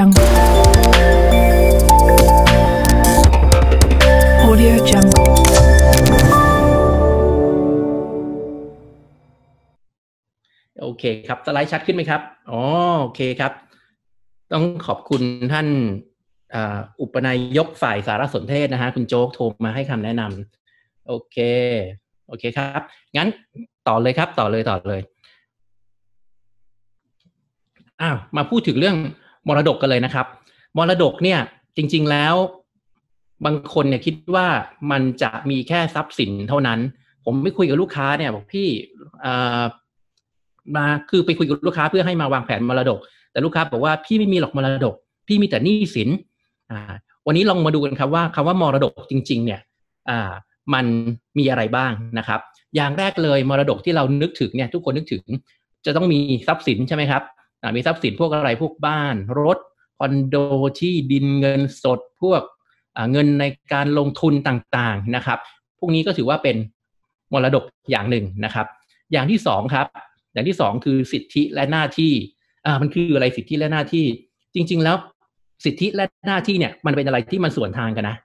Audio Jungle โอเคครับ สไลด์ชัดขึ้นไหมครับ อ๋อโอเคครับ ต้องขอบคุณท่านอุปนายกฝ่ายสารสนเทศนะฮะคุณโจ๊กโทรมาให้คำแนะนำโอเค โอเคครับ งั้นต่อเลยครับ ต่อเลยต่อเลย อ้าว มาพูดถึงเรื่องมรดกกันเลยนะครับ มรดกเนี่ยจริง ๆ แล้วบางคนเนี่ยคิดว่ามันจะมีแค่ทรัพย์สินเท่านั้น ผมไปคุยกับลูกค้าเนี่ยบอกพี่มาคือไปคุยกับลูกค้าเพื่อให้มาวางแผนมรดก แต่ลูกค้าบอกว่าพี่ไม่มีหรอกมรดก พี่มีแต่หนี้สินวันนี้ลองมาดูกันครับว่า คำว่ามรดกจริง ๆ เนี่ยมันมีอะไรบ้างนะครับ อย่างแรกเลยมรดกที่เรานึกถึงเนี่ย ทุกคนนึกถึงจะต้องมีทรัพย์สินใช่ไหมครับมีทรัพย์สินพวกอะไรพวกบ้าน รถคอนโดที่ ดินเงินสดพวกเงินในการลงทุนต่างๆนะครับ พวกนี้ก็ถือว่าเป็นมรดกอย่างหนึ่งนะครับ อย่างที่สองครับ อย่างที่สองคือสิทธิและหน้าที่อ่ามันคืออะไรสิทธิและหน้าที่ จริงๆแล้วสิทธิและหน้าที่เนี่ยมันเป็นอะไรที่มันส่วนทางกันนะ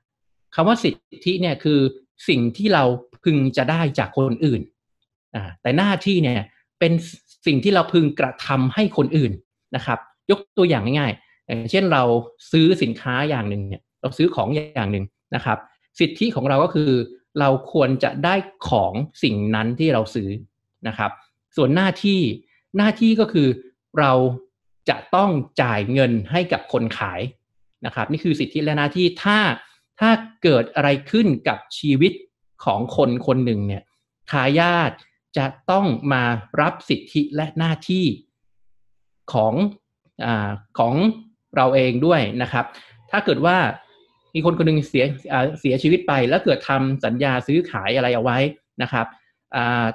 คำว่าสิทธิเนี่ยคือสิ่งที่เราพึงจะได้จากคนอื่นอ่าแต่หน้าที่เนี่ยเป็นสิ่งที่เราพึงกระทำให้คนอื่นนะครับ ยกตัวอย่างง่ายๆอย่างเช่นเราซื้อสินค้าอย่างหนึ่งเนี่ยเราซื้อของอย่างหนึ่งนะครับ สิทธิของเราก็คือเราควรจะได้ของสิ่งนั้นที่เราซื้อนะครับ ส่วนหน้าที่หน้าที่ก็คือเราจะต้องจ่ายเงินให้กับคนขายนะครับ นี่คือสิทธิและหน้าที่ถ้าถ้าเกิดอะไรขึ้นกับชีวิตของคนคนหนึ่งเนี่ยทายาทจะต้องมารับสิทธิและหน้าที่ของอของเราเองด้วยนะครับ ถ้าเกิดว่ามีคนคนนึงเสียเสียชีวิตไป แล้วเกิดทำสัญญาซื้อขายอะไรเอาไว้นะครับ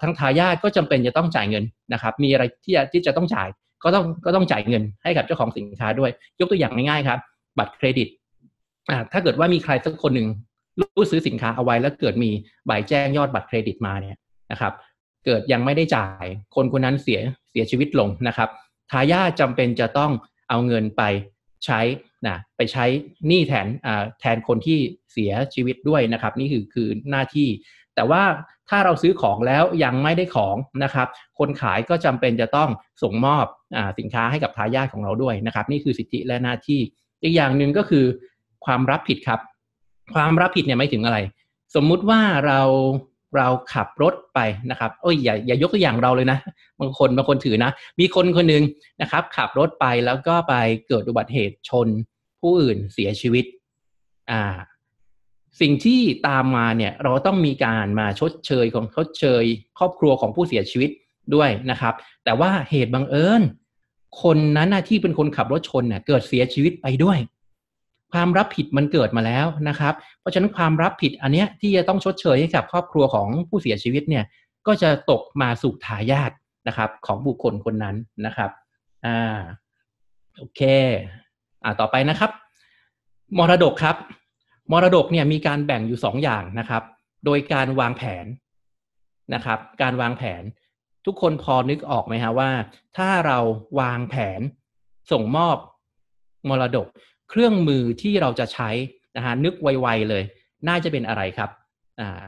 ทั้งทายาทก็จำเป็นจะต้องจ่ายเงินนะครับ มีอะไรที่จะที่จะต้องจ่ายก็ต้องก็ต้องจ่ายเงินให้กับเจ้าของสินค้าด้วย ยกตัวอย่างง่ายๆ ครับ บัตรเครดิตถ้าเกิดว่ามีใครสักคนหนึ่งรู้ซื้อสินค้าเอาไว้ แล้วเกิดมีใบแจ้งยอดบัตรเครดิตมาเนี่ยนะครับเกิดยังไม่ได้จ่าย คนคนนั้นเสียเสียชีวิตลงนะครับทายาทจำเป็นจะต้องเอาเงินไปใช้นะไปใช้หนี้แทนแทนคนที่เสียชีวิตด้วยนะครับ นี่คือคือหน้าที่ แต่ว่าถ้าเราซื้อของแล้วยังไม่ได้ของนะครับ คนขายก็จำเป็นจะต้องส่งมอบอสินค้าให้กับทายาทของเราด้วยนะครับ นี่คือสิทธิและหน้าที่ อีกอย่างหนึ่งก็คือ ความรับผิดครับ ความรับผิดเนี่ยไม่ถึงอะไร สมมุติว่าเราเราขับรถไปนะครับโอ้ยอย่าอย่ายกตัวอย่างเราเลยนะ บางคนบางคนถือนะ มีคนคนหนึ่งนะครับ ขับรถไปแล้วก็ไปเกิดอุบัติเหตุชนผู้อื่นเสียชีวิตอ่าสิ่งที่ตามมาเนี่ยเราต้องมีการมาชดเชยของชดเชย ครอบครัวของผู้เสียชีวิตด้วยนะครับ แต่ว่าเหตุบังเอิญ คนนั้นที่เป็นคนขับรถชนเน่ยเกิดเสียชีวิตไปด้วยความรับผิดมันเกิดมาแล้วนะครับ เพราะฉะนั้นความรับผิดอันเนี้ยที่จะต้องชดเชยให้กับ ครอบครัวของผู้เสียชีวิตเนี่ย ก็จะตกมาสู่ทายาทนะครับ ของบุคคลคนนั้นนะครับ อ่า โอเค อ่าต่อไปนะครับ มรดกครับ มรดกเนี่ยมีการแบ่งอยู่2ออย่างนะครับ โดยการวางแผนนะครับ การวางแผนทุกคนพอนึกออกไหมฮะว่า ถ้าเราวางแผนส่งมอบมรดกเครื่องมือที่เราจะใช้นะฮะนึกไวๆเลย น่าจะเป็นอะไรครับอ่า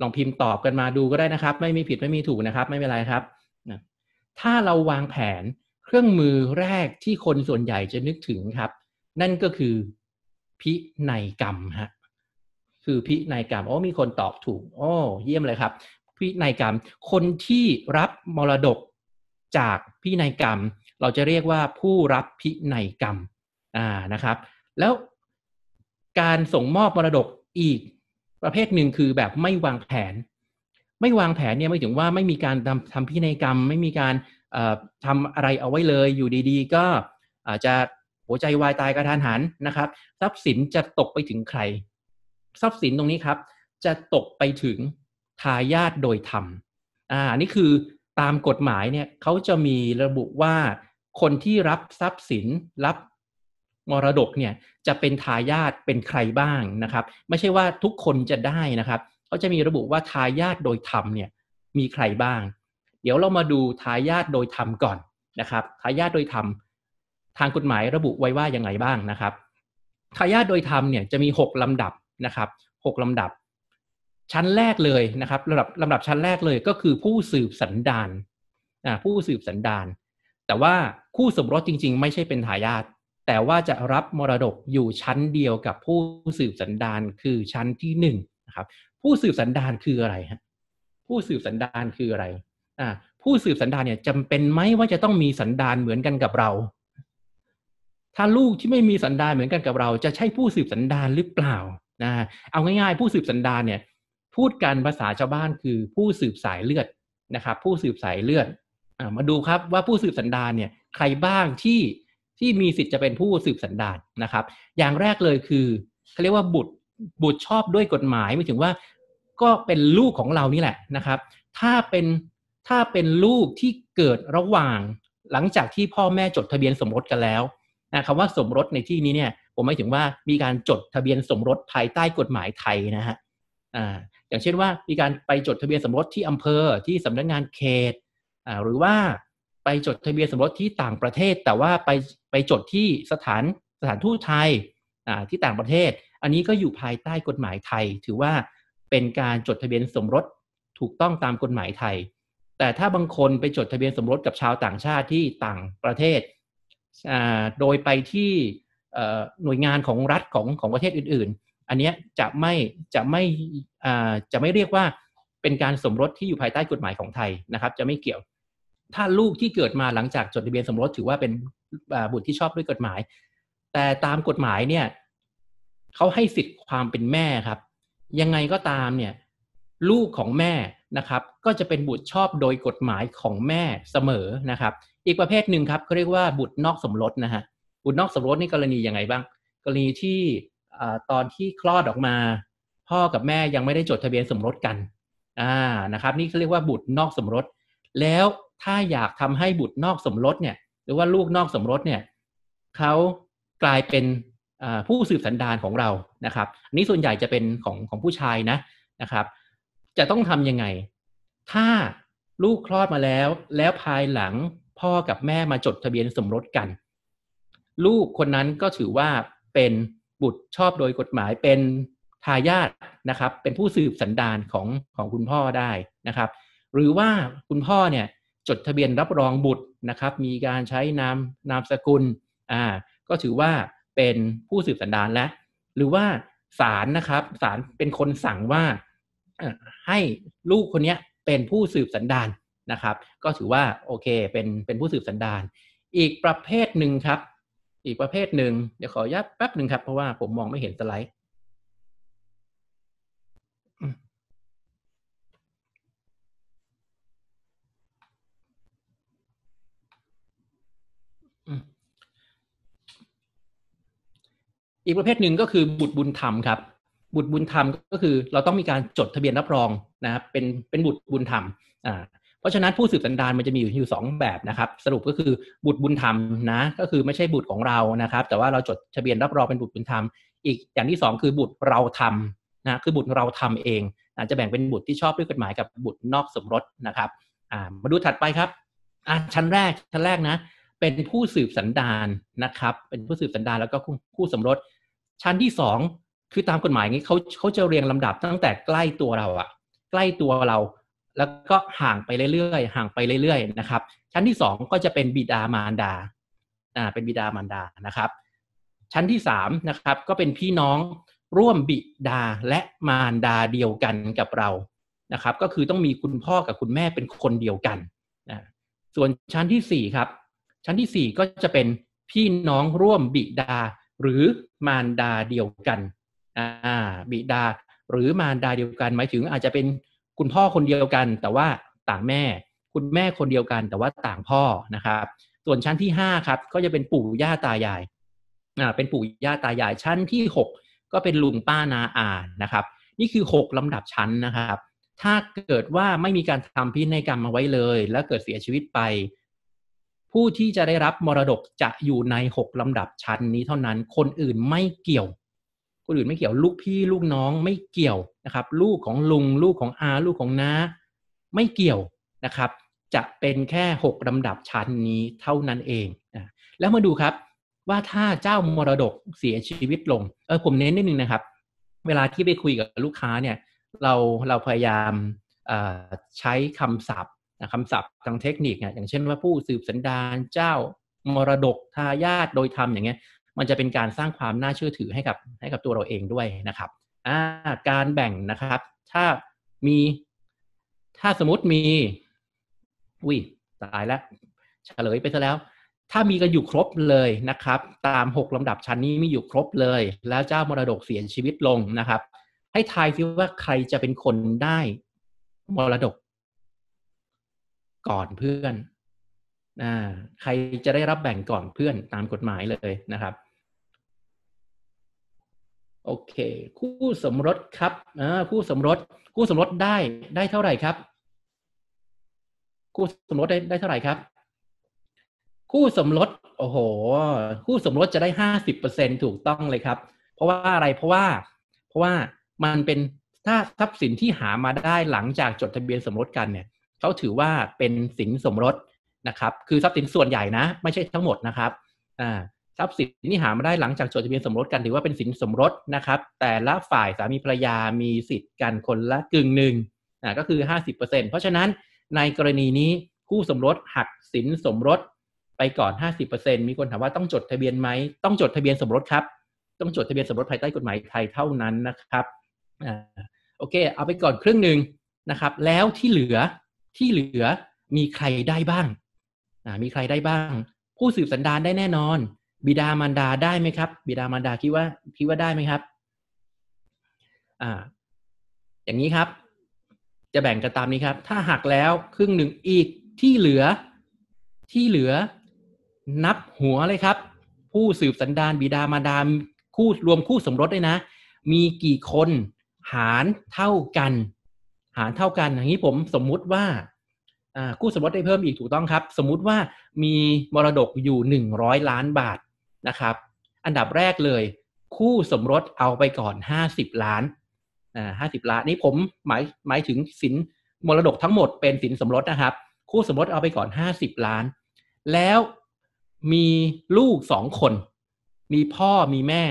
ลองพิมพ์ตอบกันมาดูก็ได้นะครับ ไม่มีผิดไม่มีถูกนะครับ ไม่เป็นไรครับนะถ้าเราวางแผนเครื่องมือแรกที่คนส่วนใหญ่จะนึกถึงครับ นั่นก็คือพินัยกรรมฮะคือพินัยกรรมโอ้มีคนตอบถูกโอ้เยี่ยมเลยครับ พินัยกรรม คนที่รับมรดกจากพินัยกรรม เราจะเรียกว่าผู้รับพินัยกรรมอ่านะครับแล้วการส่งมอบมรดกอีกประเภทหนึ่งคือแบบไม่วางแผน ไม่วางแผนเนี่ยไม่ถึงว่าไม่มีการทำทำพินัยกรรม ไม่มีการทำอะไรเอาไว้เลยอยู่ดีๆ ก็อาจจะหัวใจวายตายกระทานหันนะครับ ทรัพย์สินจะตกไปถึงใคร ทรัพย์สินตรงนี้ครับจะตกไปถึงทายาทโดยธรรมอ่านี่คือตามกฎหมายเนี่ยเขาจะมีระบุว่าคนที่รับทรัพย์สินรับมรดกเนี่ยจะเป็นทายาทเป็นใครบ้างนะครับ ไม่ใช่ว่าทุกคนจะได้นะครับเขาจะมีระบุว่าทายาทโดยธรรมเนี่ยมีใครบ้าง เดี๋ยวเรามาดูทายาทโดยธรรมก่อนนะครับทายาทโดยธรรมทางกฎหมายระบุไว้ว่าอย่างไรบ้างนะครับทายาทโดยธรรมเนี่ยจะมี6ลำดับนะครับ6ลำดับ ชั้นแรกเลยนะครับลำดับลำดับชั้นแรกเลยก็คือผู้สืบสันดานผู้สืบสันดานแต่ว่าคู่สมรสจริงๆไม่ใช่เป็นทายาทแต่ว่าจะรับมรดกอยู่ชั้นเดียวกับผู้สืบสันดานคือชั้นที่หนึ่งนะครับ ผู้สืบสันดานคืออะไรฮะผู้สืบสันดานคืออะไร อ่าผู้สืบสันดานเนี่ยจำเป็นไหมว่าจะต้องมีสันดานเหมือนกันกับเรา ถ้าลูกที่ไม่มีสันดานเหมือนกันกับเราจะใช่ผู้สืบสันดานหรือเปล่านะ เอาง่ายๆ ผู้สืบสันดานเนี่ย พูดกันภาษาชาวบ้านคือผู้สืบสายเลือดนะครับผู้สืบสายเลือดอมาดูครับว่าผู้สืบสันดานเนี่ยใครบ้างที่ที่มีสิทธิ์ จะเป็นผู้สืบสันดานนะครับ อย่างแรกเลยคือเขาเรียกว่าบุตรบุตรชอบด้วยกฎหมายหมายถึงว่า ก็เป็นลูกของเรานี่แหละนะครับ ถ้าเป็นถ้าเป็นลูกที่เกิดระหว่างหลังจากที่พ่อแม่จดทะเบียนสมรสกันแล้วนะคำว่าสมรสในที่นี้เนี่ยผมหมายถึงว่ามีการจดทะเบียนสมรสภายใต้กฎหมายไทยนะฮะอ่าอย่างเช่นว่ามีการไปจดทะเบียนสมรสที่อำเภอที่สำนักงงานเขตอ่าหรือว่าไปจดทะเบียนสมรสที่ต่างประเทศ แต่ว่าไปไปจดที่สถานสถานทูตไทยที่ต่างประเทศ อันนี้ก็อยู่ภายใต้กฎหมายไทย ถือว่าเป็นการจดทะเบียนสมรสถูกต้องตามกฎหมายไทย แต่ถ้าบางคนไปจดทะเบียนสมรสกับชาวต่างชาติที่ต่างประเทศ โดยไปที่หน่วยงานของรัฐของของประเทศอื่น ๆ อันนี้จะไม่จะไม่จะไม่เรียกว่าเป็นการสมรสที่อยู่ภายใต้กฎหมายของไทยนะครับจะไม่เกี่ยวถ้าลูกที่เกิดมาหลังจากจดทะเบียนสมรสถือว่าเป็นบุตรที่ชอบด้วยกฎหมาย แต่ตามกฎหมายเนี่ยเขาให้สิทธิ์ความเป็นแม่ครับ ยังไงก็ตามเนี่ย ลูกของแม่นะครับ ก็จะเป็นบุตรชอบโดยกฎหมายของแม่เสมอนะครับ อีกประเภทหนึ่งครับเขาเรียกว่าบุตรนอกสมรสนะฮะบุตรนอกสมรสนี่กรณียังไงบ้าง กรณีที่ตอนที่คลอดออกมา พ่อกับแม่ยังไม่ได้จดทะเบียนสมรสกัน อ่านะครับ นี่เขาเรียกว่าบุตรนอกสมรสแล้วถ้าอยากทำให้บุตรนอกสมรสเนี่ยหรือว่าลูกนอกสมรสเนี่ยเขากลายเป็นผู้สืบสันดานของเรานะครับอันนี้ส่วนใหญ่จะเป็นของของผู้ชายนะนะครับ จะต้องทํำยังไง ถ้าลูกคลอดมาแล้ว แล้วภายหลังพ่อกับแม่มาจดทะเบียนสมรสกัน ลูกคนนั้นก็ถือว่าเป็นบุตรชอบโดยกฎหมายเป็นทายาทนะครับ เป็นผู้สืบสันดานของของคุณพ่อได้นะครับ หรือว่าคุณพ่อเนี่ยจดทะเบียนรับรองบุตรนะครับ มีการใช้นามนามสกุลอ่าก็ถือว่าเป็นผู้สืบสันดานแล้ว หรือว่าศาลนะครับศาลเป็นคนสั่งว่าให้ลูกคนนี้เป็นผู้สืบสันดานนะครับ ก็ถือว่าโอเคเป็นเป็นผู้สืบสันดานอีกประเภทหนึ่งครับ อีกประเภทหนึ่งเดี๋ยวขอยับแป๊บหนึ่งครับเพราะว่าผมมองไม่เห็นสไลด์อีกประเภทหนึ่งก็คือบุตรบุญธรรมครับ บุตรบุญธรรมก็คือเราต้องมีการจดทะเบียนรับรองนะครับเป็นเป็นบุตรบุญธรรมอ่าเพราะฉะนั้นผู้สืบสันดานมันจะมีอยู่อยู่สองแบบนะครับ สรุปก็คือบุตรบุญธรรมนะ ก็คือไม่ใช่บุตรของเรานะครับ แต่ว่าเราจดทะเบียนรับรองเป็นบุตรบุญธรรม อีกอย่างที่สองคือบุตรเราทำนะคือบุตรเราทำเองอาจจะแบ่งเป็นบุตรที่ชอบด้วยกฎหมายกับบุตรนอกสมรสนะครับมาดูถัดไปครับชั้นแรกชั้นแรกนะเป็นผู้สืบสันดานนะครับ เป็นผู้สืบสันดานแล้วก็คู่สมรสชั้นที่สองคือตามกฎหมายนี้เขาเขาจะเรียงลำดับตั้งแต่ใกล้ตัวเราอะใกล้ตัวเราแล้วก็ห่างไปเรื่อยๆ ห่างไปเรื่อยๆนะครับชั้นที่สองก็จะเป็นบิดามารดาอ่าเป็นบิดามารดานะครับ ชั้นที่สามนะครับ ก็เป็นพี่น้องร่วมบิดาและมารดาเดียวกันกับเรานะครับ ก็คือต้องมีคุณพ่อกับคุณแม่เป็นคนเดียวกันนะส่วนชั้นที่สี่ครับ ชั้นที่สี่ก็จะเป็นพี่น้องร่วมบิดาหรือมารดาเดียวกัน อ่า บิดา หรือมารดาเดียวกัน หมายถึงอาจจะเป็นคุณพ่อคนเดียวกัน แต่ว่าต่างแม่ คุณแม่คนเดียวกันแต่ว่าต่างพ่อ นะครับ ส่วนชั้นที่5ครับ ก็จะเป็นปู่ย่าตายาย อ่า เป็นปู่ย่าตายาย ชั้นที่6ก็เป็นลุงป้านาอานะครับ นี่คือ 6ลำดับชั้นนะครับ ถ้าเกิดว่าไม่มีการทำพินัยกรรมมาไว้เลย แล้วเกิดเสียชีวิตไปผู้ที่จะได้รับมรดกจะอยู่ในหกลำดับชั้นนี้เท่านั้น คนอื่นไม่เกี่ยว คนอื่นไม่เกี่ยวลูกพี่ลูกน้องไม่เกี่ยวนะครับลูกของลุงลูกของอา ลูกของน้าไม่เกี่ยวนะครับ จะเป็นแค่หกลำดับชั้นนี้เท่านั้นเองนะแล้วมาดูครับว่าถ้าเจ้ามรดกเสียชีวิตลงเออผมเน้นนิดนึงนะครับ เวลาที่ไปคุยกับลูกค้าเนี่ยเราเราพยายามใช้คำศัพท์คำศัพท์ทางเทคนิคอย่างเช่นว่าผู้สืบสันดาน เจ้า มรดกทายาทโดยธรรมอย่างเงี้ย มันจะเป็นการสร้างความน่าเชื่อถือให้กับ ให้กับตัวเราเองด้วยนะครับการแบ่งนะครับ ถ้ามี ถ้าสมมติมีอุ้ยตายแล้วเฉลยไปซะแล้ว ถ้ามีกันอยู่ครบเลยนะครับ ตามหกลำดับชั้นนี้มีอยู่ครบเลย แล้วเจ้ามรดกเสียชีวิตลงนะครับ ให้ทายซิว่าใครจะเป็นคนได้ มรดกก่อนเพื่อนอ่าใครจะได้รับแบ่งก่อนเพื่อนตามกฎหมายเลยนะครับ โอเค คู่สมรสครับอ่าคู่สมรส คู่สมรสได้ได้เท่าไหร่ครับ คู่สมรสได้ได้เท่าไหร่ครับ คู่สมรส โอ้โห คู่สมรสจะได้ห้าสิบเปอร์เซ็นถูกต้องเลยครับ เพราะว่าอะไร เพราะว่า เพราะว่ามันเป็นถ้าทรัพย์สินที่หามาได้หลังจากจดทะเบียนสมรสกันเนี่ยเขาถือว่าเป็นสินสมรสนะครับ คือทรัพย์สินส่วนใหญ่นะ ไม่ใช่ทั้งหมดนะครับ อ่าทรัพย์สินที่หามาได้หลังจากจดทะเบียนสมรสกันถือว่าเป็นสินสมรสนะครับ แต่ละฝ่ายสามีภรรยามีสิทธิ์กันคนละกึ่งหนึ่งอ่าก็คือ50%เพราะฉะนั้นในกรณีนี้คู่สมรสหักสินสมรสไปก่อน 50%มีคนถามว่าต้องจดทะเบียนไหมต้องจดทะเบียนสมรสครับ ต้องจดทะเบียนสมรสภายใต้กฎหมายไทยเท่านั้นนะครับ อ่าโอเค เอาไปก่อนครึ่งหนึ่งนะครับ แล้วที่เหลือที่เหลือมีใครได้บ้างมีใครได้บ้าง ผู้สืบสันดานได้แน่นอน บิดามารดาได้ไหมครับบิดามารดาคิดว่าคิดว่าได้ไหมครับ อ่า อย่างนี้ครับ จะแบ่งกันตามนี้ครับ ถ้าหักแล้วครึ่งหนึ่งอีกที่เหลือที่เหลือนับหัวเลยครับ ผู้สืบสันดานบิดามารดาคู่รวมคู่สมรสด้วยนะ มีกี่คนหารเท่ากันหารเท่ากันอย่างนี้ผมสมมุติว่าคู่สมรสได้เพิ่มอีกถูกต้องครับ สมมุติว่ามีมรดกอยู่ 100 ล้านบาทนะครับ อันดับแรกเลย คู่สมรสเอาไปก่อน 50 ล้านห้าสิบล้าน นี่ผมหมายหมายถึงสินมรดกทั้งหมดเป็นสินสมรสนะครับ คู่สมรสเอาไปก่อนห้าสิบล้าน แล้วมีลูกสองคนมีพ่อมีแม่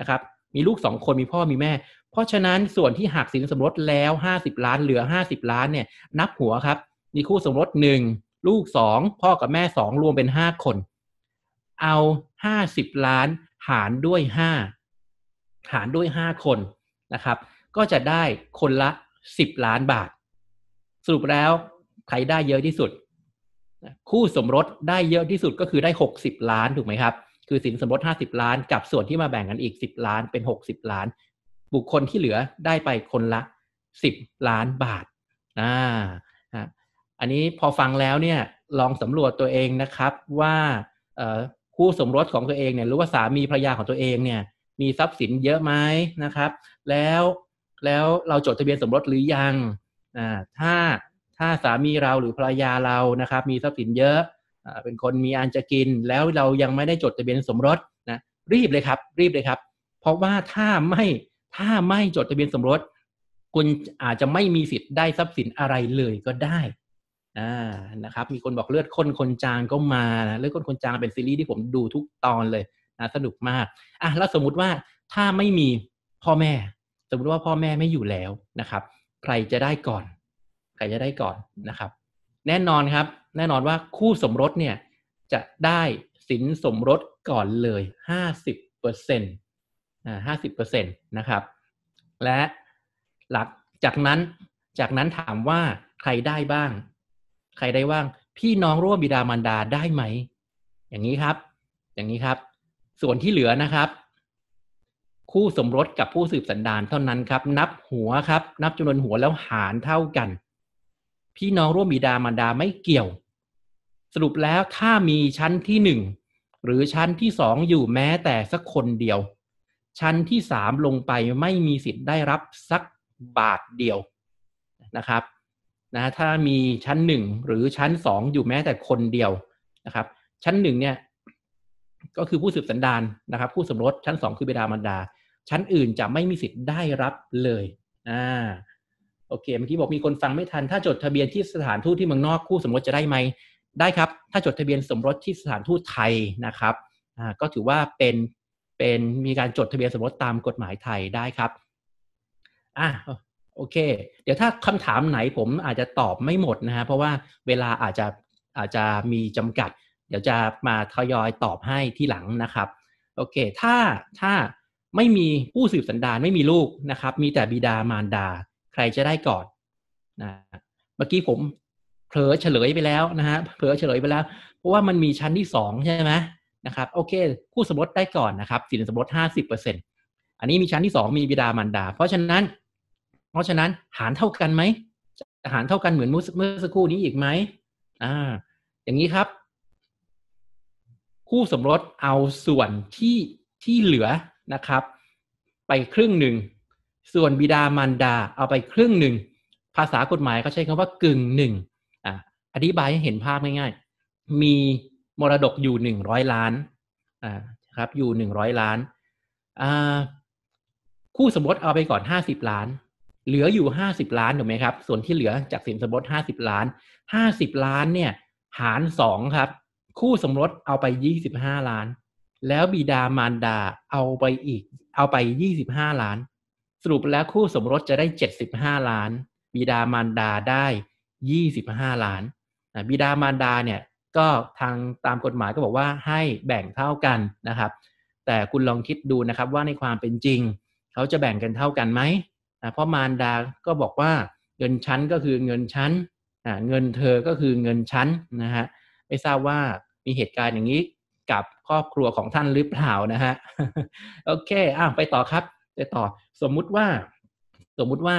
นะครับมีลูกสองคนมีพ่อมีแม่เพราะฉะนั้นส่วนที่หักสินสมรสแล้ว 50 ล้านเหลือ 50 ล้านเนี่ย นับหัวครับ มีคู่สมรสหนึ่งลูกสองพ่อกับแม่สองรวมเป็นห้าคน เอาห้าสิบล้านหารด้วยห้าหารด้วยห้าคนนะครับ ก็จะได้คนละสิบล้านบาท สรุปแล้วใครได้เยอะที่สุดคู่สมรสได้เยอะที่สุดก็คือได้หกสิบล้านถูกไหมครับ คือสินสมรสห้าสิบล้านกับส่วนที่มาแบ่งกันอีกสิบล้านเป็นหกสิบล้านบุคคลที่เหลือได้ไปคนละ 10 ล้านบาท อ่าอันนี้พอฟังแล้วเนี่ยลองสำรวจตัวเองนะครับว่าคู่สมรสของตัวเองเนี่ยหรือว่าสามีภรรยาของตัวเองเนี่ยมีทรัพย์สินเยอะไหมนะครับ แล้วแล้วเราจดทะเบียนสมรสหรือยังอ่าถ้าถ้าสามีเราหรือภรรยาเรานะครับ มีทรัพย์สินเยอะเป็นคนมีอันจะกินแล้วเรายังไม่ได้จดทะเบียนสมรสนะรีบเลยครับรีบเลยครับ เพราะว่าถ้าไม่ถ้าไม่จดทะเบียนสมรส คุณอาจจะไม่มีสิทธิ์ได้ทรัพย์สินอะไรเลย ก็ได้อ่านะครับ มีคนบอกเลือดข้นคนจางก็มานะเลือดข้นคนจางเป็นซีรีส์ที่ผมดูทุกตอนเลยนะสนุกมาก อ่ะแล้วสมมุติว่าถ้าไม่มีพ่อแม่ สมมุติว่าพ่อแม่ไม่อยู่แล้วนะครับ ใครจะได้ก่อน ใครจะได้ก่อนนะครับ แน่นอนครับ แน่นอนว่าคู่สมรสเนี่ย จะได้สินสมรสก่อนเลยห้าสิบเปอร์เซ็นต์ห้าสิบเปอร์เซ็นตนะครับ และหลักจากนั้นจากนั้นถามว่าใครได้บ้าง ใครได้บ้างพี่น้องร่วมบิดามารดาได้ไหม อย่างนี้ครับ อย่างนี้ครับ ส่วนที่เหลือนะครับ คู่สมรสกับผู้สืบสันดานเท่านั้นครับ นับหัวครับ นับจำนวนหัวแล้วหารเท่ากัน พี่น้องร่วมบิดามารดาไม่เกี่ยว สรุปแล้วถ้ามีชั้นที่หนึ่งหรือชั้นที่สองอยู่แม้แต่สักคนเดียวชั้นที่สามลงไปไม่มีสิทธิ์ได้รับสักบาทเดียวนะครับนะถ้ามีชั้นหนึ่งหรือชั้นสองอยู่แม้แต่คนเดียวนะครับ ชั้นหนึ่งเนี่ยก็คือผู้สืบสันดานนะครับผู้สมรสชั้นสองคือบิดามารดา ชั้นอื่นจะไม่มีสิทธิ์ได้รับเลยอ่าโอเคเมื่อกี้บอกมีคนฟังไม่ทัน ถ้าจดทะเบียนที่สถานทูตที่เมืองนอกคู่สมรสจะได้ไหม ได้ครับ ถ้าจดทะเบียนสมรสที่สถานทูตไทยนะครับอ่าก็ถือว่าเป็นเป็นมีการจดทะเบียนสมรสตามกฎหมายไทยได้ครับ อ่ะโอเค เดี๋ยวถ้าคำถามไหนผมอาจจะตอบไม่หมดนะฮะเพราะว่าเวลาอาจจะอาจจะมีจำกัด เดี๋ยวจะมาทยอยตอบให้ที่หลังนะครับ โอเค ถ้าถ้าไม่มีผู้สืบสันดานไม่มีลูกนะครับ มีแต่บิดามารดา ใครจะได้ก่อนนะเมื่อกี้ผมเผลอเฉลยไปแล้วนะฮะเผลอเฉลยไปแล้วเพราะว่ามันมีชั้นที่สองใช่ไหมนะครับโอเคคู่สมรสได้ก่อนนะครับ สินสมรสห้าสิบเปอร์เซ็นอันนี้มีชั้นที่สองมีบิดามารดา เพราะฉะนั้น เพราะฉะนั้นหารเท่ากันไหมหารเท่ากันเหมือนเมื่อสักครู่นี้อีกไหมอ่าอย่างนี้ครับ คู่สมรสเอาส่วนที่ที่เหลือนะครับ ไปครึ่งหนึ่งส่วนบิดามารดาเอาไปครึ่งหนึ่งภาษากฎหมายเขาใช้คำว่ากึ่งหนึ่งอ่าอธิบายให้เห็นภาพง่ายๆมีมรดกอยู่หนึ่งร้อยล้านอ่าครับ อยู่หนึ่งร้อยล้านอ่าคู่สมรสเอาไปก่อนห้าสิบล้านเหลืออยู่ห้าสิบล้านถูกไหมครับส่วนที่เหลือจากสินสมรสห้าสิบล้านห้าสิบล้านเนี่ยหารสองครับคู่สมรสเอาไปยี่สิบห้าล้าน แล้วบิดามารดาเอาไปอีกเอาไปยี่สิบห้าล้าน สรุปแล้วคู่สมรสจะได้เจ็ดสิบห้าล้าน บิดามารดาได้ยี่สิบห้าล้านบิดามารดาเนี่ยก็ทางตามกฎหมายก็บอกว่าให้แบ่งเท่ากันนะครับ แต่คุณลองคิดดูนะครับว่าในความเป็นจริง เขาจะแบ่งกันเท่ากันไหมเพราะมารดาก็บอกว่าเงินชั้นก็คือเงินชั้นเงินเธอก็คือเงินชั้นนะฮะไม่ทราบว่ามีเหตุการณ์อย่างนี้กับครอบครัวของท่านหรือเปล่านะฮะโอเคอ้าวไปต่อครับไปต่อ สมมุติว่าสมมุติว่า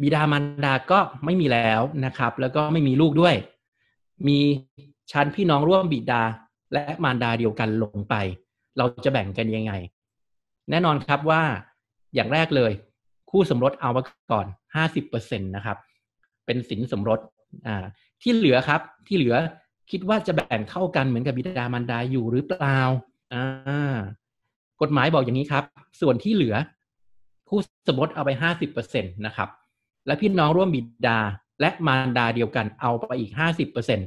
บิดามารดาก็ไม่มีแล้วนะครับ แล้วก็ไม่มีลูกด้วยมีชั้นพี่น้องร่วมบิดาและมารดาเดียวกันลงไป เราจะแบ่งกันยังไง แน่นอนครับว่าอย่างแรกเลย คู่สมรสเอาไว้ก่อนห้าสิบเปอร์เซ็นตนะครับ เป็นสินสมรสที่เหลือครับ ที่เหลือคิดว่าจะแบ่งเท่ากันเหมือนกับบิดามารดาอยู่หรือเปล่ากฎหมายบอกอย่างนี้ครับ ส่วนที่เหลือคู่สมรสเอาไปห้าสิบเปอร์เซ็นตนะครับ และพี่น้องร่วมบิดาและมารดาเดียวกันเอาไปอีกห้าสิบเปอร์เซ็นต์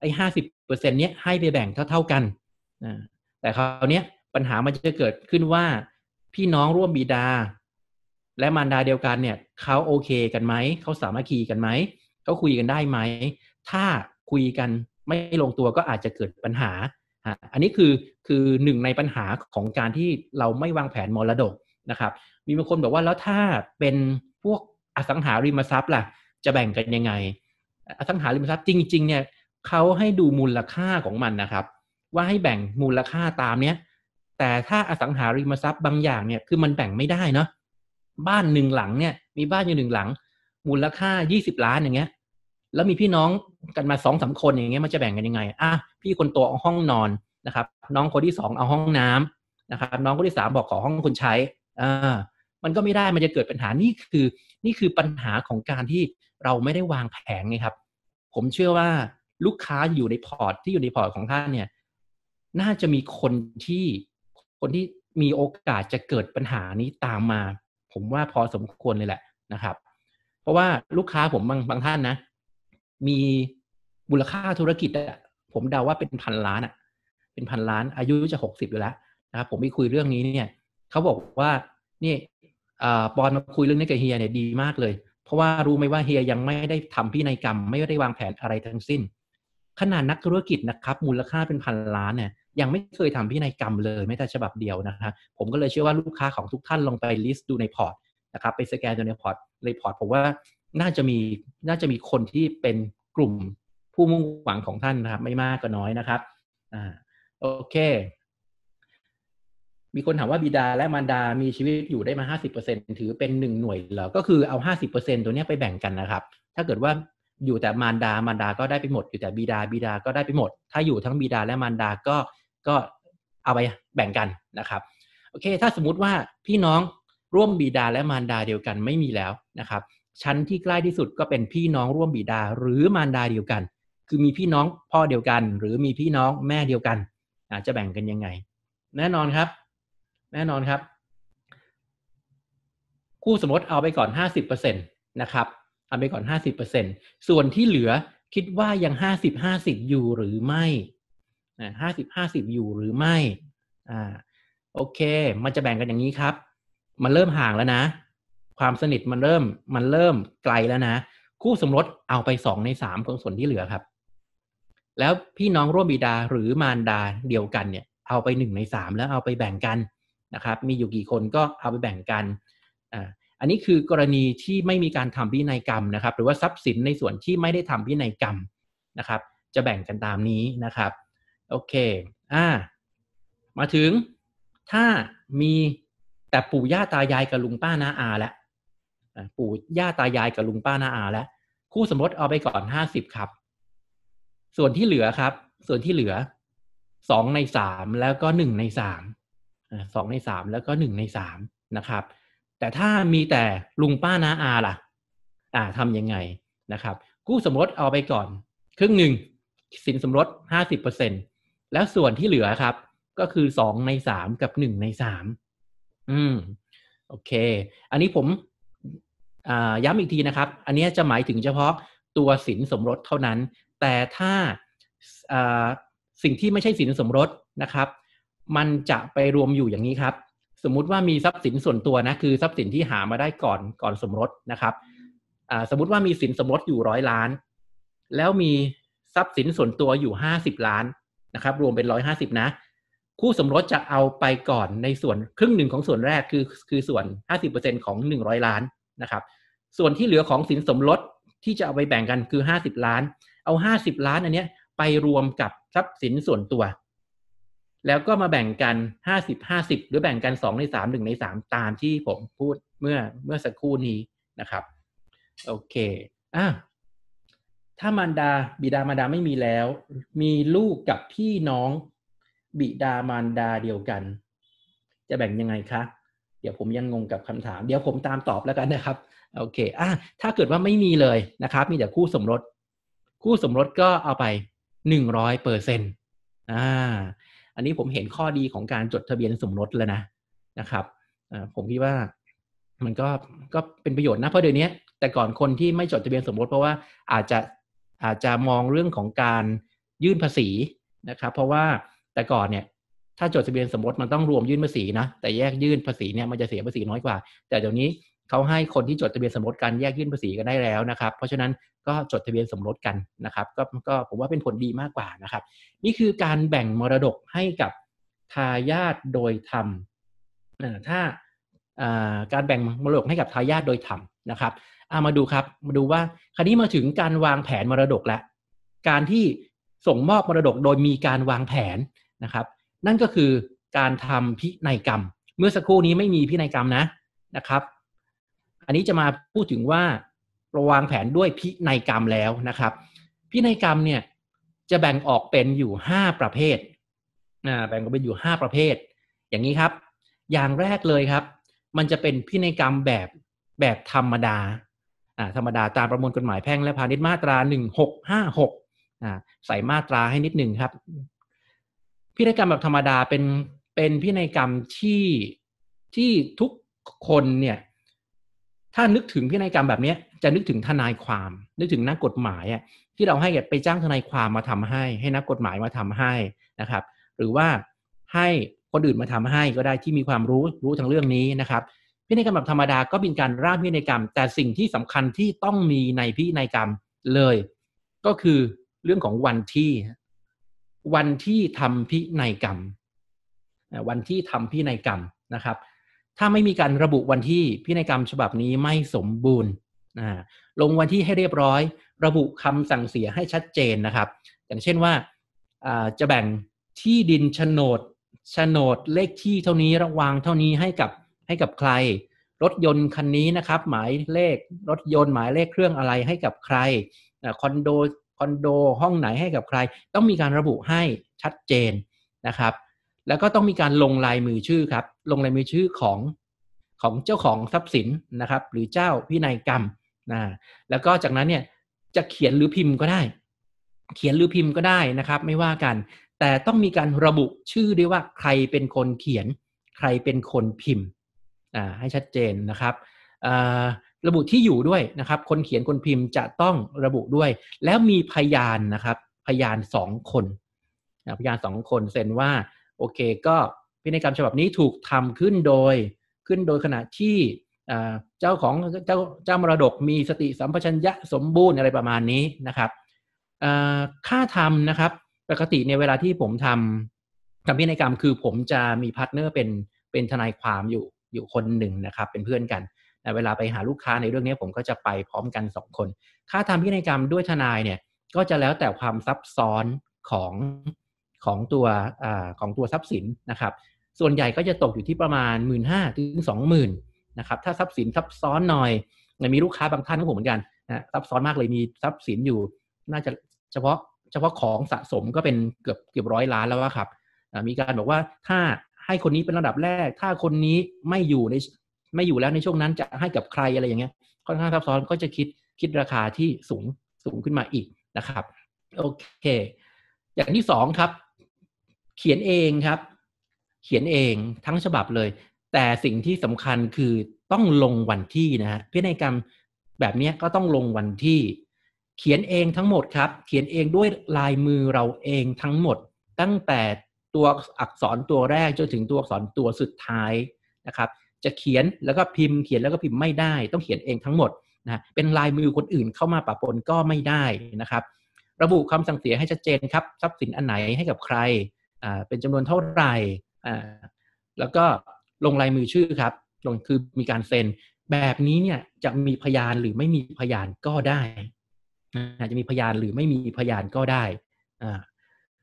ไอ้ห้าสิบเปอร์เซ็นต์เนี้ยให้ไปแบ่งเท่าๆกันนะแต่คราวเนี้ยปัญหามันจะเกิดขึ้นว่าพี่น้องร่วมบิดา และมารดาเดียวกันเนี่ยเขาโอเคกันไหมเขาสามัคคีกันไหมเขาคุยกันได้ไหมถ้าคุยกันไม่ลงตัวก็อาจจะเกิดปัญหาอันนี้คือคือหนึ่งในปัญหาของการที่เราไม่วางแผนมรดกนะครับมีบางคนบอกว่าแล้วถ้าเป็นพวกอสังหาริมทรัพย์ล่ะจะแบ่งกันยังไงอสังหาริมทรัพย์จริงๆเนี่ยเขาให้ดูมูลค่าของมันนะครับ ว่าให้แบ่งมูลค่าตามเนี้ย แต่ถ้าอสังหาริมทรัพย์บางอย่างเนี่ย คือมันแบ่งไม่ได้เนาะบ้านหนึ่งหลังเนี่ยมีบ้านอยู่หนึ่งหลัง มูลค่ายี่สิบล้านอย่างเงี้ย แล้วมีพี่น้องกันมาสองสาคนอย่างเงี้ยมันจะแบ่งกันยังไงอ่ะพี่คนโตเอาห้องนอนนะครับ น้องคนที่สองเอาห้องน้ำนะครับ น้องคนที่สามบอกขอห้องคนใช้อ่ามันก็ไม่ได้มันจะเกิดปัญหานี่คือนี่คือปัญหาของการที่เราไม่ได้วางแผนไงครับ ผมเชื่อว่าลูกค้าอยู่ในพอร์ตที่อยู่ในพอร์ตของท่านเนี่ย น่าจะมีคนที่คนที่มีโอกาสจะเกิดปัญหานี้ตามมา ผมว่าพอสมควรเลยแหละนะครับ เพราะว่าลูกค้าผมบางบางท่านนะ มีมูลค่าธุรกิจอะผมเดาว่าเป็นพันล้านอะเป็นพันล้าน อายุจะหกสิบอยู่แล้วนะครับผมไปคุยเรื่องนี้เนี่ยเขาบอกว่านี่ปอนมาคุยเรื่องนี้กับเฮียเนี่ยดีมากเลยเพราะว่ารู้ไหมว่า เฮียยังไม่ได้ทำพินัยกรรมไม่ได้วางแผนอะไรทั้งสิ้น ขนาดนักธุรกิจนะครับ มูลค่าเป็นพันล้านเนี่ยยังไม่เคยทำพินัยกรรมเลยแม้แต่ฉบับเดียวนะฮะผมก็เลยเชื่อว่าลูกค้าของทุกท่านลองไปลิสต์ดูในพอร์ตนะครับไปสแกนดูในพอร์ตรนพอร์ตผมว่าน่าจะมีน่าจะมีคนที่เป็นกลุ่มผู้มุ่งหวังของท่านนะครับไม่มากก็น้อยนะครับอ่าโอเคมีคนถามว่าบิดาและมารดา มีชีวิตอยู่ได้มา 50%ถือเป็นหนึ่งหน่วยเหรอ ก็คือเอา 50%ตัวนี้ไปแบ่งกันนะครับ ถ้าเกิดว่าอยู่แต่มารดามารดา ก็ได้ไปหมดอยู่แต่บิดาบิดา ก็ได้ไปหมด ถ้าอยู่ทั้งบิดาและมารดา ก็ ก็เอาไปแบ่งกันนะครับ โอเค ถ้าสมมุติว่าพี่น้องร่วมบิดาและมารดาเดียวกันไม่มีแล้วนะครับ ชั้นที่ใกล้ที่สุดก็เป็นพี่น้องร่วมบิดาหรือมารดาเดียวกัน คือมีพี่น้องพ่อเดียวกัน หรือมีพี่น้องแม่เดียวกันอาจจะแบ่งกันยังไง แน่นอนครับแน่นอนครับคู่สมรสเอาไปก่อน50%นะครับ เอาไปก่อน50%ส่วนที่เหลือคิดว่ายัง 50-50 อยู่ หรือไม่นะ50-50อยู่หรือไม่อ่าโอเค มันจะแบ่งกันอย่างนี้ครับ มันเริ่มห่างแล้วนะ ความสนิทมันเริ่มมันเริ่มไกลแล้วนะ คู่สมรสเอาไปสองในสามของส่วนที่เหลือครับ แล้วพี่น้องร่วมบิดาหรือมารดาเดียวกันเนี่ย เอาไปหนึ่งในสามแล้วเอาไปแบ่งกันนะครับมีอยู่กี่คนก็เอาไปแบ่งกัน อันนี้คือกรณีที่ไม่มีการทำพินัยกรรมนะครับ หรือว่าทรัพย์สินในส่วนที่ไม่ได้ทำพินัยกรรมนะครับ จะแบ่งกันตามนี้นะครับ โอเคอ่ามาถึงถ้ามีแต่ปู่ย่าตายายกับลุงป้าน้าอา แล้วปู่ย่าตายายกับลุงป้าน้าอา แล้ว คู่สมรสเอาไปก่อนห้าสิบครับ ส่วนที่เหลือครับ ส่วนที่เหลือสองในสามแล้วก็หนึ่งในสามสองในสามแล้วก็หนึ่งในสามนะครับ แต่ถ้ามีแต่ ลุงป้านาอา ล่ะ อ่าทำยังไงนะครับกู้สมรสเอาไปก่อนครึ่งหนึ่งสินสมรสห้าสิบเปอร์เซ็นตแล้วส่วนที่เหลือครับ ก็คือสองในสามกับหนึ่งในสามอืม โอเค อันนี้ผมย้ำอีกทีนะครับ อันนี้จะหมายถึงเฉพาะตัวสินสมรสเท่านั้น แต่ถ้าสิ่งที่ไม่ใช่สินสมรสนะครับมันจะไปรวมอยู่อย่างนี้ครับ สมมุติว่ามีทรัพย์สินส่วนตัวนะคือทรัพย์สินที่หามาได้ก่อนก่อนสมรสนะครับสมมติว่ามีสินสมรสอยู่ร้อยล้าน แล้วมีทรัพย์สินส่วนตัวอยู่ห้าสิบล้านนะครับ รวมเป็นร้อยห้าสิบนะ คู่สมรสจะเอาไปก่อนในส่วนครึ่งหนึ่งของส่วนแรกคือคือส่วนห้าสิบเปอร์เซ็นของหนึ่งร้อยล้านนะครับ ส่วนที่เหลือของสินสมรสที่จะเอาไปแบ่งกันคือห้าสิบล้าน เอาห้าสิบล้านอันเนี้ยไปรวมกับทรัพย์สินส่วนตัวแล้วก็มาแบ่งกัน50 50หรือแบ่งกัน2ใน3 1ใน3ตามที่ผมพูดเมื่อเมื่อสักครู่นี้นะครับ โอเคอ่ะถ้ามารดาบิดามารดาไม่มีแล้ว มีลูกกับพี่น้องบิดามารดาเดียวกัน จะแบ่งยังไงคะ เดี๋ยวผมยังงงกับคำถาม เดี๋ยวผมตามตอบแล้วกันนะครับ โอเคอ่ะถ้าเกิดว่าไม่มีเลยนะครับ มีแต่คู่สมรสคู่สมรสก็เอาไปหนึ่งร้อยเปอร์เซ็นต์อ่าอันนี้ผมเห็นข้อดีของการจดทะเบียนสมรสแล้วนะนะครับผมคิดว่ามันก็ก็เป็นประโยชน์นะเพราะเดี๋ยวนี้แต่ก่อนคนที่ไม่จดทะเบียนสมรสเพราะว่าอาจจะอาจจะมองเรื่องของการยื่นภาษีนะครับ เพราะว่าแต่ก่อนเนี่ยถ้าจดทะเบียนสมรสมันต้องรวมยื่นภาษีนะแต่แยกยื่นภาษีเนี่ยมันจะเสียภาษีน้อยกว่า แต่เดี๋ยวนี้เขาให้คนที่จดทะเบียนสมรสกันแยกยื่นภาษีกันได้แล้วนะครับ เพราะฉะนั้นก็จดทะเบียนสมรสกันนะครับก็ก็ผมว่าเป็นผลดีมากกว่านะครับ นี่คือการแบ่งมรดกให้กับทายาทโดยธรรมถ้าการแบ่งมรดกให้กับทายาทโดยธรรมนะครับเอามาดูครับมาดูว่าคราวนี้มาถึงการวางแผนมรดกและ การที่ส่งมอบมรดกโดยมีการวางแผนนะครับ นั่นก็คือการทำพินัยกรรม เมื่อสักครู่นี้ไม่มีพินัยกรรมนะนะครับอันนี้จะมาพูดถึงว่าระวางแผนด้วยพินัยกรรมแล้วนะครับ พินัยกรรมเนี่ยจะแบ่งออกเป็นอยู่5ประเภทนะแบ่งออกเป็นอยู่5ประเภท อย่างนี้ครับ อย่างแรกเลยครับ มันจะเป็นพินัยกรรมแบบแบบธรรมดาอ่าธรรมดาตามประมวลกฎหมายแพ่ง และพาณิชย์มาตรา1656อ่าใส่มาตราให้นิดหนึ่งครับ พินัยกรรมแบบธรรมดาเป็นเป็นพินัยกรรมที่ที่ทุกคนเนี่ยถ้านึกถึงพินัยกรรมแบบนี้จะนึกถึงทนายความ นึกถึงนักกฎหมายอ่ะที่เราให้ไปจ้างทนายความมาทำให้ ให้นักกฎหมายมาทำให้นะครับ หรือว่าให้คนอื่นมาทำให้ก็ได้ที่มีความรู้รู้ทางเรื่องนี้นะครับ พินัยกรรมแบบธรรมดาก็เป็นการร่างพินัยกรรม แต่สิ่งที่สำคัญที่ต้องมีในพินัยกรรมเลย ก็คือเรื่องของวันที่วันที่ทำพินัยกรรม วันที่ทำพินัยกรรมนะครับถ้าไม่มีการระบุวันที่พินัยกรรมฉบับนี้ไม่สมบูรณ์ลงวันที่ให้เรียบร้อย ระบุคำสั่งเสียให้ชัดเจนนะครับอย่างเช่นว่าจะแบ่งที่ดินโฉนดโฉนดเลขที่เท่านี้ระวางเท่านี้ให้กับให้กับใคร รถยนต์คันนี้นะครับ หมายเลขรถยนต์หมายเลขเครื่องอะไรให้กับใครคอนโดคอนโดห้องไหนให้กับใคร ต้องมีการระบุให้ชัดเจนนะครับแล้วก็ต้องมีการลงลายมือชื่อครับ ลงลายมือชื่อของของเจ้าของทรัพย์สินนะครับ หรือเจ้าพินัยกรรมนะแล้วก็จากนั้นเนี่ยจะเขียนหรือพิมพ์ก็ได้ เขียนหรือพิมพ์ก็ได้นะครับ ไม่ว่ากัน แต่ต้องมีการระบุชื่อด้วยว่า ใครเป็นคนเขียนใครเป็นคนพิมพ์อ่าให้ชัดเจนนะครับระบุที่อยู่ด้วยนะครับ คนเขียนคนพิมพ์จะต้องระบุด้วย แล้วมีพยานนะครับพยานสองคนพยานสองคนเซ็นว่าโอเคก็พินัยกรรมฉบับนี้ถูกทำขึ้นโดยขึ้นโดยขณะที่เจ้าของเจ้าเจ้ามรดกมีสติสัมปชัญญะสมบูรณ์อะไรประมาณนี้นะครับค่าทำนะครับ ปกติในเวลาที่ผมทำทำพินัยกรรมคือผมจะมีพาร์ทเนอร์เป็นเป็นทนายความอยู่อยู่คนหนึ่งนะครับ เป็นเพื่อนกันเวลาไปหาลูกค้าในเรื่องนี้ผมก็จะไปพร้อมกัน2คน ค่าทำพินัยกรรมด้วยทนายเนี่ยก็จะแล้วแต่ความซับซ้อนของของตัวอของตัวทรัพย์สินนะครับ ส่วนใหญ่ก็จะตกอยู่ที่ประมาณ 1 5ื่นถึงสองหมื่นนะครับ ถ้าทรัพย์สินซับ ซ้อนหน่อย มีลูกค้าบางท่านของผมเหมือนกันนะซับซ้อนมากเลยมีทรัพย์สินอยู่ น่าจะเฉพาะเฉพาะของสะสมก็เป็นเกือบเกือบร้อยล้านแล้วครับ มีการบอกว่าถ้าให้คนนี้เป็นระดับแรก ถ้าคนนี้ไม่อยู่ในไม่อยู่แล้วในช่วงนั้นจะให้กับใครอะไรอย่างเงี้ยค่อนข้างซับซ้อนก็จะคิดคิดราคาที่สูงสูงขึ้นมาอีกนะครับโอเคอย่างที่สองครับเขียนเองครับเขียนเองทั้งฉบับเลย แต่สิ่งที่สำคัญคือต้องลงวันที่นะฮะพินัยกรรมแบบนี้ก็ต้องลงวันที่ เขียนเองทั้งหมดครับ เขียนเองด้วยลายมือเราเองทั้งหมด ตั้งแต่ตัวอักษรตัวแรกจนถึงตัวอักษรตัวสุดท้ายนะครับ จะเขียนแล้วก็พิมพ์เขียนแล้วก็พิมพ์ไม่ได้ต้องเขียนเองทั้งหมดนะเป็นลายมือคนอื่นเข้ามาปะปนก็ไม่ได้นะครับ ระบุคำสั่งเสียให้ชัดเจนครับทรัพย์สินอันไหนให้กับใครเป็นจำนวนเท่าไหร่แล้วก็ลงลายมือชื่อครับ ลงคือมีการเซ็น แบบนี้เนี่ยจะมีพยานหรือไม่มีพยานก็ได้จะมีพยานหรือไม่มีพยานก็ได้อ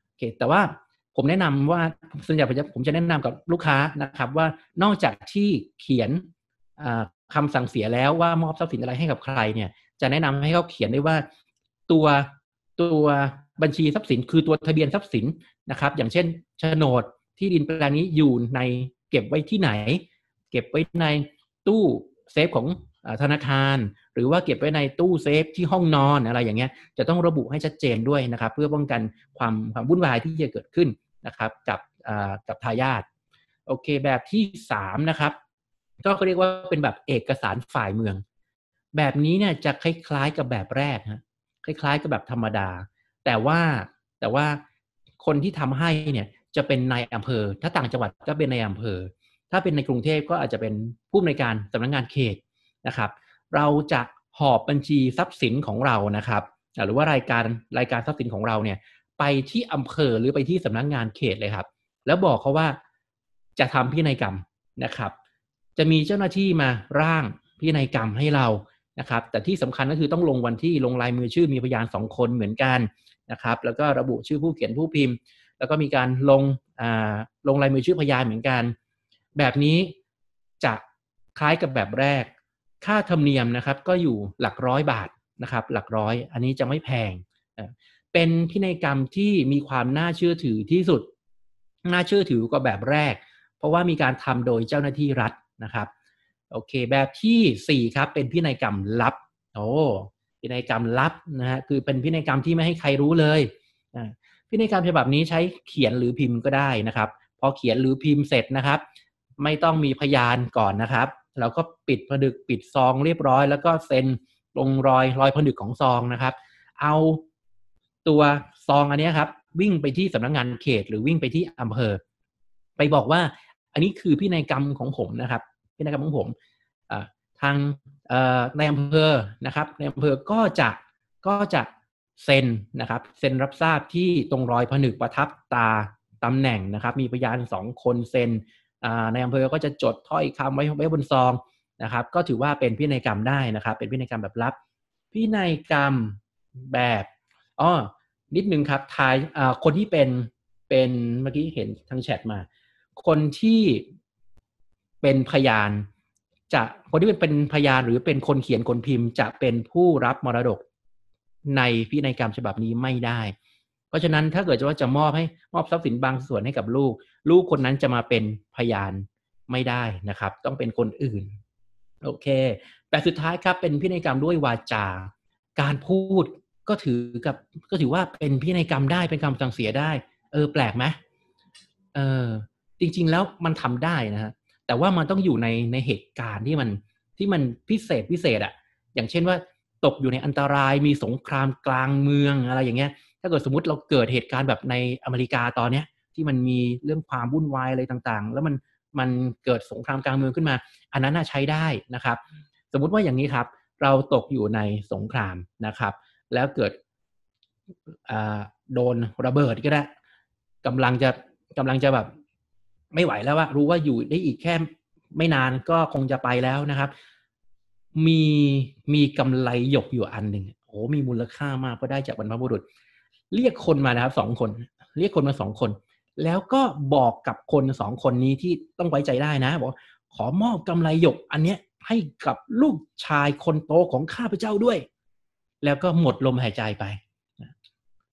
โอเค แต่ว่าผมแนะนำว่าส่วนใหญ่ผมจะแนะนำกับลูกค้านะครับ ว่านอกจากที่เขียนคำสั่งเสียแล้วว่ามอบทรัพย์สินอะไรให้กับใครเนี่ยจะแนะนำให้เขาเขียนได้ว่าตัวตัวบัญชีทรัพย์สินคือตัวทะเบียนทรัพย์สินนะครับอย่างเช่นโฉนดที่ดินแปลงนี้อยู่ในเก็บไว้ที่ไหน เก็บไว้ในตู้เซฟของธนาคาร หรือว่าเก็บไว้ในตู้เซฟที่ห้องนอนอะไรอย่างเงี้ยจะต้องระบุให้ชัดเจนด้วยนะครับ เพื่อป้องกันความความวุ่นวายที่จะเกิดขึ้นนะครับกับกับทายาทโอเคแบบที่สามนะครับก็เรียกว่าเป็นแบบเอกสารฝ่ายเมือง แบบนี้เนี่ยจะคล้ายๆกับแบบแรกฮะคล้ายๆกับแบบธรรมดาแต่ว่าแต่ว่าคนที่ทำให้เนี่ยจะเป็นนายอำเภอ ถ้าต่างจังหวัดก็เป็นนายอำเภอ ถ้าเป็นในกรุงเทพก็อาจจะเป็นผู้อำนวยการสำนักงงานเขตนะครับ เราจะหอบบัญชีทรัพย์สินของเรานะครับหรือว่ารายการรายการทรัพย์สินของเราเนี่ยไปที่อำเภอหรือไปที่สำนักงงานเขตเลยครับแล้วบอกเขาว่าจะทำพินัยกรรมนะครับ จะมีเจ้าหน้าที่มาร่างพินัยกรรมให้เรานะครับ แต่ที่สำคัญก็คือต้องลงวันที่ลงลายมือชื่อ มีพยานสองคนเหมือนกันนะครับแล้วก็ระบุชื่อผู้เขียนผู้พิมพ์ แล้วก็มีการลงลงลายมือชื่อพยานเหมือนกัน แบบนี้จะคล้ายกับแบบแรก ค่าธรรมเนียมนะครับ ก็อยู่หลักร้อยบาทนะครับ หลักร้อยอันนี้จะไม่แพงเป็นพินัยกรรมที่มีความน่าเชื่อถือที่สุด น่าเชื่อถือกว่าแบบแรกเพราะว่ามีการทำโดยเจ้าหน้าที่รัฐนะครับโอเค แบบที่4ครับ เป็นพินัยกรรมลับ โอ้พินัยกรรมลับนะฮะคือเป็นพินัยกรรมที่ไม่ให้ใครรู้เลยพินัยกรรมฉบับนี้ใช้เขียนหรือพิมพ์ก็ได้นะครับพอเขียนหรือพิมพ์เสร็จนะครับ ไม่ต้องมีพยานก่อนนะครับ เราก็ปิดผนึกปิดซอง เรียบร้อย แล้วก็เซ็นลงรอยรอยผนึกของซองนะครับ เอาตัวซองอันนี้ครับ วิ่งไปที่สำนักงงานเขตหรือวิ่งไปที่อำเภอ ไปบอกว่า อันนี้คือพินัยกรรมของผมนะครับ พินัยกรรมของผมทางในอำเภอนะครับในอำเภอก็จะก็จะเซ็นนะครับเซ็นรับทราบที่ตรงรอยผนึกประทับตาตำแหน่งนะครับ มีพยานสองคนเซ็นในอำเภอก็จะจดถ้อยคำไว้ไว้บนซองนะครับ ก็ถือว่าเป็นพินัยกรรมได้นะครับ เป็นพินัยกรรมแบบลับพินัยกรรมแบบอ้อนิดนึงครับทายคนที่เป็นเป็นเมื่อกี้เห็นทางแชทมา คนที่เป็นพยานจะคนที่เป็นพยานหรือเป็นคนเขียนคนพิมพ์จะเป็นผู้รับมรดก ในพินัยกรรมฉบับนี้ไม่ได้ เพราะฉะนั้นถ้าเกิดว่าจะมอบให้มอบทรัพย์สินบางส่วนให้กับลูก ลูกคนนั้นจะมาเป็นพยานไม่ได้นะครับ ต้องเป็นคนอื่น โอเคแต่สุดท้ายครับเป็นพินัยกรรมด้วยวาจาการพูดก็ถือกับ ก็ถือว่าเป็นพินัยกรรมได้เป็นคำสั่งเสียได้ เออ แปลกไหมเออ จริง ๆ แล้วมันทำได้นะฮะแต่ว่ามันต้องอยู่ในในเหตุการณ์ที่มันที่มันพิเศษพิเศษอะอย่างเช่นว่าตกอยู่ในอันตรายมีสงครามกลางเมืองอะไรอย่างเงี้ย ถ้าเกิดสมมติเราเกิดเหตุการณ์แบบในอเมริกาตอนเนี้ย ที่มันมีเรื่องความวุ่นวายอะไรต่าง ๆ แล้วมันมันเกิดสงครามกลางเมืองขึ้นมา อันนั้นน่าใช้ได้นะครับ สมมุติว่าอย่างนี้ครับ เราตกอยู่ในสงครามนะครับ แล้วเกิดโดนระเบิดก็ได้กำลังจะกำลังจะแบบไม่ไหวแล้วว่ารู้ว่าอยู่ได้อีกแค่ไม่นานก็คงจะไปแล้วนะครับ มีมีกำไรหยกอยู่อันหนึ่งโอ้มีมูลค่ามากเพราะได้จากบรรพบุรุษ เรียกคนมานะครับสองคน เรียกคนมาสองคน แล้วก็บอกกับคนสองคนนี้ที่ต้องไว้ใจได้นะบอกขอมอบกำไรหยกอันเนี้ยให้กับลูกชายคนโตของข้าพเจ้าด้วย แล้วก็หมดลมหายใจไป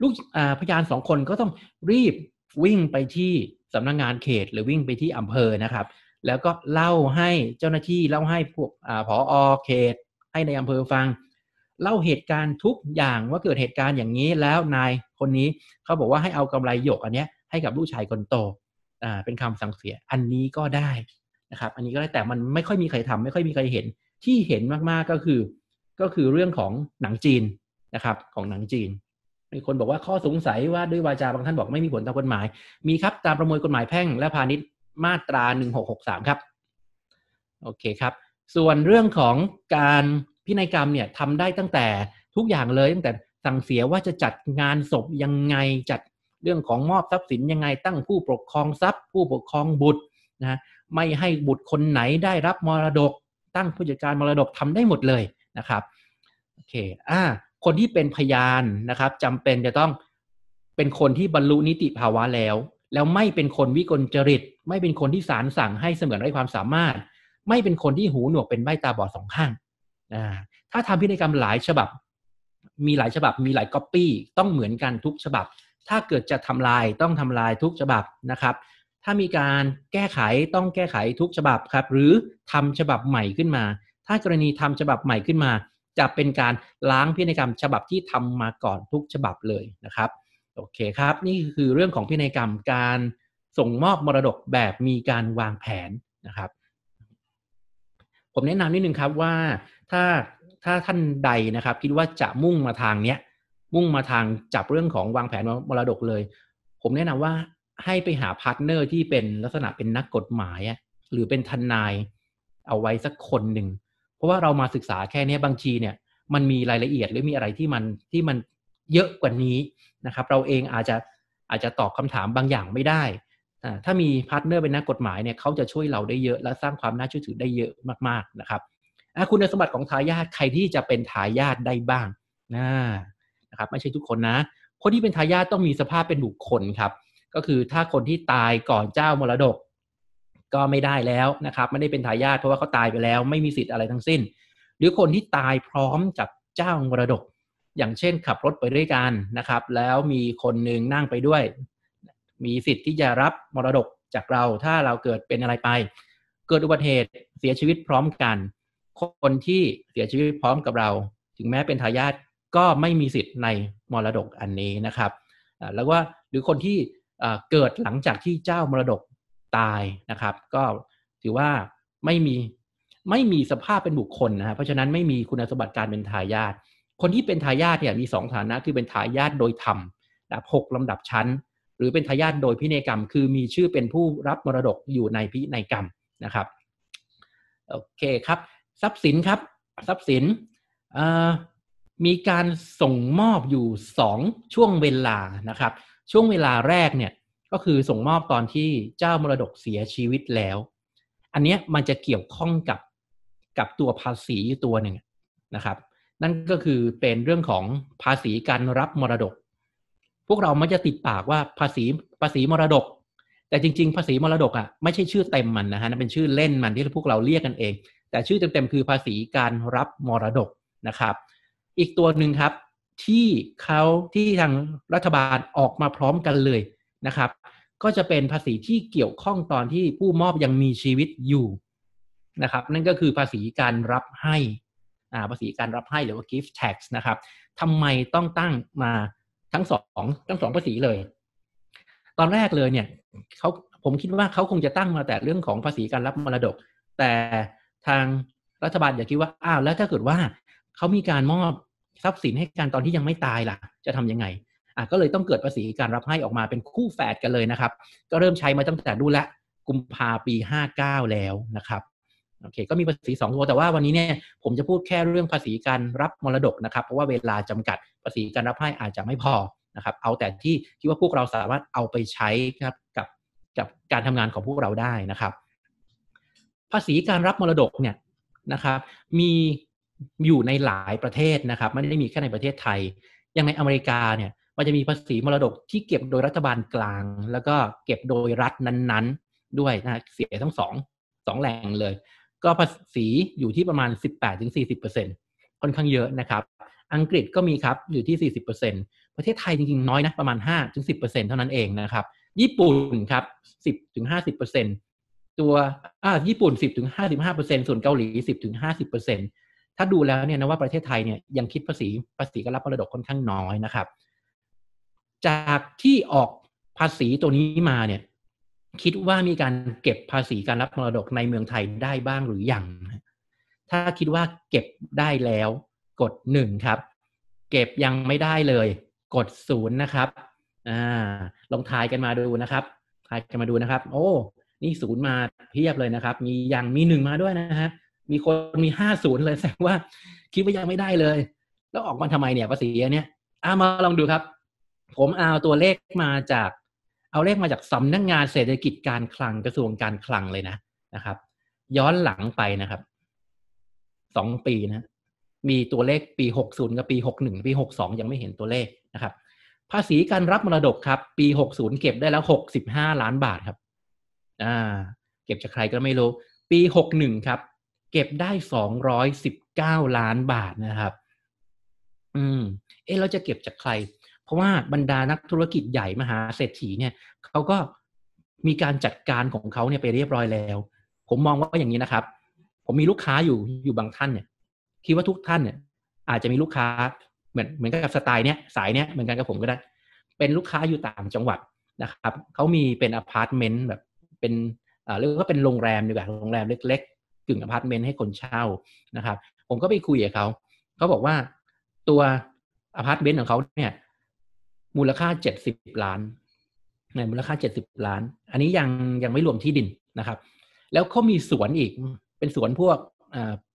ลูกพยานสองคนก็ต้องรีบวิ่งไปที่สำนักงงานเขต หรือวิ่งไปที่อำเภอนะครับ แล้วก็เล่าให้เจ้าหน้าที่เล่าให้พวกผออเขตให้ในอำเภอฟัง เล่าเหตุการณ์ทุกอย่างว่าเกิดเหตุการณ์อย่างนี้แล้วนายคนนี้เขาบอกว่าให้เอากำไรหยกอันนี้ให้กับลูกชายคนโตอ่าเป็นคำสั่งเสียอันนี้ก็ได้นะครับอันนี้ก็ได้แต่มันไม่ค่อยมีใครทำ ไม่ค่อยมีใครเห็นที่เห็นมากๆก็คือก็คือเรื่องของหนังจีนนะครับของหนังจีนมีคนบอกว่าข้อสงสัยว่าด้วยวาจาบางท่านบอกไม่มีผลต่อกฎหมาย มีครับ ตามประมวลกฎหมายแพ่งและพาณิชย์มาตรา1663ครับโอเคครับ ส่วนเรื่องของการพินัยกรรมเนี่ยทำได้ตั้งแต่ทุกอย่างเลยตั้งแต่สั่งเสียว่าจะจัดงานศพยังไงจัดเรื่องของมอบทรัพย์สินยังไง ตั้งผู้ปกครองทรัพย์ ผู้ปกครองบุตรนะไม่ให้บุตรคนไหนได้รับมรดก ตั้งผู้จัดการมรดกทำได้หมดเลยนะครับโอเคอ่าคนที่เป็นพยานนะครับจำเป็นจะต้องเป็นคนที่บรรลุนิติภาวะแล้ว แล้วไม่เป็นคนวิกลจริต ไม่เป็นคนที่สารสั่งให้เสมือนไร้ความสามารถ ไม่เป็นคนที่หูหนวกเป็นใบตาบอดสองข้างถ้าทำพินัยกรรมหลายฉบับ มีหลายฉบับมีหลายก๊อปปี้ต้องเหมือนกันทุกฉบับ ถ้าเกิดจะทำลายต้องทำลายทุกฉบับนะครับ ถ้ามีการแก้ไขต้องแก้ไขทุกฉบับครับ หรือทำฉบับใหม่ขึ้นมา ถ้ากรณีทำฉบับใหม่ขึ้นมาจะเป็นการล้างพินัยกรรมฉบับที่ทำมาก่อนทุกฉบับเลยนะครับโอเคครับ นี่คือเรื่องของพินัยกรรมการส่งมอบมรดกแบบมีการวางแผนนะครับ ผมแนะนำนิดนึงครับว่าถ้าถ้าท่านใดนะครับ คิดว่าจะมุ่งมาทางเนี้ยมุ่งมาทางจับ เรื่องของวางแผนมรดกเลยผมแนะนำว่าให้ไปหาพาร์ทเนอร์ที่เป็นลักษณะเป็นนักกฎหมายหรือเป็นทนายเอาไว้สักคนหนึ่งเพราะว่าเรามาศึกษาแค่นี้บางทีเนี่ยมันมีรายละเอียดหรือมีอะไรที่มันที่มันเยอะกว่านี้นะครับเราเองอาจจะอาจจะตอบคำถามบางอย่างไม่ได้ ถ้ามีพาร์ทเนอร์เป็นนักกฎหมายเนี่ยเขาจะช่วยเราได้เยอะและสร้างความน่าเชื่อถือได้เยอะมากๆนะครับคุณสมบัติของทายาทใครที่จะเป็นทายาทได้บ้างนะนะครับไม่ใช่ทุกคนนะ คนที่เป็นทายาทต้องมีสภาพเป็นบุคคลครับก็คือถ้าคนที่ตายก่อนเจ้ามรดกก็ไม่ได้แล้วนะครับไม่ได้เป็นทายาทเพราะว่าเขาตายไปแล้ว ไม่มีสิทธิ์อะไรทั้งสิ้น หรือคนที่ตายพร้อมกับเจ้ามรดก อย่างเช่น ขับรถไปด้วยกันนะครับ แล้วมีคนหนึ่งนั่งไปด้วย มีสิทธิ์ที่จะรับมรดกจากเราถ้าเราเกิดเป็นอะไรไป เกิดอุบัติเหตุเสียชีวิตพร้อมกัน คนที่เสียชีวิตพร้อมกับเรา ถึงแม้เป็นทายาทก็ไม่มีสิทธิ์ในมรดกอันนี้นะครับแล้วว่าหรือคนที่เกิดหลังจากที่เจ้ามรดกตายนะครับก็ถือว่าไม่มีไม่มีสภาพเป็นบุคคลนะฮะเพราะฉะนั้นไม่มีคุณสมบัติการเป็นทายาทคนที่เป็นทายาทเนี่ยมีสองฐานะคือเป็นทายาทโดยธรรมับหกลำดับชั้น หรือเป็นทายาทโดยพินัยกรรม คือมีชื่อเป็นผู้รับมรดกอยู่ในพินัยกรรมนะครับโอเคครับทรัพย์สินครับทรัพย์สินมีการส่งมอบอยู่สองช่วงเวลานะครับช่วงเวลาแรกเนี่ยก็คือส่งมอบตอนที่เจ้ามรดกเสียชีวิตแล้ว อันนี้มันจะเกี่ยวข้องกับกับตัวภาษีอยู่ตัวหนึ่งนะครับ นั่นก็คือเป็นเรื่องของภาษีการรับมรดก พวกเรามักจะติดปากว่าภาษีภาษีมรดก แต่จริง ๆ ภาษีมรดกอ่ะไม่ใช่ชื่อเต็มมันนะฮะนั่นเป็นชื่อเล่นมันที่พวกเราเรียกกันเอง แต่ชื่อเต็มๆ คือภาษีการรับมรดกนะครับ อีกตัวหนึ่งครับที่เขาที่ทางรัฐบาลออกมาพร้อมกันเลยนะครับก็จะเป็นภาษีที่เกี่ยวข้องตอนที่ผู้มอบยังมีชีวิตอยู่นะครับ นั่นก็คือภาษีการรับให้ภาษีการรับให้หรือว่า gift tax นะครับทำไมต้องตั้งมาทั้งสองทั้งสองภาษีเลย ตอนแรกเลยเนี่ยเขาผมคิดว่าเขาคงจะตั้งมาแต่เรื่องของภาษีการรับมรดก แต่ทางรัฐบาลอยากคิดว่าอ้าวแล้วถ้าเกิดว่าเขามีการมอบทรัพย์สินให้การตอนที่ยังไม่ตายล่ะ จะทํำยังไงอ่ะก็เลยต้องเกิดภาษีการรับให้ออกมาเป็นคู่แฝดกันเลยนะครับ ก็เริ่มใช้มาตั้งแต่ดูแลกุมภาปี 59 แล้วนะครับโอเคก็มีภาษี2ตัว แต่ว่าวันนี้เนี่ยผมจะพูดแค่เรื่องภาษีการรับมรดกนะครับเพราะว่าเวลาจำกัดภาษีการรับให้อาจจะไม่พอนะครับเอาแต่ที่คิดว่าพวกเราสามารถเอาไปใช้ครับกับ กับการทำงานของพวกเราได้นะครับ ภาษีการรับมรดกเนี่ยนะครับ มีอยู่ในหลายประเทศนะครับไม่ได้มีแค่ในประเทศไทยอย่างในอเมริกาเนี่ยันจะมีภาษีมรดกที่เก็บโดยรัฐบาลกลาง แล้วก็เก็บโดยรัฐนั้นๆด้วยนะเสียทั้งสองสองแหล่งเลย ก็ภาษีอยู่ที่ประมาณ 18-40%ค่อนข้างเยอะนะครับ อังกฤษก็มีครับอยู่ที่ 40%ประเทศไทยจริงๆน้อยนะ ประมาณ 5-10%เท่านั้นเองนะครับ ญี่ปุ่นครับ 10-50%ตัวอ่าญี่ปุ่น 10-55%ส่วนเกาหลี 10-50%ถ้าดูแล้วเนี่ยนะว่าประเทศไทยเนี่ยยังคิดภาษีภาษีก็รรับมรดกค่อนข้างน้อยนะครับจากที่ออกภาษีตัวนี้มาเนี่ย คิดว่ามีการเก็บภาษีการรับมรดกในเมืองไทยได้บ้างหรือยังถ้าคิดว่าเก็บได้แล้วกดหนึ่งครับ เก็บยังไม่ได้เลย กดศูนย์นะครับอ่าลองทายกันมาดูนะครับทายกันมาดูนะครับ โอ้ นี่ศูนย์มาเพียบเลยนะครับ มียังมีหนึ่งมาด้วยนะฮะ มีคนมีห้าศูนย์เลย แสดงว่าคิดว่ายังไม่ได้เลยแล้วออกมาทำไมเนี่ยภาษีเนี้ยอ่ามาลองดูครับผมเอาตัวเลขมาจาก เอาเลขมาจากสำนักงงานเศรษฐกิจการคลังกระทรวงการคลังเลยนะนะครับ ย้อนหลังไปนะครับสองปีนะมีตัวเลขปีหกศูนย์กับ ปีหกหนึ่งปีหกสองยังไม่เห็นตัวเลขนะครับ ภาษีการรับมรดกครับ ปีหกศูนย์เก็บได้แล้วหกสิบห้าล้านบาทครับ อ่า เก็บจากใครก็ไม่รู้ ปีหกหนึ่งครับ เก็บได้สองร้อยสิบเก้าล้านบาทนะครับ อืม เอ๊ะเราจะเก็บจากใครราะว่าบรรดานักธุรกิจใหญ่มหาเศรษฐีเนี่ยเขาก็มีการจัดการของเขาเนี่ยไปเรียบร้อยแล้ว ผมมองว่าอย่างนี้นะครับ ผมมีลูกค้าอยู่อยู่บางท่านเนี่ยคิดว่าทุกท่านเนี่ยอาจจะมีลูกค้าเหมือนเหมือนกับสไตล์เนี้ยสายเนี้ยเหมือนกันกับผมก็ได้เป็นลูกค้าอยู่ต่างจังหวัดนะครับเขามีเป็นอพาร์ตเมนต์แบบเป็นเรียกว่าเป็นโรงแรมดีกว่าโรงแรมเล็กๆกึ่งอพาร์ตเมนต์ให้คนเช่านะครับ ผมก็ไปคุยกับเขาเขาบอกว่าตัวอพาร์ตเมนต์ของเขาเนี่ยมูลค่าเจ็ดสิบล้านนะมูลค่าเจ็ดสิบล้าน อันนี้ยังยังไม่รวมที่ดินนะครับ แล้วเขามีสวนอีก เป็นสวนพวก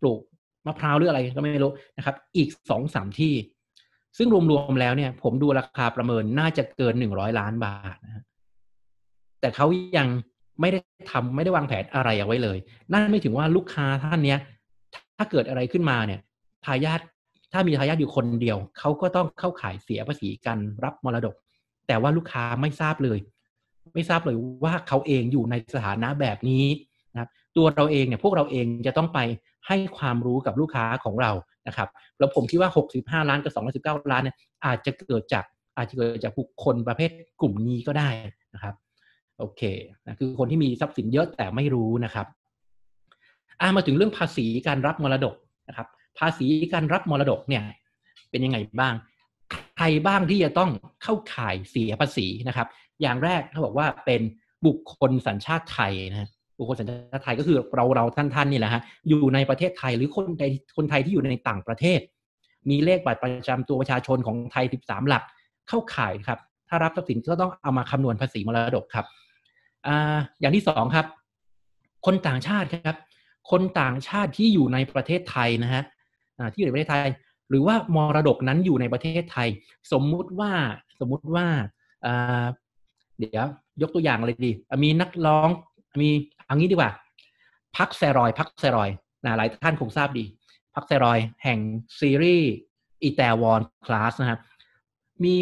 ปลูกมะพร้าวหรืออะไรก็ไม่รู้นะครับ อีกสองสามที่ ซึ่งรวมๆแล้วเนี่ย ผมดูราคาประเมินน่าจะเกินหนึ่งร้อยล้านบาทนะแต่เขายังไม่ได้ทำไม่ได้วางแผนอะไรเอาไว้เลย นั่นไม่ถึงว่าลูกค้าท่านเนี้ยถ้าเกิดอะไรขึ้นมาเนี่ยทายาทถ้ามีทายาทอยู่คนเดียวเขาก็ต้องเข้าขายเสียภาษีการรับมรดก แต่ว่าลูกค้าไม่ทราบเลย ไม่ทราบเลยว่าเขาเองอยู่ในสถานะแบบนี้นะครับ ตัวเราเองเนี่ยพวกเราเองจะต้องไปให้ความรู้กับลูกค้าของเรานะครับแล้วผมคิดว่า 65 ล้าน กับ2 9ล้านเนี่ยอาจจะเกิดจากอาจจะเกิดจากบุคคลประเภทกลุ่มนี้ก็ได้นะครับ โอเคนะคือคนที่มีทรัพย์สินเยอะแต่ไม่รู้นะครับอามาถึงเรื่องภาษีการรับมรดกนะครับภาษีการรับมรดกเนี่ย เป็นยังไงบ้างใครบ้างที่จะต้องเข้าข่ายเสียภาษีนะครับ อย่างแรกเขาบอกว่าเป็นบุคคลสัญชาติไทยนะบุคคลสัญชาติไทยก็คือเราเราท่านท่านนี่แหละฮะอยู่ในประเทศไทยหรือคนไทยคนไทยที่อยู่ในต่างประเทศ มีเลขบัตรประจำตัวประชาชนของไทย13 หลัก เข้าข่ายครับ ถ้ารับทรัพย์สินก็ต้องเอามาคำนวณภาษีมรดกครับออย่างที่สองครับ คนต่างชาติครับ คนต่างชาติที่อยู่ในประเทศไทยนะฮะที่อยู่ในประเทศไทย หรือว่ามรดกนั้นอยู่ในประเทศไทย สมมุติว่าสมมุติว่าเดี๋ยวยกตัวอย่างเลยดีมีนักร้องมีอังนี้ดีกว่า พักแซรอย พักแซรอยนะหลายท่านคงทราบดี พักแซรอยแห่งซีรีส์อีแตวอนคลาสนะครับ มี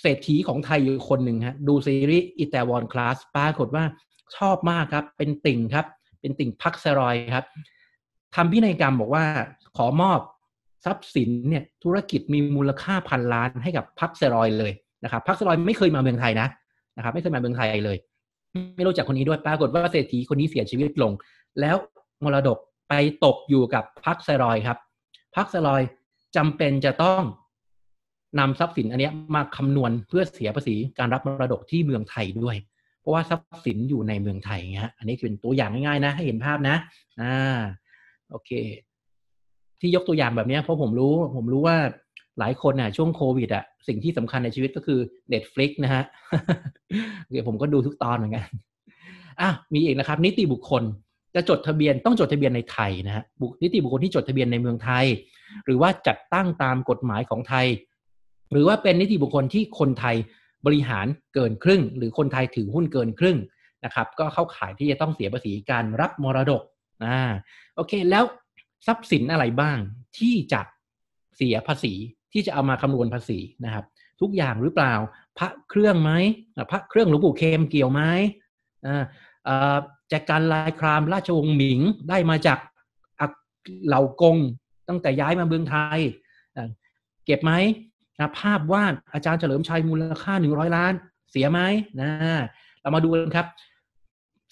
เศรษฐีของไทยอยู่คนหนึ่งฮะดูซีรีส์อีแตวอนคลาสปรากฏว่าชอบมากครับเป็นติ่งครับ เป็นติ่งพักแซรอยครับทำพินัยกรรมบอกว่าขอมอบทรัพย์สินเนี่ย ธุรกิจมีมูลค่าพันล้านให้กับพักเซรอยเลยนะครับพักเซรอยไม่เคยมาเมืองไทยนะนะครับไม่เคยมาเมืองไทยเลย ไม่รู้จักคนนี้ด้วยปรากฏว่า เศรษฐีคนนี้เสียชีวิตลง แล้วมรดกไปตกอยู่กับพักเซรอยครับพักเซรอยจำเป็นจะต้องนำทรัพย์สินอันนี้มาคำนวณเพื่อเสียภาษีการรับมรดกที่เมืองไทยด้วย เพราะว่าทรัพย์สินอยู่ในเมืองไทยเงี้ย อันนี้เป็นตัวอย่างง่ายๆนะ ให้เห็นภาพนะ อ่า โอเคที่ยกตัวอย่างแบบนี้เพราะผมรู้ผมรู้ว่าหลายคนน่ะช่วงโควิดอ่ะสิ่งที่สำคัญในชีวิตก็คือ Netflix นะฮะเดี๋ยวผมก็ดูทุกตอนเหมือนกันอ่ะมีอีกนะครับ นิติบุคคลจะจดทะเบียนต้องจดทะเบียนในไทยนะฮะนิติบุคคลที่จดทะเบียนในเมืองไทย หรือว่าจัดตั้งตามกฎหมายของไทย หรือว่าเป็นนิติบุคคลที่คนไทยบริหารเกินครึ่ง หรือคนไทยถือหุ้นเกินครึ่งนะครับ ก็เข้าข่ายที่จะต้องเสียภาษีการรับมรดก อ่า โอเคแล้วทรัพย์สินอะไรบ้างที่จะเสียภาษีที่จะเอามาคำนวณภาษีนะครับ ทุกอย่างหรือเปล่า พระเครื่องไหมพระเครื่องหลวงปู่เคมเกี่ยวไหมจากการลายครามราชวงศ์หมิงได้มาจากเหล่ากงตั้งแต่ย้ายมาเมืองไทย เก็บไหมภาพวาดอาจารย์เฉลิมชัยมูลค่า 100 ล้าน เสียไหมนะ เรามาดูกันครับ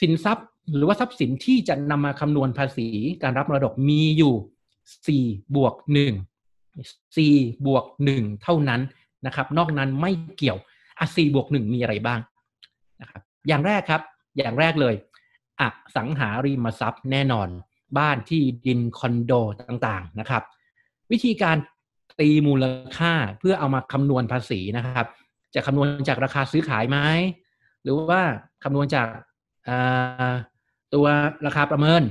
สินทรัพย์หรือว่าทรัพย์สินที่จะนำมาคำนวณภาษีการรับมรดกมีอยู่สี่บวกหนึ่งสี่บวกหนึ่งเท่านั้นนะครับ นอกนั้นไม่เกี่ยวอ่ะสี่บวกหนึ่งมีอะไรบ้างนะครับ อย่างแรกครับ อย่างแรกเลยอสังหาริมทรัพย์แน่นอนบ้านที่ดินคอนโดต่างๆนะครับ วิธีการตีมูลค่าเพื่อเอามาคำนวณภาษีนะครับ จะคำนวณจากราคาซื้อขายไหมหรือว่าคำนวณจากตัวราคาประเมิน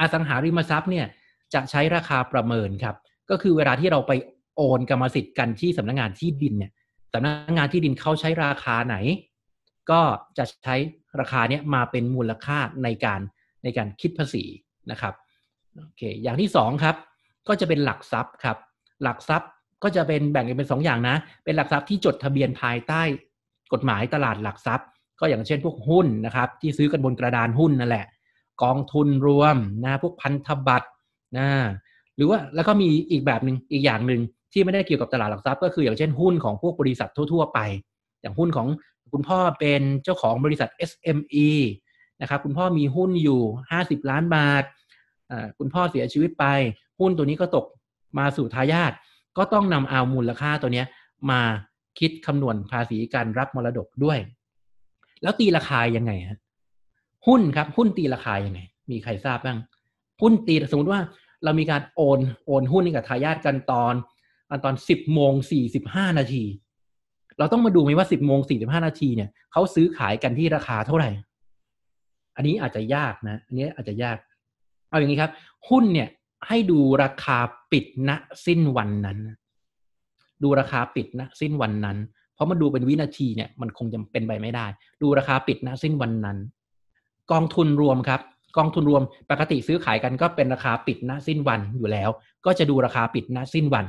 อสังหาริมทรัพย์เนี่ยจะใช้ราคาประเมินครับ ก็คือเวลาที่เราไปโอนกรรมสิทธิ์กันที่สำนักงงานที่ดินเนี่ย สำนักงงานที่ดินเขาใช้ราคาไหน ก็จะใช้ราคาเนี้ยมาเป็นมูลค่าในการในการคิดภาษีนะครับ โอเค อย่างที่สองครับ ก็จะเป็นหลักทรัพย์ครับ หลักทรัพย์ก็จะเป็นแบ่งเป็นสองอย่างนะ เป็นหลักทรัพย์ที่จดทะเบียนภายใต้กฎหมายตลาดหลักทรัพย์ก็อย่างเช่นพวกหุ้นนะครับ ที่ซื้อกันบนกระดานหุ้นนั่นแหละกองทุนรวมนะพวกพันธบัตรนะหรือว่าแล้วก็มีอีกแบบหนึ่งอีกอย่างหนึ่งที่ไม่ได้เกี่ยวกับตลาดหลักทรัพย์ก็คืออย่างเช่นหุ้นของพวกบริษัททั่วๆไป อย่างหุ้นของคุณพ่อเป็นเจ้าของบริษัท SME นะครับ คุณพ่อมีหุ้นอยู่ 50 ล้านบาท คุณพ่อเสียชีวิตไป หุ้นตัวนี้ก็ตกมาสู่ทายาทก็ต้องนำเอามูลค่าตัวนี้มาคิดคำนวณภาษีการรับมรดกด้วยแล้วตีราคายังไงฮะหุ้นครับหุ้นตีราคายังไงมีใครทราบบ้างหุ้นตีสมมติว่า เรามีการโอนโอนหุ้นกับทายาทกันตอนตอนสิบโมงสี่สิบห้านาทีเราต้องมาดูไหมว่าสิบโมงสี่สิบห้านาทีเนี่ยเขาซื้อขายกันที่ราคาเท่าไหร่ อันนี้อาจจะยากนะอันนี้อาจจะยาก เอาอย่างนี้ครับ หุ้นเนี่ยให้ดูราคาปิดณสิ้นวันนั้น ดูราคาปิดณสิ้นวันนั้นเพราะมันดูเป็นวินาทีเนี่ยมันคงจะเป็นไปไม่ได้ ดูราคาปิดนะสิ้นวันนั้น กองทุนรวมครับ กองทุนรวม ปกติซื้อขายกันก็เป็นราคาปิดนะสิ้นวันอยู่แล้ว ก็จะดูราคาปิดนะสิ้นวัน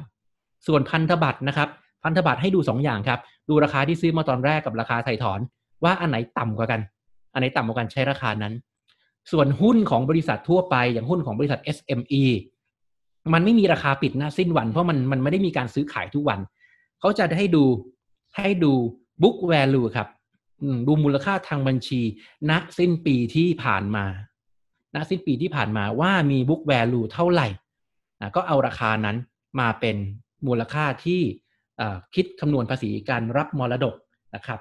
ส่วนพันธบัตรนะครับ พันธบัตรให้ดู 2 อย่างครับ ดูราคาที่ซื้อมาตอนแรกกับราคาไถ่ถอน ว่าอันไหนต่ำกว่ากันอันไหนต่ำกว่ากันใช้ราคานั้น ส่วนหุ้นของบริษัททั่วไป อย่างหุ้นของบริษัท SME มันไม่มีราคาปิดนะสิ้นวัน เพราะมันมันไม่ได้มีการซื้อขายทุกวันเขาจะให้ดูให้ดู book value ครับ ดูมูลค่าทางบัญชีณสิ้นปีที่ผ่านมาณสิ้นปีที่ผ่านมาว่ามี book value เท่าไหร่นะก็เอาราคานั้นมาเป็นมูลค่าที่คิดคำนวณภาษีการรับมรดกนะครับ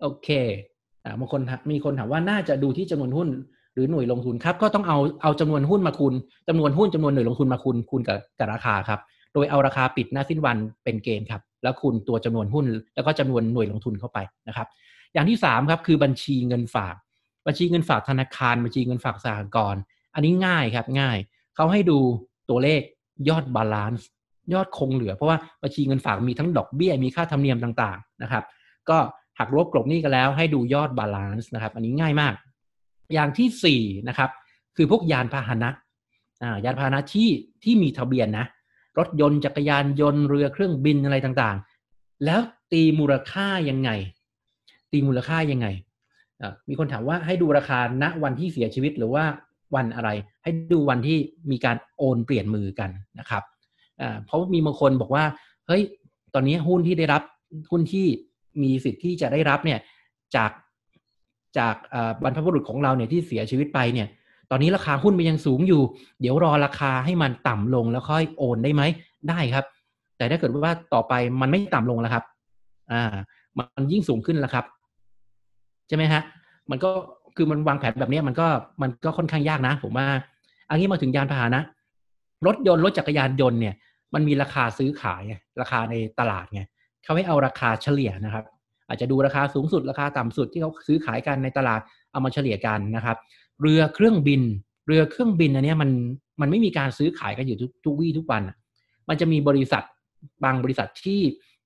โอเคบางคนมีคนถามว่าน่าจะดูที่จำนวนหุ้น หรือหน่วยลงทุนครับ ก็ต้องเอาเอาจำนวนหุ้นมาคูณจำนวนหุ้นจำนวนหน่วยลงทุนมาคูณคูณกับกับราคาครับโดยเอาราคาปิดหน้าสิ้นวันเป็นเกณฑ์ครับ แล้วคูณตัวจำนวนหุ้น แล้วก็จำนวนหน่วยลงทุนเข้าไปนะครับ อย่างที่3ครับคือบัญชีเงินฝาก บัญชีเงินฝากธนาคารบัญชีเงินฝากสหกรณ์อันนี้ง่ายครับง่ายเขาให้ดูตัวเลขยอดบาลานซ์ยอดคงเหลือ เพราะว่าบัญชีเงินฝากมีทั้งดอกเบี้ย มีค่าธรรมเนียมต่าง ๆ นะครับ ก็หักลบกลบนี้กันแล้ว ให้ดูยอดบาลานซ์นะครับอันนี้ง่ายมาก อย่างที่4นะครับ คือพวกยานพาหนะอ่ายานพาหนะที่ที่มีทะเบียนนะรถยนต์จักรยานยนต์เรือเครื่องบินอะไรต่างๆ แล้วตีมูลค่ายังไง ตีมูลค่ายังไง มีคนถามว่าให้ดูราคาณวันที่เสียชีวิตหรือว่าวันอะไร ให้ดูวันที่มีการโอนเปลี่ยนมือกันนะครับเพราะมีบางคนบอกว่าเฮ้ยตอนนี้หุ้นที่ได้รับหุ้นที่มีสิทธิ์ที่จะได้รับเนี่ยจากจากบรรพบุรุษของเราเนี่ยที่เสียชีวิตไปเนี่ยตอนนี้ราคาหุ้นมันยังสูงอยู่ เดี๋ยวรอราคาให้มันต่ำลงแล้วค่อยโอนได้ไหม ได้ครับ แต่ถ้าเกิดว่าต่อไปมันไม่ต่ำลงแล้วครับ อ่า มันยิ่งสูงขึ้นแล้วครับ ใช่ไหมฮะ มันก็คือมันวางแผนแบบนี้มันก็มันก็ค่อนข้างยากนะ ผมว่าอันนี้มาถึงยานพาหนะ รถยนต์รถจักรยานยนต์เนี่ย มันมีราคาซื้อขายราคาในตลาดไงเขาให้เอาราคาเฉลี่ยนะครับ อาจจะดูราคาสูงสุดราคาต่ำสุดที่เขาซื้อขายกันในตลาดเอามาเฉลี่ยกันนะครับเรือเครื่องบิน เรือเครื่องบินอันนี้มันมันไม่มีการซื้อขายกันอยู่ทุกทกวี่ทุกวัน มันจะมีบริษัทบางบริษัทที่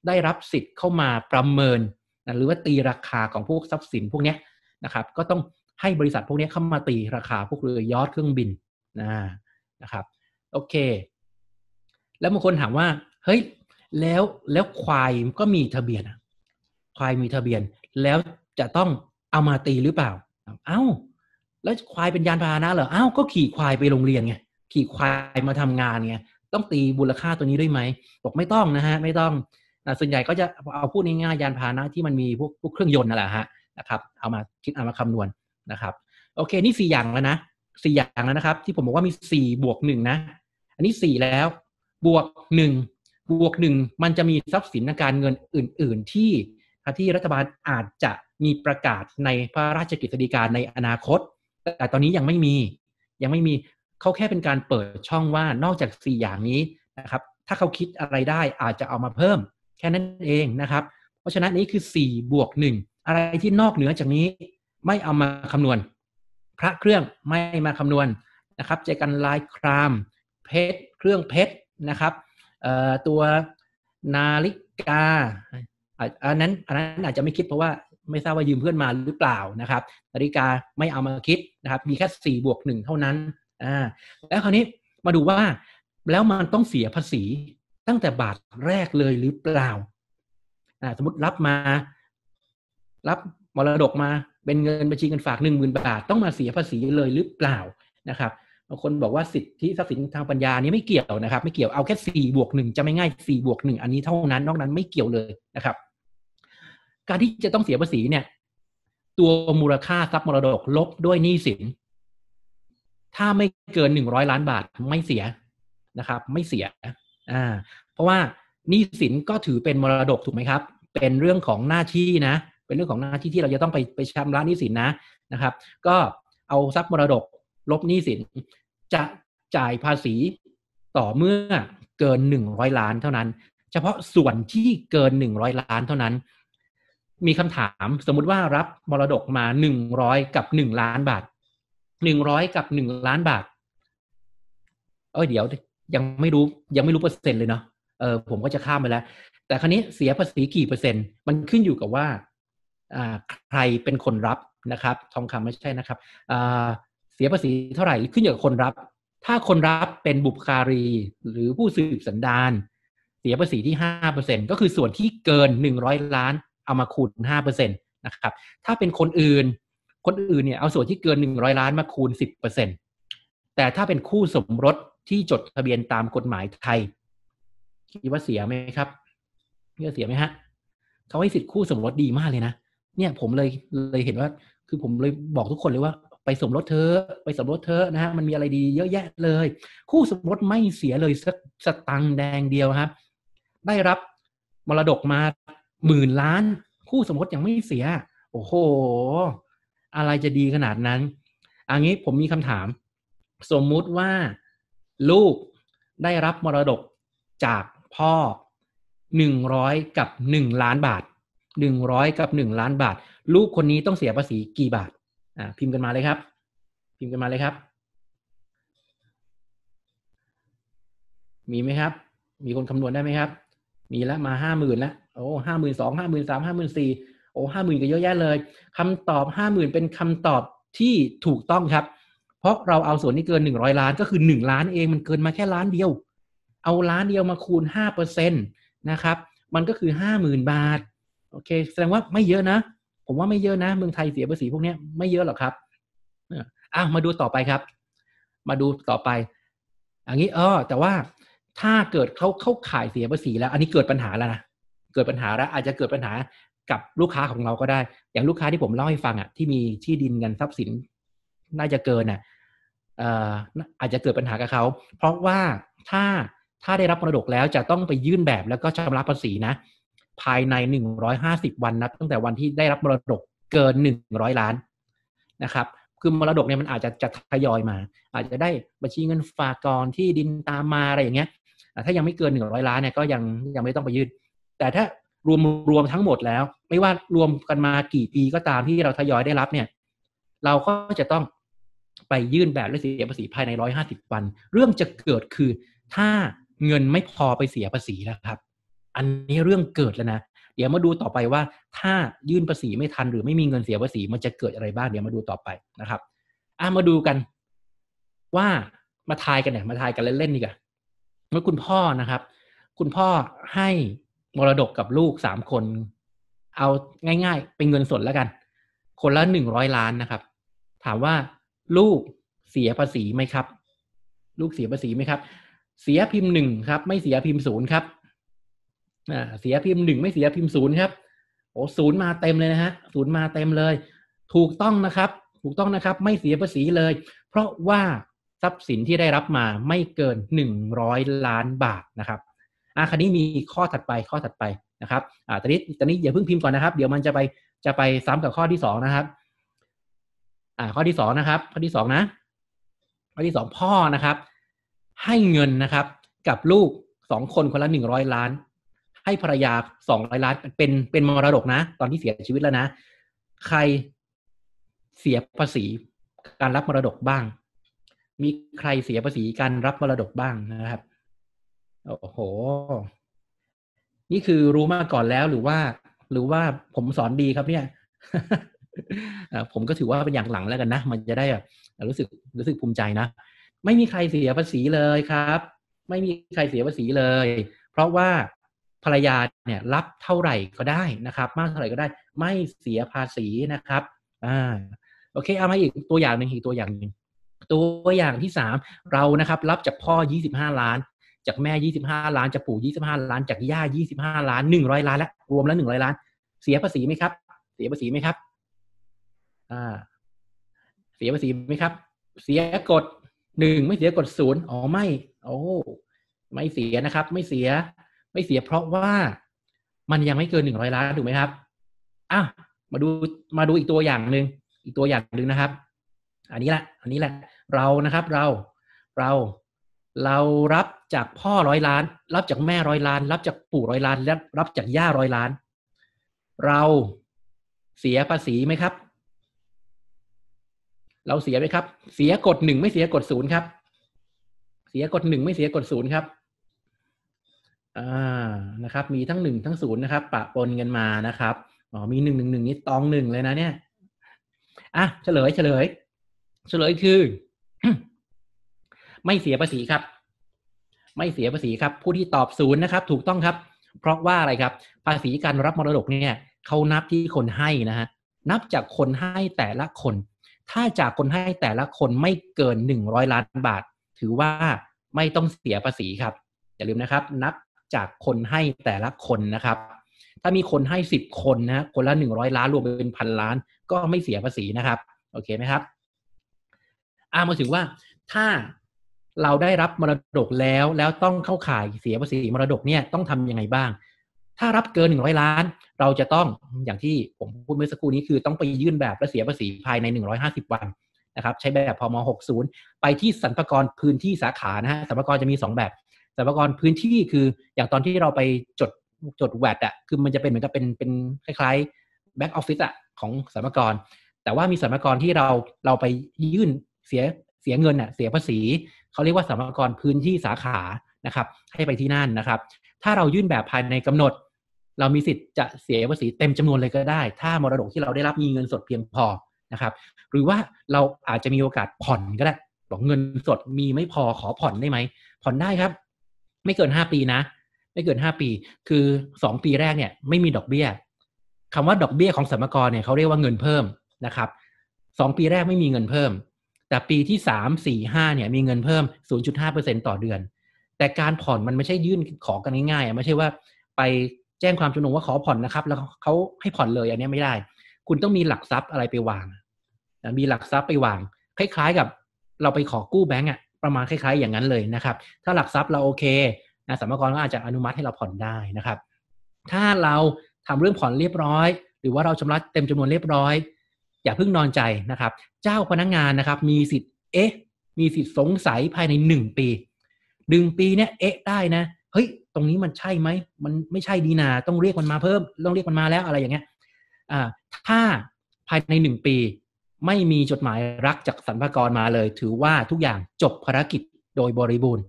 ได้รับสิทธิ์เข้ามาประเมินนะหรือว่าตีราคาของพวกทรัพย์สินพวกนี้นะครับ ก็ต้องให้บริษัทพวกนี้เข้ามาตีราคาพวกเรือยอทเครื่องบินนะนะครับโอเค แล้วบางคนถามว่าเฮ้ยแล้วแล้วควายก็มีทะเบียนควายมีทะเบียน แล้วจะต้องเอามาตีหรือเปล่าเอา้าแล้วควายเป็นยานพาหนะเหรอ อ้าว ก็ขี่ควายไปโรงเรียนไง ขี่ควายมาทำงานไง ต้องตีบุลค่าตัวนี้ด้วยไหม บอกไม่ต้องนะฮะ ไม่ต้องนะส่วนใหญ่ก็จะเอาพูดง่ายๆ ยานพาหนะที่มันมีพวกพวกเครื่องยนต์นั่นแหละฮะ นะครับ เอามาคิด เอามาคำนวณ นะครับ โอเค นี่สี่อย่างแล้วนะสี่อย่างแล้วนะครับ ที่ผมบอกว่ามีสี่บวกหนึ่งนะ อันนี้สี่แล้วบวกหนึ่ง บวกหนึ่ง มันจะมีทรัพย์สินทางการเงินอื่นๆ ที่ที่รัฐบาลอาจจะมีประกาศในพระราชกิจการในอนาคตแต่ตอนนี้ยังไม่มียังไม่มีเขาแค่เป็นการเปิดช่องว่านอกจาก 4 อย่างนี้นะครับ ถ้าเขาคิดอะไรได้อาจจะเอามาเพิ่ม แค่นั้นเองนะครับ เพราะฉะนั้นนี้คือ4บวก1อะไรที่นอกเหนือจากนี้ไม่เอามาคำนวณ พระเครื่องไม่มาคำนวณนะครับเจกันลายครามเพชรเครื่องเพชรนะครับตัวนาฬิกาอันนั้นอันนั้นอาจจะไม่คิดเพราะว่าไม่ทราบว่ายืมเพื่อนมาหรือเปล่านะครับนาฬิกาไม่เอามาคิดนะครับ มีแค่สี่บวกหนึ่งเท่านั้น อ่า แล้วคราวนี้มาดูว่า แล้วมันต้องเสียภาษีตั้งแต่บาทแรกเลยหรือเปล่า อ่า สมมติรับมา รับมรดกมา เป็นเงินบัญชีเงินฝากหนึ่งหมื่นบาทต้องมาเสียภาษีเลยหรือเปล่านะครับบางคนบอกว่าสิทธิทรัพย์สินทางปัญญานี้ไม่เกี่ยวนะครับ ไม่เกี่ยวเอาแค่สี่บวกหนึ่งจะไม่ง่ายสี่บวกหนึ่งอันนี้เท่านั้น นอกนั้นไม่เกี่ยวเลยนะครับการที่จะต้องเสียภาษีเนี่ย ตัวมูลค่าทรัพย์มรดกลบด้วยหนี้สินถ้าไม่เกินหนึ่งร้อยล้านบาทไม่เสียนะครับ ไม่เสีย อ่า เพราะว่าหนี้สินก็ถือเป็นมรดกถูกไหมครับ เป็นเรื่องของหน้าที่นะ เป็นเรื่องของหน้าที่ที่เราจะต้องไปไปชำระหนี้สินนะนะครับ ก็เอาทรัพย์มรดก ลบหนี้สินจะจ่ายภาษีต่อเมื่อเกินหนึ่งร้อยล้านเท่านั้น เฉพาะส่วนที่เกินหนึ่งร้อยล้านเท่านั้นมีคำถามสมมุติว่ารับมรดกมาหนึ่งร้อยกับหนึ่งล้านบาทหนึ่งร้อยกับหนึ่งล้านบาทเออเดี๋ยวยังไม่รู้ยังไม่รู้เปอร์เซ็นต์เลยเนาะเออผมก็จะข้ามไปแล้วแต่ครั้นี้เสียภาษีกี่เปอร์เซ็นต์มันขึ้นอยู่กับว่าอ่าใครเป็นคนรับนะครับ ทองคำไม่ใช่นะครับอ่าเสียภาษีเท่าไหร่ขึ้นอยู่กับคนรับ ถ้าคนรับเป็นบุคคารีหรือผู้สืบสันดานเสียภาษีที่ห้าเปอร์เซ็นก็คือส่วนที่เกินหนึ่งร้อยล้านเอามาคูณ5%นะครับ ถ้าเป็นคนอื่น คนอื่นเนี่ยเอาส่วนที่เกิน 100 ล้านมาคูณ 10%แต่ถ้าเป็นคู่สมรสที่จดทะเบียนตามกฎหมายไทยคิดว่าเสียไหมครับเนี่ยเสียไหมฮะเขาให้สิทธิ์คู่สมรสดีมากเลยนะ เนี่ยผมเลยเลยเห็นว่า คือผมเลยบอกทุกคนเลยว่าไปสมรสเธอไปสมรสเธอนะฮะมันมีอะไรดี เยอะแยะเลย คู่สมรสไม่เสียเลยสักสตังแดงเดียวครับได้รับมรดกมาหมื่นล้าน คู่สมรสยังไม่เสีย โอ้โห อะไรจะดีขนาดนั้น อันนี้ผมมีคำถาม สมมุติว่าลูกได้รับมรดกจากพ่อหนึ่งร้อยกับหนึ่งล้านบาทหนึ่งร้อยกับหนึ่งล้านบาท ลูกคนนี้ต้องเสียภาษีกี่บาทอ่าพิมพ์กันมาเลยครับ พิมพ์กันมาเลยครับ มีไหมครับ มีคนคำนวณได้ไหมครับ มีแล้วมาห้าหมื่นแล้วโอ้ห้าหมื่นสองห้าหมื่นสามห้าหมื่นสี่โอ้ห้าหมื่นก็เยอะแยะเลย คำตอบห้าหมื่นเป็นคำตอบที่ถูกต้องครับ เพราะเราเอาส่วนนี้เกินหนึ่งร้อยล้านก็คือหนึ่งล้านเองมันเกินมาแค่ล้านเดียว เอาล้านเดียวมาคูณห้าเปอร์เซ็นตนะครับ มันก็คือห้าหมื่นบาท โอเค แสดงว่าไม่เยอะนะผมว่าไม่เยอะนะเมืองไทยเสียภาษีพวกนี้ไม่เยอะหรอกครับอ่ะมาดูต่อไปครับ มาดูต่อไป อันนี้เออ แต่ว่าถ้าเกิดเขาเข้าขายเสียภาษีแล้ว อันนี้เกิดปัญหาแล้วนะเกิดปัญหาและอาจจะเกิดปัญหากับลูกค้าของเราก็ได้ อย่างลูกค้าที่ผมเล่าให้ฟังอ่ะที่มีที่ดินเงินทรัพย์สิน น่าจะเกินอ่ะอาจจะเกิดปัญหากับเขา เพราะว่าถ้าถ้าได้รับมรดกแล้วจะต้องไปยื่นแบบแล้วก็ชำระภาษีนะภายใน150วันนะตั้งแต่วันที่ได้รับมรดกเกิน100ล้านนะครับคือมรดกเนี่ยมันอาจจะจะทยอยมา อาจจะได้บัญชีเงินฝากกรที่ดินตามมาอะไรอย่างเงี้ยถ้ายังไม่เกิน100ล้านเนี่ยก็ยังยังไม่ต้องไปยื่นแต่ถ้ารวมรวมทั้งหมดแล้ว ไม่ว่ารวมกันมากี่ปีก็ตามที่เราทยอยได้รับเนี่ย เราก็จะต้องไปยื่นแบบและเสียภาษีภายในร้อยห้าสิบวัน เรื่องจะเกิดคือ ถ้าเงินไม่พอไปเสียภาษีแล้วครับ อันนี้เรื่องเกิดแล้วนะเดี๋ยวมาดูต่อไปว่า ถ้ายื่นภาษีไม่ทันหรือไม่มีเงินเสียภาษีมันจะเกิดอะไรบ้าง เดี๋ยวมาดูต่อไปนะครับอ่มาดูกันว่ามาทายกันเนี่ยมาทายกันเล่นๆดีกว่าเมื่อคุณพ่อนะครับ คุณพ่อให้มรดกกับลูกสามคน เอาง่าย ๆ เป็นเงินสดแล้วกัน คนละหนึ่งร้อยล้านนะครับ ถามว่าลูกเสียภาษีไหมครับ ลูกเสียภาษีไหมครับ เสียพิมพ์หนึ่งครับ ไม่เสียพิมพ์ศูนย์ครับอ่าเสียพิมพ์หนึ่งไม่เสียพิมพ์ศูนย์ครับ โอ้ศูนย์มาเต็มเลยนะฮะศูนย์มาเต็มเลย ถูกต้องนะครับ ถูกต้องนะครับ ไม่เสียภาษีเลย เพราะว่าทรัพย์สินที่ได้รับมาไม่เกินหนึ่งร้อยล้านบาทนะครับอ่ะคันนี้มีข้อถัดไปข้อถัดไปนะครับอ่าตอนนี้ตอนนี้อย่าเพิ่งพิมพ์ก่อนนะครับ เดี๋ยวมันจะไปจะไปซ้ำกับข้อที่สองนะครับ อ่า ข้อที่สองนะครับ ข้อที่สองนะ ข้อที่สองพ่อนะครับ ให้เงินนะครับ กับลูกสองคนคนละหนึ่งร้อยล้าน ให้ภรรยาสองร้อยล้าน เป็นเป็นมรดกนะ ตอนที่เสียชีวิตแล้วนะ ใครเสียภาษี การรับมรดกบ้าง มีใครเสียภาษีการรับมรดกบ้างนะครับโอ้โห นี่คือรู้มาก่อนแล้วหรือว่า หรือว่าผมสอนดีครับเนี่ยผมก็ถือว่าเป็นอย่างหลังแล้วกันนะ มันจะได้รู้สึกรู้สึกภูมิใจนะ ไม่มีใครเสียภาษีเลยครับ ไม่มีใครเสียภาษีเลย เพราะว่าภรรยาเนี่ย รับเท่าไหร่ก็ได้นะครับ มากเท่าไหร่ก็ได้ ไม่เสียภาษีนะครับ อ่า โอเค เอามาอีกตัวอย่างหนึ่งอีกตัวอย่างหนึ่งตัวอย่างที่สามเรานะครับ รับจากพ่อยี่สิบห้าล้านจากแม่ 25 ล้านจากปู่25 ล้าน จากย่า25 ล้าน100ล้านแล้วรวมแล้ว100ล้านเสียภาษีไหมครับ เสียภาษีไหมครับ อ่า เสียภาษีไหมครับ เสียกฎหนึ่งไม่เสียกฎศูนย์อ๋อไม่โอ้ไม่เสียนะครับ ไม่เสียไม่เสียเพราะว่ามันยังไม่เกินหนึ่งร้อยล้านถูกไหมครับอ่ะมาดูมาดูอีกตัวอย่างหนึ่งอีกตัวอย่างหนึ่งนะครับ อันนี้แหละอันนี้แหละเรานะครับเราเราเรารับจากพ่อร้อยล้าน รับจากแม่ร้อยล้าน รับจากปู่ร้อยล้านและรับจากย่าร้อยล้าน เราเสียภาษีไหมครับ เราเสียไหมครับ เสียกดหนึ่งไม่เสียกดศูนย์ครับ เสียกดหนึ่งไม่เสียกดศูนย์ครับอ่านะครับมีทั้งหนึ่งทั้งศูนย์นะครับ ปะปนกันมานะครับอ๋อมีหนึ่งหนึ่งหนึ่งนี่ตองหนึ่งเลยนะเนี่ยอ่ะเฉลยเฉลย เฉลยคือไม่เสียภาษีครับ ไม่เสียภาษีครับ ผู้ที่ตอบศูนย์นะครับ ถูกต้องครับ เพราะว่าอะไรครับ ภาษีการรับมรดกเนี่ยเขานับที่คนให้นะฮะนับจากคนให้แต่ละคน ถ้าจากคนให้แต่ละคนไม่เกินหนึ่งร้อยล้านบาท ถือว่าไม่ต้องเสียภาษีครับ อย่าลืมนะครับ นับจากคนให้แต่ละคนนะครับ ถ้ามีคนให้สิบคนนะคนละหนึ่งร้อยล้านรวมเป็นพันล้าน ก็ไม่เสียภาษีนะครับ โอเคไหมครับอ่ามาถึงว่าถ้าเราได้รับมรดกแล้วแล้วต้องเข้าข่ายเสียภาษีมรดกเนี่ยต้องทํำยังไงบ้าง ถ้ารับเกินหนึ่งร้อยล้านเราจะต้องอย่างที่ผมพูดเมื่อสักครู่นี้ คือต้องไปยื่นแบบและเสียภาษีภายในหหนึ่งร้้อยาสิบวันนะครับใช้แบบพม 60 ไปที่สรรพากรพื้นที่สาขานะฮะสรรพากรจะมี 2 แบบ สรรพากรพื้นที่คือ อย่างตอนที่เราไปจดจดแวดอะคือมันจะเป็นเหมือนกับเป็นเป็นคล้ายๆแบ็กออฟฟิศอะของสรรพากร แต่ว่ามีสรรพากรที่เราเราไปยื่นเสียเสียเงินอะเสียภาษีเขาเรียกว่าสมรกรพื้นที่สาขา นะครับ ให้ไปที่นั่นนะครับ ถ้าเรายื่นแบบภายในกำหนด เรามีสิทธิ์จะเสียภาษีเต็มจำนวนเลยก็ได้ ถ้ามรดกที่เราได้รับมีเงินสดเพียงพอ นะครับ หรือว่าเราอาจจะมีโอกาสผ่อนก็ได้บอกเงินสดมีไม่พอขอผ่อนได้ไหม ผ่อนได้ครับ ไม่เกินห้าปีนะ ไม่เกินห้าปี คือสองปีแรกเนี่ย ไม่มีดอกเบี้ยคำว่าดอกเบี้ยของสมรกรเนี่ยเขาเรียกว่าเงินเพิ่มนะครับสองปีแรกไม่มีเงินเพิ่มแต่ปีที่สามสี่ห้าเนี่ยมีเงินเพิ่ม 0.5%ต่อเดือน แต่การผ่อนมันไม่ใช่ยื่นขอกันง่ายๆ ไม่ใช่ว่าไปแจ้งความจำนงว่าขอผ่อนนะครับแล้วเขาให้ผ่อนเลยอันนี้ไม่ได้ คุณต้องมีหลักทรัพย์อะไรไปวาง มีหลักทรัพย์ไปวาง คล้ายๆ กับ เราไปขอกู้แบงก์อะประมาณคล้าย ๆอย่างนั้นเลยนะครับถ้าหลักทรัพย์เราโอเคนะสมรกรก็อาจจะอนุมัติให้เราผ่อนได้นะครับถ้าเราทำเรื่องผ่อนเรียบร้อย หรือว่าเราชำระเต็มจำนวนเรียบร้อยอย่าเพิ่งนอนใจนะครับ เจ้าพนักงงานนะครับมีสิทธิ์เอ๊ะมีสิทธิ์สงสัยภายในหนึ่งปีหนึ่งปีเนี่ยเอ๊ะได้นะ เฮ้ย ตรงนี้มันใช่ไหมมันไม่ใช่ดีนา ต้องเรียกมันมาเพิ่ม ต้องเรียกมันมาแล้วอะไรอย่างเงี้ยอ่าถ้าภายในหนึ่งปี ไม่มีจดหมายรักจากสรรพากรมาเลย ถือว่าทุกอย่างจบภารกิจโดยบริบูรณ์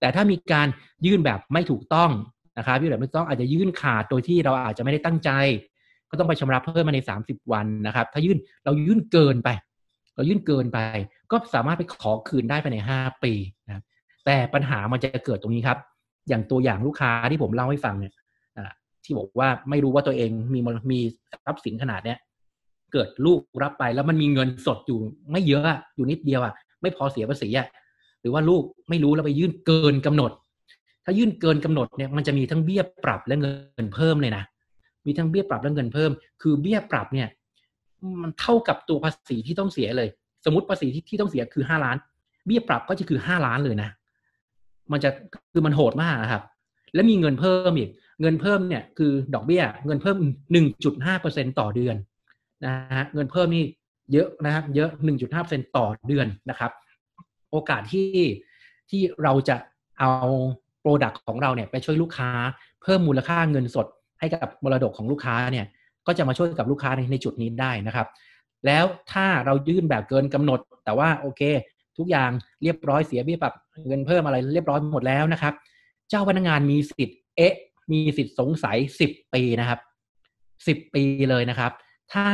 แต่ถ้ามีการยื่นแบบไม่ถูกต้องนะครับยื่นแบบไม่ต้องอาจจะยื่นขาดโดยที่เราอาจจะไม่ได้ตั้งใจก็ต้องไปชำระเพิ่มมาใน 30 วันนะครับ ถ้ายื่นเรายื่นเกินไปเรายื่นเกินไป ก็สามารถไปขอคืนได้ภายใน5 ปีนะแต่ปัญหามันจะเกิดตรงนี้ครับ อย่างตัวอย่างลูกค้าที่ผมเล่าให้ฟังเนี่ยที่บอกว่าไม่รู้ว่าตัวเองมีมีทรัพย์สินขนาดเนี้ย เกิดลูกรับไปแล้วมันมีเงินสดอยู่ไม่เยอะอยู่นิดเดียวอ่ะไม่พอเสียภาษีอ่ะหรือว่าลูกไม่รู้แล้วไปยื่นเกินกำหนด ถ้ายื่นเกินกำหนดเนี่ยมันจะมีทั้งเบี้ยปรับและเงินเพิ่มเลยนะมีทั้งเบี้ยปรับและเงินเพิ่ม คือเบี้ยปรับเนี่ย มันเท่ากับตัวภาษีที่ต้องเสียเลย สมมติภาษีที่ที่ต้องเสียคือห้าล้าน เบี้ยปรับก็จะคือห้าล้านเลยนะ มันจะคือมันโหดมากนะครับ และมีเงินเพิ่มอีก เงินเพิ่มเนี่ยคือ ดอกเบี้ย เงินเพิ่มหนึ่งจุดห้าเปอร์เซ็นต่อเดือนนะฮะ เงินเพิ่มนี่เยอะนะครับเยอะหนึ่งจุดห้าเปอร์เซ็นต่อเดือนนะครับ โอกาสที่ที่เราจะเอาโปรดักต์ของเราเนี่ย ไปช่วยลูกค้า เพิ่มมูลค่า เงินสดให้กับมรดกของลูกค้าเนี่ย ก็จะมาช่วยกับลูกค้าในในจุดนี้ได้นะครับ แล้วถ้าเรายื่นแบบเกินกำหนด แต่ว่าโอเค ทุกอย่างเรียบร้อยเสียเบี้ยปรับเงินเพิ่มอะไรเรียบร้อยหมดแล้วนะครับเจ้าพนักงานมีสิทธิ์เอ๊ะมีสิทธิ์สงสัยสิบปีนะครับสิบปีเลยนะครับ ถ้า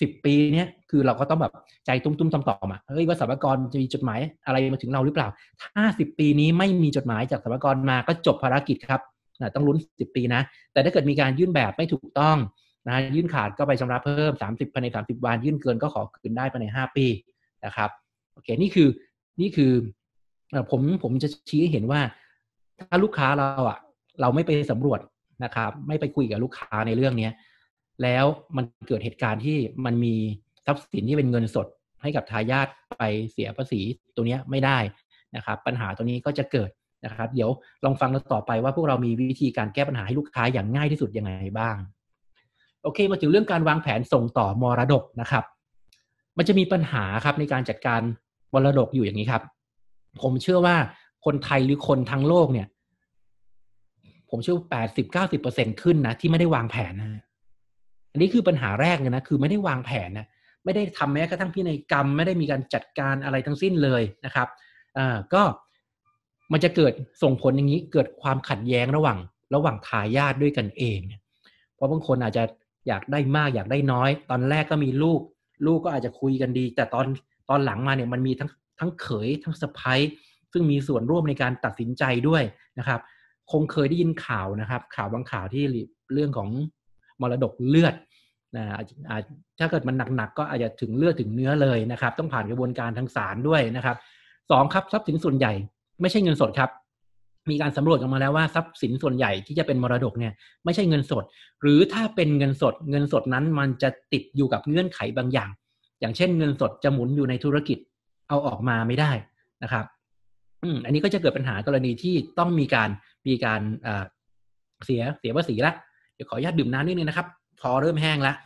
สิบปีเนี้ยคือเราก็ต้องแบบใจตุ้มๆต่อมๆอ่ะเฮ้ยว่าสรรพากรจะมีจดหมายอะไรมาถึงเราหรือเปล่า ถ้าสิบปีนี้ไม่มีจดหมายจากสรรพากรมาก็จบภารกิจครับต้องลุ้น 10 ปีนะ แต่ถ้าเกิดมีการยื่นแบบไม่ถูกต้องนะยื่นขาดก็ไปชำระเพิ่ม 30ภายใน 30 วันยื่นเกินก็ขอคืนได้ภายใน 5 ปีนะครับโอเคนี่คือนี่คือผมผมจะชี้ให้เห็นว่า ถ้าลูกค้าเราอ่ะ เราไม่ไปสำรวจนะครับ ไม่ไปคุยกับลูกค้าในเรื่องเนี้ย แล้วมันเกิดเหตุการณ์ที่มันมีทรัพย์สินที่เป็นเงินสด ให้กับทายาทไปเสียภาษีตัวนี้ไม่ได้นะครับ ปัญหาตัวนี้ก็จะเกิดะครับเดี๋ยวลองฟังเราต่อไปว่าพวกเรามีวิธีการแก้ปัญหา ให้ลูกค้าอย่างง่ายที่สุดยังไงบ้าง โอเคมาถึงเรื่องการวางแผนส่งต่อมรดกนะครับ มันจะมีปัญหาครับในการจัดการมรดกอยู่อย่างนี้ครับ ผมเชื่อว่าคนไทยหรือคนทั้งโลกเนี่ย ผมเชื่อแปดสิบเก้าสิบเปอร์เซ็นขึ้นนะที่ไม่ได้วางแผนนะ อันนี้คือปัญหาแรกเลยนะ คือไม่ได้วางแผนนะไม่ได้ทำแม้กระทั่งพินัยกรรม ไม่ได้มีการจัดการอะไรทั้งสิ้นเลยนะครับอ่าก็มันจะเกิดส่งผลอย่างนี้ เกิดความขัดแย้งระหว่างระหว่างทายาทด้วยกันเองเพราะบางคนอาจจะอยากได้มากอยากได้น้อย ตอนแรกก็มีลูก ลูกก็อาจจะคุยกันดี แต่ตอนตอนหลังมาเนี่ยมันมีทั้งทั้งเขยทั้งสะพ้ายซึ่งมีส่วนร่วมในการตัดสินใจด้วยนะครับ คงเคยได้ยินข่าวนะครับ ข่าวบางข่าวที่เรื่องของมรดกเลือดนะถ้าเกิดมันหนักๆก็อาจจะถึงเลือดถึงเนื้อเลยนะครับ ต้องผ่านกระบวนการทางศาลด้วยนะครับสองครับทรัพย์สินส่วนใหญ่ไม่ใช่เงินสดครับ มีการสำรวจออกมาแล้วว่าทรัพย์สินส่วนใหญ่ที่จะเป็นมรดกเนี่ย ไม่ใช่เงินสด หรือถ้าเป็นเงินสด เงินสดนั้นมันจะติดอยู่กับเงื่อนไขบางอย่าง อย่างเช่น เงินสดจะหมุนอยู่ในธุรกิจเอาออกมาไม่ได้นะครับอันนี้ก็จะเกิดปัญหากรณีที่ต้องมีการมีการเสียเสียภาษีละ เดี๋ยวขออนุญาตดื่มน้ำนิดนึงนะครับ พอเริ่มแห้งแล้ว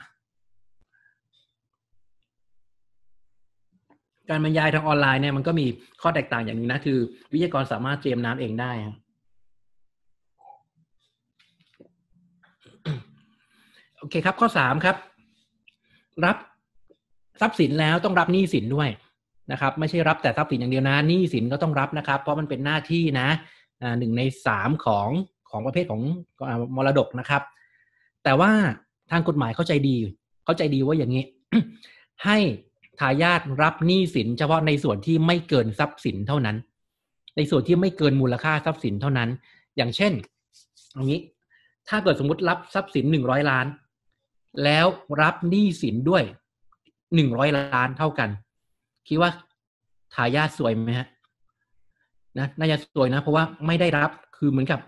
การบรรยายทางออนไลน์เนี่ยมันก็มีข้อแตกต่างอย่างนึงนะ คือวิทยากรสามารถเตรียมน้ำเองได้โอเคครับข้อสามครับ รับทรัพย์สินแล้วต้องรับหนี้สินด้วยนะครับ ไม่ใช่รับแต่ทรัพย์สินอย่างเดียวนะหนี้สินก็ต้องรับนะครับ เพราะมันเป็นหน้าที่นะหนึ่งในสามของของประเภทของมรดกนะครับ แต่ว่าทางกฎหมายเข้าใจดี เข้าใจดีว่าอย่างนี้ให้ทายาทรับหนี้สิน เฉพาะในส่วนที่ไม่เกินทรัพย์สินเท่านั้น ในส่วนที่ไม่เกินมูลค่าทรัพย์สินเท่านั้น อย่างเช่นเอางี้ ถ้าเกิดสมมติรับทรัพย์สินหนึ่งร้อยล้าน แล้วรับหนี้สินด้วยหนึ่งร้อยล้านเท่ากัน คิดว่า ทายาทสวยไหมฮะ นะน่าจะสวยนะ เพราะว่าไม่ได้รับ คือเหมือนกับ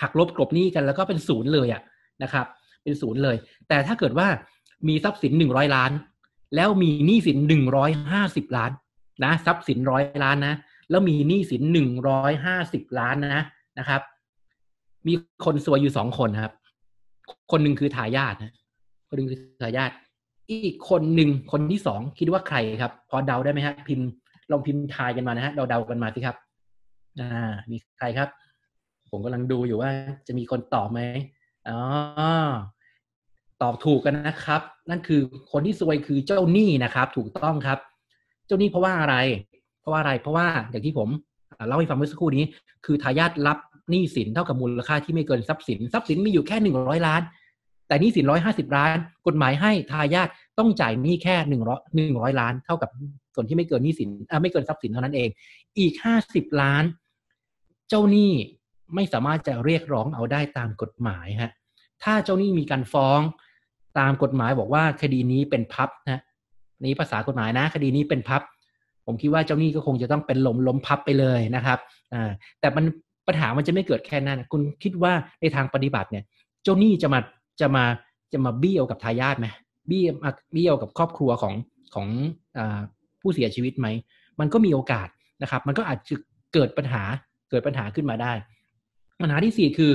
หักลบกลบหนี้กันแล้วก็เป็นศูนย์เลยอะนะครับ เป็นศูนย์เลย แต่ถ้าเกิดว่ามีทรัพย์สินหนึ่งร้อยล้านแล้วมีหนี้สินหนึ่งร้อยห้าสิบล้านนะทรัพย์สินร้อยล้านนะแล้วมีหนี้สินหนึ่งร้อยห้าสิบล้านนะนะครับ มีคนสวยอยู่สองคนครับ คนหนึ่งคือทายาทนะคนหนึ่งคือทายาทอีกคนหนึ่งคนที่สองคิดว่าใครครับ พอเดาได้ไหมฮะ พิมพ์ลองพิมพ์ทายกันมานะฮะเดาเดากันมาสิครับ อ่า มีใครครับ ผมกำลังดูอยู่ว่าจะมีคนตอบไหมอ๋อตอบถูกกันนะครับ นั่นคือคนที่ซวยคือเจ้าหนี้นะครับถูกต้องครับ เจ้าหนี้เพราะว่าอะไร เพราะว่าอะไรเพราะว่าอย่างที่ผมเล่าให้ฟังเมื่อสักครู่นี้ คือทายาทรับหนี้สินเท่ากับมูลค่าที่ไม่เกินทรัพย์สิน ทรัพย์สินมีอยู่แค่หนึ่งร้อยล้าน แต่หนี้สินร้อยห้าสิบล้าน กฎหมายให้ทายาทต้องจ่ายหนี้แค่หนึ่งร้อยหนึ่งร้อยล้าน เท่ากับส่วนที่ไม่เกินหนี้สินไม่เกินทรัพย์สินเท่านั้นเองอีกห้าสิบล้าน เจ้าหนี้ไม่สามารถจะเรียกร้องเอาได้ตามกฎหมายฮะถ้าเจ้าหนี้มีการฟ้องตามกฎหมายบอกว่าคดีนี้เป็นพับนะนี่ภาษากฎหมายนะ คดีนี้เป็นพับ ผมคิดว่าเจ้าหนี้ก็คงจะต้องเป็นลมล้มพับไปเลยนะครับอ่าแต่มันปัญหามันจะไม่เกิดแค่นั้นคุณคิดว่าในทางปฏิบัติเนี่ย เจ้าหนี้จะมาจะมาจะมาบี้เอากับทายาทไหมบี้บี้เอากับครอบครัวของของอผู้เสียชีวิตไหมมันก็มีโอกาสนะครับ มันก็อาจจะเกิดปัญหาเกิดปัญหาขึ้นมาได้ปัญหาที่สี่คือ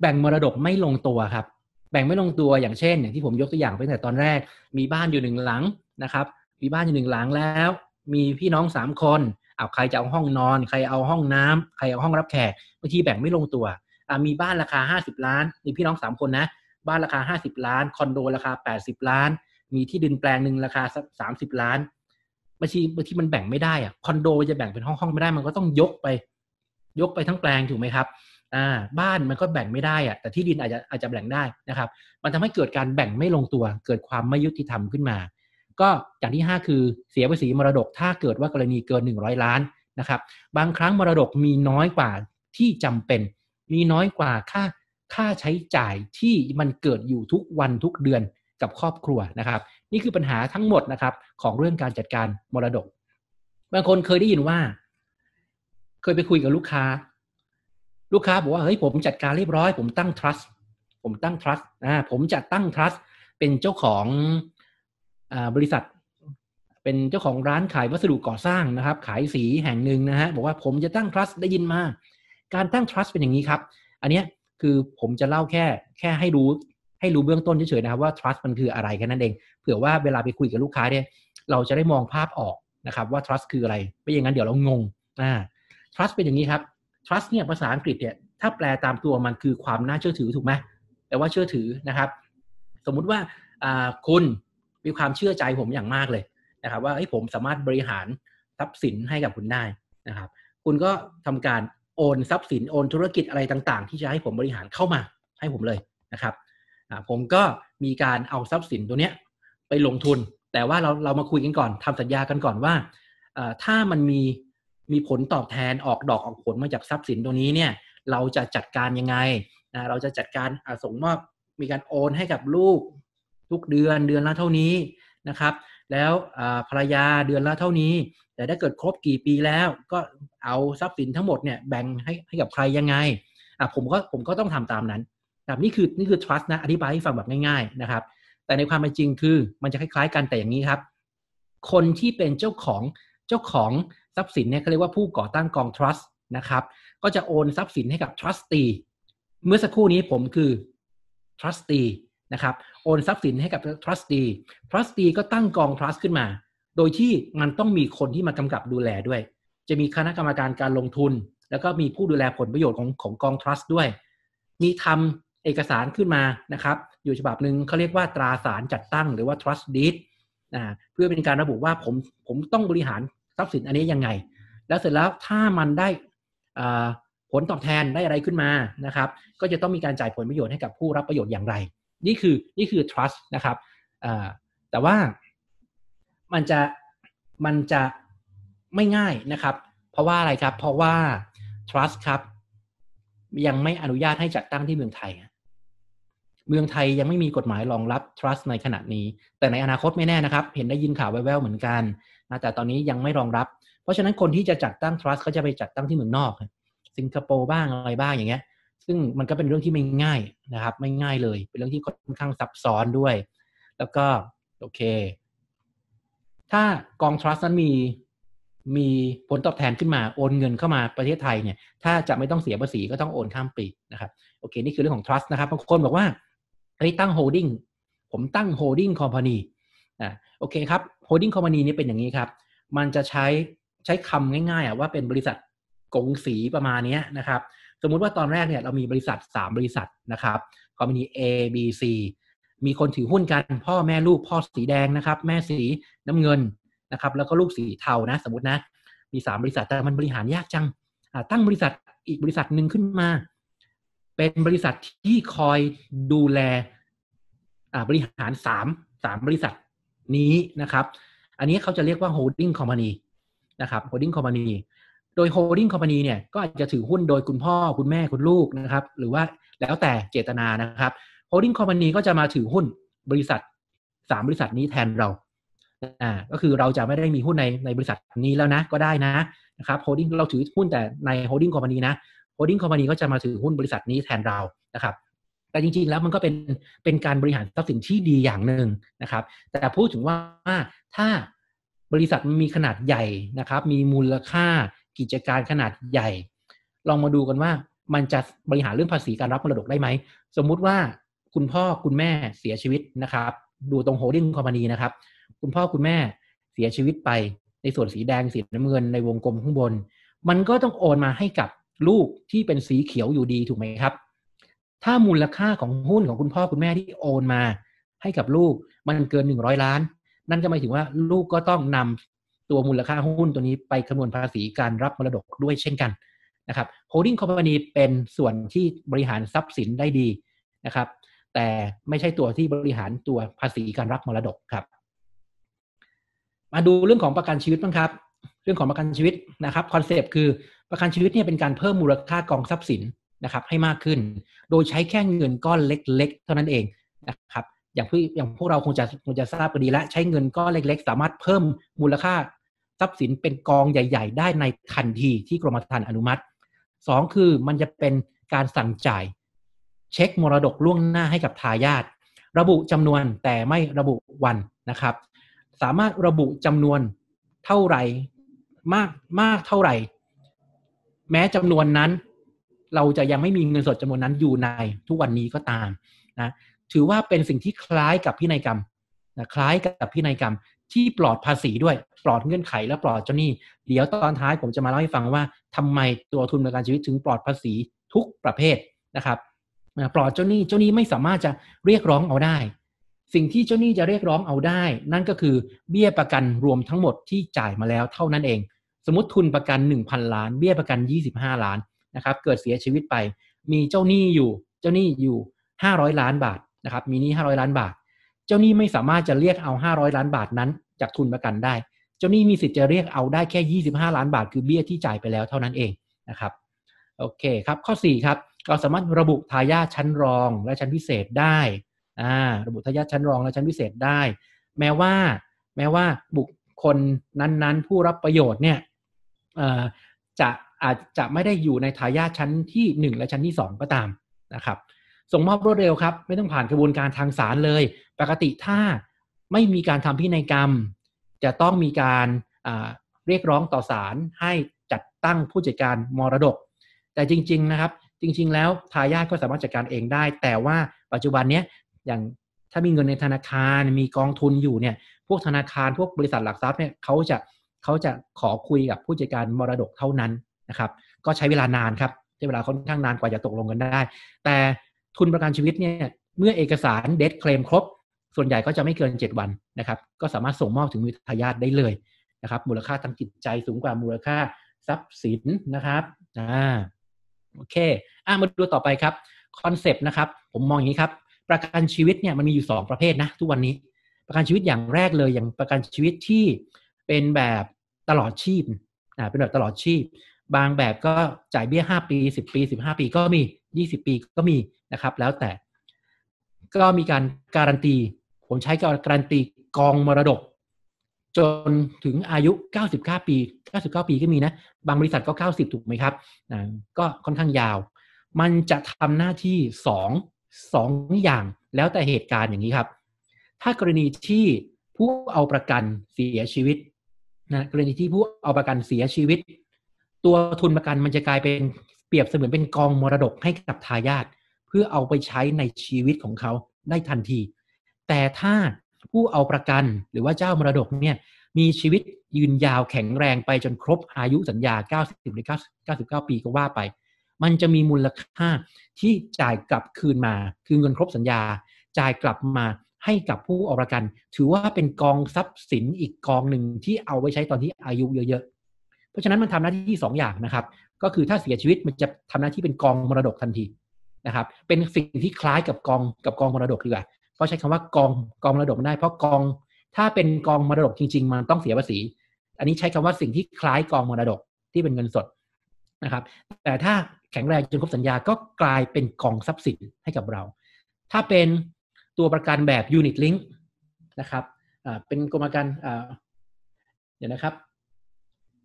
แบ่งมรดกไม่ลงตัวครับแบ่งไม่ลงตัวอย่างเช่นอย่างที่ผมยกตัวอย่างไปตั้งแต่ตอนแรก มีบ้านอยู่หนึ่งหลังนะครับ มีบ้านอยู่หนึ่งหลังแล้ว มีพี่น้องสามคนเอาใครจะเอาห้องนอน ใครเอาห้องน้ำใครเอาห้องรับแขกบางทีแบ่งไม่ลงตัวมีบ้านราคา 50 ล้าน มีพี่น้อง3คนนะ บ้านราคา50ล้านคอนโดราคา 80 ล้านมีที่ดินแปลงหนึ่งราคา30 ล้านบางทีบางทีมันแบ่งไม่ได้อะคอนโดจะแบ่งเป็นห้องห้องไม่ได้มันก็ต้องยกไปยกไปทั้งแปลงถูกไหมครับอ่าบ้านมันก็แบ่งไม่ได้อะแต่ที่ดินอาจจะอาจจะแบ่งได้นะครับ มันทำให้เกิดการแบ่งไม่ลงตัวเกิดความไม่ยุติธรรมขึ้นมา ก็อย่างที่ 5 คือเสียภาษีมรดกถ้าเกิดว่ากรณีเกิน100 ล้านนะครับ บางครั้งมรดกมีน้อยกว่าที่จำเป็น มีน้อยกว่าค่าค่าใช้จ่ายที่มันเกิดอยู่ทุกวันทุกเดือนกับครอบครัวนะครับ นี่คือปัญหาทั้งหมดนะครับ ของเรื่องการจัดการมรดกบางคนเคยได้ยินว่า เคยไปคุยกับลูกค้าลูกค้าบอกว่าเฮ้ยผมจัดการเรียบร้อยผมตั้ง trust ผมตั้ง trust อ่าผมจะตั้ง trust เป็นเจ้าของอ่าบริษัท เป็นเจ้าของร้านขายวัสดุก่อสร้างนะครับ ขายสีแห่งหนึ่งนะฮะบอกว่าผมจะตั้ง trust ได้ยินมาการตั้ง trust เป็นอย่างนี้ครับ อันนี้คือผมจะเล่าแค่แค่ให้รู้ ให้รู้เบื้องต้นเฉยๆนะครับว่า trust มันคืออะไรแค่นั้นเองเผื่อว่าเวลาไปคุยกับลูกค้าเนี่ยเราจะได้มองภาพออกนะครับ ว่า trust คืออะไรไม่อย่างนั้นเดี๋ยวเรางงอ่า trust เป็นอย่างนี้ครับ trust เนี่ยภาษาอังกฤษเนี่ยถ้าแปลตามตัวมันคือความน่าเชื่อถือถูกไหมแปลว่าเชื่อถือนะครับ สมมุติว่าคุณมีความเชื่อใจผมอย่างมากเลยนะครับว่าผมสามารถบริหารทรัพย์สินให้กับคุณได้นะครับ คุณก็ทำการโอนทรัพย์สินโอนธุรกิจอะไรต่าง ๆ ที่จะให้ผมบริหารเข้ามาให้ผมเลยนะครับผมก็มีการเอาทรัพย์สินตัวเนี้ยไปลงทุน แต่ว่าเราเรามาคุยกันก่อนทำสัญญากันก่อนว่าถ้ามันมีมีผลตอบแทนออกดอกออกผลมาจากทรัพย์สินตัวนี้เนี่ย เราจะจัดการยังไงนะเราจะจัดการอส่งมอบมีการโอนให้กับลูก ทุกเดือนเดือนละเท่านี้นะครับ แล้วภรรยาเดือนละเท่านี้ แต่ถ้าเกิดครบกี่ปีแล้วก็เอาทรัพย์สินทั้งหมดเนี่ยแบ่งให้ให้กับใครยังไงอ่ะผมก็ผมก็ต้องทำตามนั้นแบบนี่คือนี่คือ trust นะอธิบายให้ฟังแบบง่าย ๆนะครับ แต่ในความเป็นจริงคือมันจะคล้าย ๆ กันแต่อย่างนี้ครับ คนที่เป็นเจ้าของเจ้าของทรัพย์สินเนี่ยเขาเรียกว่าผู้ก่อตั้งกองทรัสต์นะครับก็จะโอนทรัพย์สินให้กับทรัสตีเมื่อสักครู่นี้ผมคือทรัสตีนะครับโอนทรัพย์สินให้กับทรัสตีทรัสตีก็ตั้งกองทรัสต์ขึ้นมา โดยที่มันต้องมีคนที่มากำกับดูแลด้วย จะมีคณะกรรมการการลงทุน แล้วก็มีผู้ดูแลผลประโยชน์ของของกองทรัสต์ด้วย มีทำเอกสารขึ้นมานะครับ อยู่ฉบับหนึ่งเขาเรียกว่าตราสารจัดตั้ง หรือว่า trust deed นะเพื่อเป็นการระบุว่าผมผมต้องบริหารรัพย์สินอันนี้ยังไง แล้วเสร็จแล้วถ้ามันได้ผลตอบแทนได้อะไรขึ้นมานะครับ ก็จะต้องมีการจ่ายผลประโยชน์ให้กับผู้รับประโยชน์อย่างไร นี่คือนี่คือ trust นะครับแต่ว่ามันจะมันจะไม่ง่ายนะครับ เพราะว่าอะไรครับ เพราะว่า trust ครับยังไม่อนุญาตให้จัดตั้งที่เมืองไทย เมืองไทยยังไม่มีกฎหมายรองรับ trust ในขณะนี้ แต่ในอนาคตไม่แน่นะครับ เห็นได้ยินข่าวแว่วๆเหมือนกันนะแต่ตอนนี้ยังไม่รองรับ เพราะฉะนั้นคนที่จะจัดตั้งทรัสต์เขาจะไปจัดตั้งที่เมืองนอก สิงคโปร์บ้างอะไรบ้างอย่างเงี้ย ซึ่งมันก็เป็นเรื่องที่ไม่ง่ายนะครับ ไม่ง่ายเลย เป็นเรื่องที่ค่อนข้างซับซ้อนด้วย แล้วก็โอเค ถ้ากองทรัสต์นั้นมีมีผลตอบแทนขึ้นมาโอนเงินเข้ามาประเทศไทย เนี่ย ถ้าจะไม่ต้องเสียภาษีก็ต้องโอนข้ามปีนะครับ โอเค นี่คือเรื่องของทรัสต์นะครับบางคนบอกว่าเฮ้ยตั้งโฮดดิ้งผมตั้งโฮดดิ้งคอมพานีอ่าโอเคครับ holding company นี่เป็นอย่างนี้ครับ มันจะใช้ใช้คำง่ายๆ ว่าเป็นบริษัทกงสีประมาณนี้นะครับ สมมุติว่าตอนแรกเนี่ยเรามีบริษัท 3 บริษัทนะครับคอมมานี A B C มีคนถือหุ้นกันพ่อแม่ลูกพ่อสีแดงนะครับ แม่สีน้ำเงินนะครับแล้วก็ลูกสีเทานะ สมมตินะ มี 3 บริษัท แต่มันบริหารยากจังตั้งบริษัทอีกบริษัทหนึ่งขึ้นมา เป็นบริษัทที่คอยดูแลบริหารสามสามบริษัทนี้นะครับ อันนี้เขาจะเรียกว่า holding company นะครับ holding company โดย holding company เนี่ยก็อาจจะถือหุ้นโดยคุณพ่อคุณแม่คุณลูกนะครับ หรือว่าแล้วแต่เจตนานะครับ holding company ก็จะมาถือหุ้นบริษัทสามบริษัทนี้แทนเรา อ่า ก็คือเราจะไม่ได้มีหุ้นในในบริษัทนี้แล้วนะ ก็ได้นะ นะครับ holding เราถือหุ้นแต่ใน holding company นะ holding company ก็จะมาถือหุ้นบริษัทนี้แทนเรา นะครับแต่จริงๆ แล้วมันก็เป็นเป็นการบริหารทรัพย์สินที่ดีอย่างหนึ่งนะครับ แต่พูดถึงว่าถ้าบริษัทมีขนาดใหญ่นะครับ มีมูลค่ากิจการขนาดใหญ่ ลองมาดูกันว่ามันจะบริหารเรื่องภาษีการรับมรดกได้ไหมสมมุติว่าคุณพ่อคุณแม่เสียชีวิตนะครับ ดูตรงโฮลดิ้งคอมพานีนะครับคุณพ่อคุณแม่เสียชีวิตไปในส่วนสีแดง สีน้ำเงินในวงกลมข้างบน มันก็ต้องโอนมาให้กับลูกที่เป็นสีเขียวอยู่ดีถูกไหมครับถ้ามูลค่าของหุ้นของคุณพ่อ คุณแม่ที่โอนมาให้กับลูกมันเกินหนึ่งร้อยล้านนั่นก็หมายถึงว่าลูกก็ต้องนำตัวมูลค่าหุ้นตัวนี้ไปคำนวณภาษีการรับมรดกด้วยเช่นกันนะครับโฮลดิ้งคอมพานีเป็นส่วนที่บริหารทรัพย์สินได้ดีนะครับ แต่ไม่ใช่ตัวที่บริหารตัวภาษีการรับมรดกครับ มาดูเรื่องของประกันชีวิตบ้างครับ เรื่องของประกันชีวิตนะครับคอนเซปต์คือประกันชีวิตเนี่ยเป็นการเพิ่มมูลค่ากองทรัพย์สินนะครับ ให้มากขึ้น โดยใช้แค่เงินก้อนเล็กๆ เท่านั้นเองนะครับ อย่างพี่อย่างพวกเราคงจะคงจะทราบกันดีแล้ว ใช้เงินก้อนเล็กๆ สามารถเพิ่มมูลค่าทรัพย์สินเป็นกองใหญ่ ๆ ได้ในทันทีที่กรมธรรม์อนุมัติ 2 คือมันจะเป็นการสั่งจ่าย เช็คมรดกล่วงหน้าให้กับทายาทระบุจำนวนแต่ไม่ระบุวันนะครับ สามารถระบุจำนวนเท่าไหร่มากมากเท่าไหร่แม้จำนวนนั้นเราจะยังไม่มีเงินสดจำนวนนั้นอยู่ในทุกวันนี้ก็ตามนะถือว่าเป็นสิ่งที่คล้ายกับพินัยกรรมนะคล้ายกับพินัยกรรม ที่ปลอดภาษีด้วยปลอดเงื่อนไขและปลอดเจ้าหนี้เดี๋ยวตอนท้ายผมจะมาเล่าให้ฟังว่า ทำไมตัวทุนประกันชีวิตถึงปลอดภาษีทุกประเภทนะครับปลอดเจ้าหนี้เจ้าหนี้ไม่สามารถจะเรียกร้องเอาได้ สิ่งที่เจ้าหนี้จะเรียกร้องเอาได้ นั่นก็คือเบี้ยประกันรวมทั้งหมดที่จ่ายมาแล้วเท่านั้นเอง สมมติทุนประกัน 1,000 ล้าน เบี้ยประกัน 25 ล้านนะครับ เกิดเสียชีวิตไป มีเจ้าหนี้อยู่ เจ้าหนี้อยู่ 500 ล้านบาทนะครับ มีหนี้500ล้านบาท เจ้าหนี้ไม่สามารถจะเรียกเอา500ล้านบาทนั้น จากทุนประกันได้ เจ้าหนี้มีสิทธิ์ จะเรียกเอาได้แค่25 ล้านบาท คือเบี้ยที่จ่ายไปแล้วเท่านั้นเองนะครับ โอเคครับข้อ4ครับ เราสามารถระบุทายาทชั้นรองและชั้นพิเศษได้อ่าระบุทายาทชั้นรองและชั้นพิเศษได้ แม้ว่า แม้ว่าบุคคลนั้น ๆ ผู้รับประโยชน์เนี่ยจะอาจจะไม่ได้อยู่ในทายาทชั้นที่ 1 และชั้นที่ 2 ก็ตามนะครับส่งมอบรวดเร็วครับ ไม่ต้องผ่านกระบวนการทางศาลเลย ปกติถ้าไม่มีการทำพินัยกรรม จะต้องมีการเรียกร้องต่อศาลให้จัดตั้งผู้จัดการมรดก แต่จริงๆนะครับจริง ๆ แล้วทายาทก็สามารถจัดการเองได้ แต่ว่าปัจจุบันนี้อย่างถ้ามีเงินในธนาคารมีกองทุนอยู่เนี่ยพวกธนาคารพวกบริษัทหลักทรัพย์เนี่ยเขาจะเขาจะขอคุยกับผู้จัดการมรดกเท่านั้นะครับก็ใช้เวลานานครับ ใช้เวลาค่อนข้างนานกว่าจะตกลงกันได้ แต่ทุนประกันชีวิตเนี่ยเมื่อเอกสารเดทเคลมครบ ส่วนใหญ่ก็จะไม่เกิน 7 วันนะครับ ก็สามารถส่งมอบถึงมือทายาทได้เลยนะครับ มูลค่าทางจิตใจสูงกว่ามูลค่าทรัพย์สินนะครับอ่าโอเคอ่ามาดูต่อไปครับคอนเซปต์นะครับผมมองอย่างนี้ครับ ประกันชีวิตเนี่ยมันมีอยู่ 2 ประเภทนะ ทุกวันนี้ประกันชีวิตอย่างแรกเลย อย่างประกันชีวิตที่เป็นแบบตลอดชีพอ่าเป็นแบบตลอดชีพบางแบบก็จ่ายเบี้ย 5 ปี 10 ปี 15 ปีก็มี 20 ปีก็มีนะครับ แล้วแต่ ก็มีการการันตี ผมใช้การันตี กองมรดก จนถึงอายุ99ปี99ปีก็มีนะบางบริษัทก็90ถูกไหมครับนะก็ค่อนข้างยาว มันจะทำหน้าที่ 2 2 อย่าง แล้วแต่เหตุการณ์อย่างนี้ครับ ถ้ากรณีที่ผู้เอาประกันเสียชีวิตนะกรณีที่ผู้เอาประกันเสียชีวิตตัวทุนประกันมันจะกลายเป็นเปรียบเสมือนเป็นกองมรดกให้กับทายาทเพื่อเอาไปใช้ในชีวิตของเขาได้ทันที แต่ถ้าผู้เอาประกันหรือว่าเจ้ามรดกเนี่ยมีชีวิตยืนยาวแข็งแรงไปจนครบอายุสัญญา 90หรือ99 ปีก็ว่าไป มันจะมีมูลค่าที่จ่ายกลับคืนมา คือเงินครบสัญญาจ่ายกลับมาให้กับผู้เอาประกัน ถือว่าเป็นกองทรัพย์สินอีกกองหนึ่งที่เอาไว้ใช้ตอนที่อายุเยอะเพราะฉะนั้นมันทำหน้าที่2อย่างนะครับ ก็คือถ้าเสียชีวิตมันจะทำหน้าที่เป็นกองมรดกทันทีนะครับ เป็นสิ่งที่คล้ายกับกองกับกองมรดกเรือเพราะใช้คำว่ากองกองมรดกไม่ได้ เพราะกอง ถ้าเป็นกองมรดกจริง ๆมันต้องเสียภาษีอันนี้ใช้คำว่าสิ่งที่คล้ายกองมรดกที่เป็นเงินสดนะครับ แต่ถ้าแข็งแรงจนครบสัญญาก็กลายเป็นกองทรัพย์สินให้กับเรา ถ้าเป็นตัวประกันแบบยูนิตลิงก์นะครับเป็นกรมการเดี๋ยวนะครับ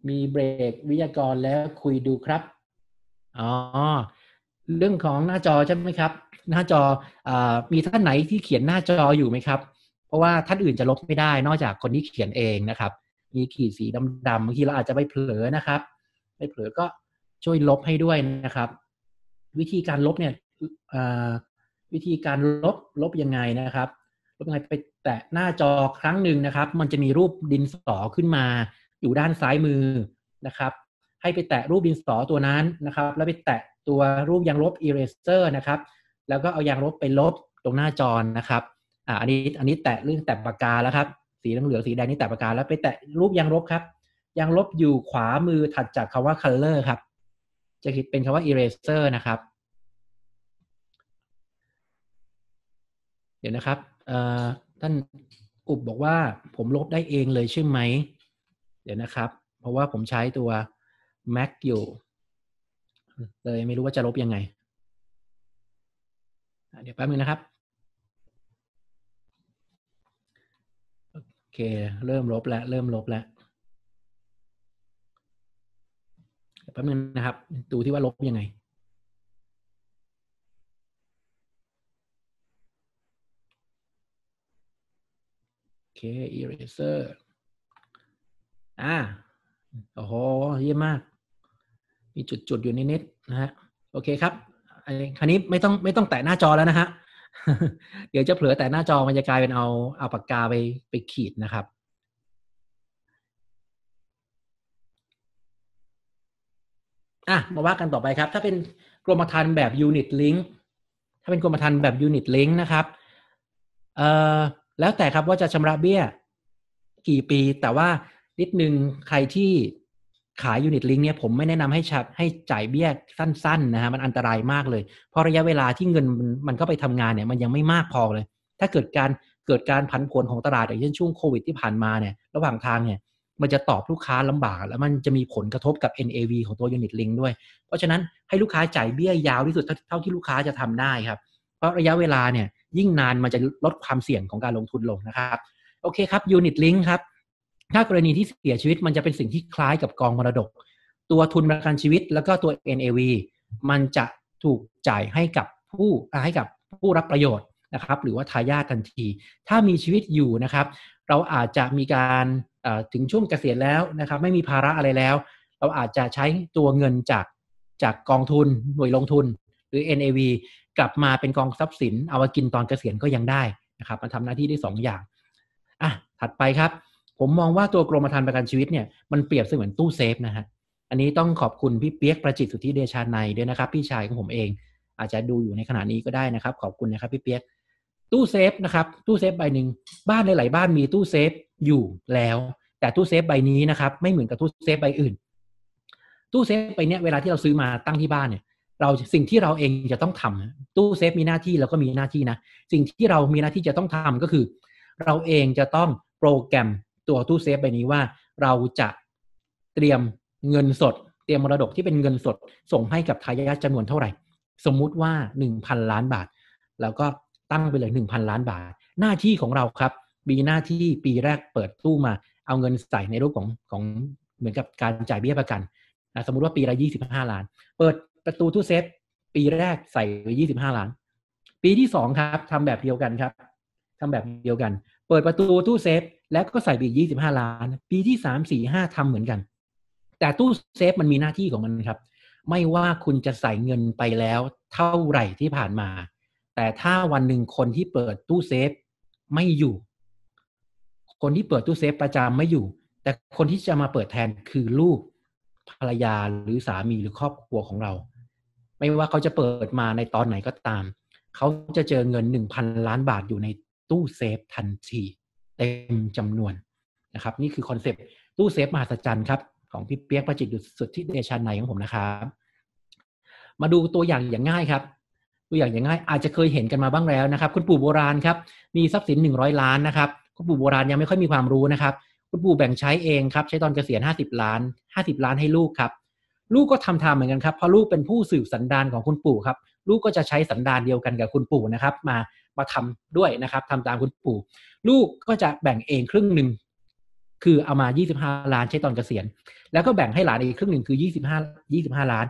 มีเบรกวิทยากรแล้วคุยดูครับ อ๋อเรื่องของหน้าจอใช่ไหมครับ หน้าจออมีท่านไหนที่เขียนหน้าจออยู่ไหมครับ เพราะว่าท่านอื่นจะลบไม่ได้ นอกจากคนที่เขียนเองนะครับ มีขีดสีดำๆบางทีเราอาจจะไปเผลอนะครับไปเผลอก็ช่วยลบให้ด้วยนะครับ วิธีการลบเนี่ยวิธีการลบลบยังไงนะครับลบยังไงไปแตะหน้าจอครั้งหนึ่งนะครับ มันจะมีรูปดินสอขึ้นมาอยู่ด้านซ้ายมือนะครับ ให้ไปแตะรูปดินสอตัวนั้นนะครับแล้วไปแตะตัวรูปยางลบ eraser นะครับ แล้วก็เอายางลบไปลบตรงหน้าจอนะครับอ่าอันนี้อันนี้แตะเรื่องแตะปากกาแล้วครับ สีเหลืองสีแดงนี่แตะปากกา แล้วไปแตะรูปยางลบครับยางลบอยู่ขวามือถัดจากคำว่า color ครับ จะคิดเป็นคำว่า eraser นะครับเดี๋ยวนะครับท่านอุบบอกว่าผมลบได้เองเลยใช่ไหมเดี๋ยวนะครับ เพราะว่าผมใช้ตัว Mac อยู่ เลยไม่รู้ว่าจะลบยังไง เดี๋ยวแป๊บนึงนะครับ โอเค เริ่มลบแล้ว เริ่มลบแล้วแป๊บนึงนะครับดูที่ว่าลบยังไง โอเค eraser อ่าโอ้โหเยี่ยมมาก มีจุด ๆ อยู่นิดๆนะฮะโอเคครับ คราวนี้ไม่ต้องไม่ต้องแตะหน้าจอแล้วนะฮะเดี๋ยวจะเผลอแต่หน้าจอมันจะกลายเป็นเอาเอาปากกาไปไปขีดนะครับอ่ะมาว่ากันต่อไปครับ ถ้าเป็นกรมธรรม์แบบยูนิตลิงก์ถ้าเป็นกรมธรรม์แบบยูนิตลิงก์นะครับเอ่อแล้วแต่ครับว่าจะชำระเบี้ย กี่ปีแต่ว่านิดนึงใครที่ขายยูนิตลิงเนี่ยผมไม่แนะนำให้ชับให้จ่ายเบี้ยสั้นๆนะฮะมันอันตรายมากเลย เพราะระยะเวลาที่เงินมันก็ไปทำงานเนี่ยมันยังไม่มากพอเลย ถ้าเกิดการเกิดการผันผวนของตลาดอย่างเช่นช่วงโควิดที่ผ่านมาเนี่ยระหว่างทางเนี่ยมันจะตอบลูกค้าลำบาก แล้วมันจะมีผลกระทบกับ NAV ของตัวยูนิตลิงด้วย เพราะฉะนั้นให้ลูกค้าจ่ายเบี้ยยาวที่สุดเท่าที่ลูกค้าจะทำได้ครับ เพราะระยะเวลาเนี่ย ยิ่งนานมันจะลดความเสี่ยงของการลงทุนลงนะครับโอเคครับยูนิตลิงครับถ้ากรณีที่เสียชีวิตมันจะเป็นสิ่งที่คล้ายกับกองมรดก ตัวทุนประกันชีวิตแล้วก็ตัว NAV มันจะถูกจ่ายให้กับผู้ให้กับผู้รับประโยชน์นะครับ หรือว่าทายาททันที ถ้ามีชีวิตอยู่นะครับ เราอาจจะมีการถึงช่วงเกษียณแล้วนะครับ ไม่มีภาระอะไรแล้ว เราอาจจะใช้ตัวเงินจากจากกองทุนหน่วยลงทุนหรือ NAV กลับมาเป็นกองทรัพย์สิน เอามากินตอนเกษียณก็ยังได้นะครับ มันทำหน้าที่ได้2ออย่างอ่ะถัดไปครับผมมองว่าตัวกรมธรรม์ประกันชีวิตเนี่ยมันเปรียบเสมือนตู้เซฟนะฮะอันนี้ต้องขอบคุณพี่เปียกประจิตสุทธิเดชาในด้วยนะครับ พี่ชายของผมเอง อาจจะดูอยู่ในขณะนี้ก็ได้นะครับ ขอบคุณนะครับพี่เปียกตู้เซฟนะครับตู้เซฟใบหนึ่งบ้านหลายๆบ้านมีตู้เซฟอยู่แล้ว แต่ตู้เซฟใบนี้นะครับไม่เหมือนกับตู้เซฟใบอื่นตู้เซฟใบนี้เวลาที่เราซื้อมาตั้งที่บ้านเนี่ย เราสิ่งที่เราเองจะต้องทำตู้เซฟมีหน้าที่แล้วก็มีหน้าที่นะ สิ่งที่เรามีหน้าที่จะต้องทำก็คือ เราเองจะต้องโปรแกรมตัวตู้เซฟใบนี้ว่าเราจะเตรียมเงินสดเตรียมมรดกที่เป็นเงินสด ส่งให้กับทายาทจำนวนเท่าไหร่ สมมุติว่า 1,000 ล้านบาทแล้วก็ตั้งไปเลย1,000 ล้านบาท หน้าที่ของเราครับ มีหน้าที่ปีแรกเปิดตู้มา เอาเงินใส่ในรูปของของเหมือนกับการจ่ายเบี้ยประกัน สมมุติว่าปีละ 25 ล้าน เปิดประตูตู้เซฟ ปีแรกใส่ไป25ล้านปีที่สองครับทำแบบเดียวกันครับทำแบบเดียวกันเปิดประตูตู้เซฟ แล้วก็ใส่บปีกยี่สิบห้าล้าน ปีที่สามสี่ห้าทำเหมือนกัน แต่ตู้เซฟมันมีหน้าที่ของมันครับ ไม่ว่าคุณจะใส่เงินไปแล้วเท่าไหร่ที่ผ่านมา แต่ถ้าวันหนึ่งคนที่เปิดตู้เซฟไม่อยู่ คนที่เปิดตู้เซฟประจำไม่อยู่ แต่คนที่จะมาเปิดแทนคือลูกภรรยาหรือสามีหรือครอบครัวของเรา ไม่ว่าเขาจะเปิดมาในตอนไหนก็ตาม เขาจะเจอเงินหนึ่งพันล้านบาทอยู่ในตู้เซฟทันที เต็มจำนวนนะครับ นี่คือคอนเซปต์ ตู้เซฟมหาศจรรย์ครับ ของพี่เปียกประจิตสุดที่เดชานในของผมนะครับ มาดูตัวอย่างอย่างง่ายครับ ตัวอย่างอย่างง่ายอาจจะเคยเห็นกันมาบ้างแล้วนะครับ คุณปู่โบราณครับมีทรัพย์สิน 100 ล้านนะครับ คุณปู่โบราณยังไม่ค่อยมีความรู้นะครับ คุณปู่แบ่งใช้เองครับ ใช้ตอนเกษียณ50 ล้าน50ล้านให้ลูกครับลูกก็ทำทำเหมือนกันครับเพราะลูกเป็นผู้สืบสันดานของคุณปู่ครับลูกก็จะใช้สันดานเดียวกันกับคุณปู่นะครับ มามาทำด้วยนะครับ ทำตามคุณปู่ ลูกก็จะแบ่งเองครึ่งหนึ่งคือเอามา 25 ล้านใช้ตอนเกษียณแล้วก็แบ่งให้หลานอีกครึ่งหนึ่งคือ 25 25 ล้าน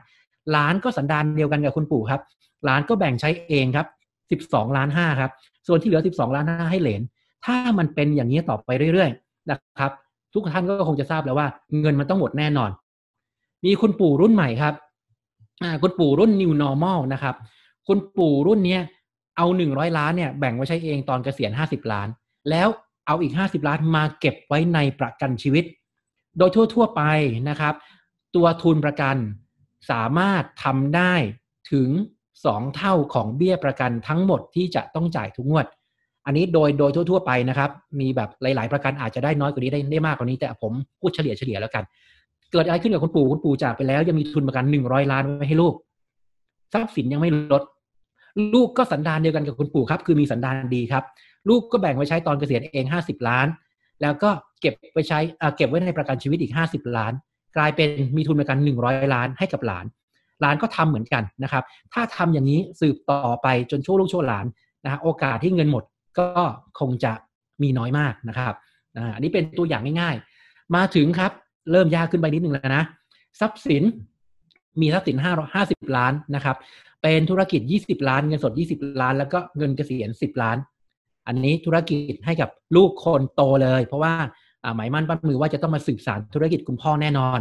ล้านก็สันดานเดียวกันกับคุณปู่ครับล้านก็แบ่งใช้เองครับ 12ล้าน5ครับ ส่วนที่เหลือ 12ล้าน5ให้เหลน ถ้ามันเป็นอย่างนี้ต่อไปเรื่อยๆ นะครับ ทุกท่านก็คงจะทราบแล้วว่า เงินมันต้องหมดแน่นอน มีคุณปู่รุ่นใหม่ครับคุณปู่รุ่น new normal นะครับคุณปู่รุ่นเนี้ยเอาหนึ่งร้อยล้านเนี่ยแบ่งไว้ใช้เองตอนเกษียณห้าสิบล้าน แล้วเอาอีกห้าสิบล้านมาเก็บไว้ในประกันชีวิต โดยทั่วๆไปนะครับ ตัวทุนประกันสามารถทำได้ถึงสองเท่าของเบี้ยประกันทั้งหมดที่จะต้องจ่ายทุกงวด อันนี้โดยโดยทั่วๆไปนะครับมีแบบหลายๆประกันอาจจะได้น้อยกว่านี้ได้ได้มากกว่านี้แต่ผมพูดเฉลี่ยเฉลี่ยแล้วกัน เกิดอะไรขึ้นกับคุณปู่คุณปู่จากไปแล้วยังมีทุนประกันหนึ่งร้อยล้านไว้ให้ลูกทรัพย์สินยังไม่ลดลูกก็สันดานเดียวกันกับคุณปู่ครับคือมีสันดานดีครับ ลูกก็แบ่งไว้ใช้ตอนเกษียณเอง 50 ล้าน แล้วก็เก็บไว้ใช้เก็บไว้ในประกันชีวิตอีก 50 ล้าน กลายเป็นมีทุนประกัน 100 ล้านให้กับหลานหลานก็ทำเหมือนกันนะครับ ถ้าทำอย่างนี้สืบต่อไปจนชั่วลูกชั่วหลานนะฮะโอกาสที่เงินหมดก็คงจะมีน้อยมากนะครับอันนี้เป็นตัวอย่างง่ายๆ มาถึงครับเริ่มยากขึ้นไปนิดนึงแล้วนะทรัพย์สินมีทรัพย์สินห้าห้าสิบล้านนะครับ เป็นธุรกิจยี่สิบล้านเงินสดยี่สิบล้านแล้วก็เงินเกษียณสิบล้าน อันนี้ธุรกิจให้กับลูกคนโตเลย เพราะว่าหมายมั่นปั้นมือว่าจะต้องมาสืบสานธุรกิจคุณพ่อแน่นอน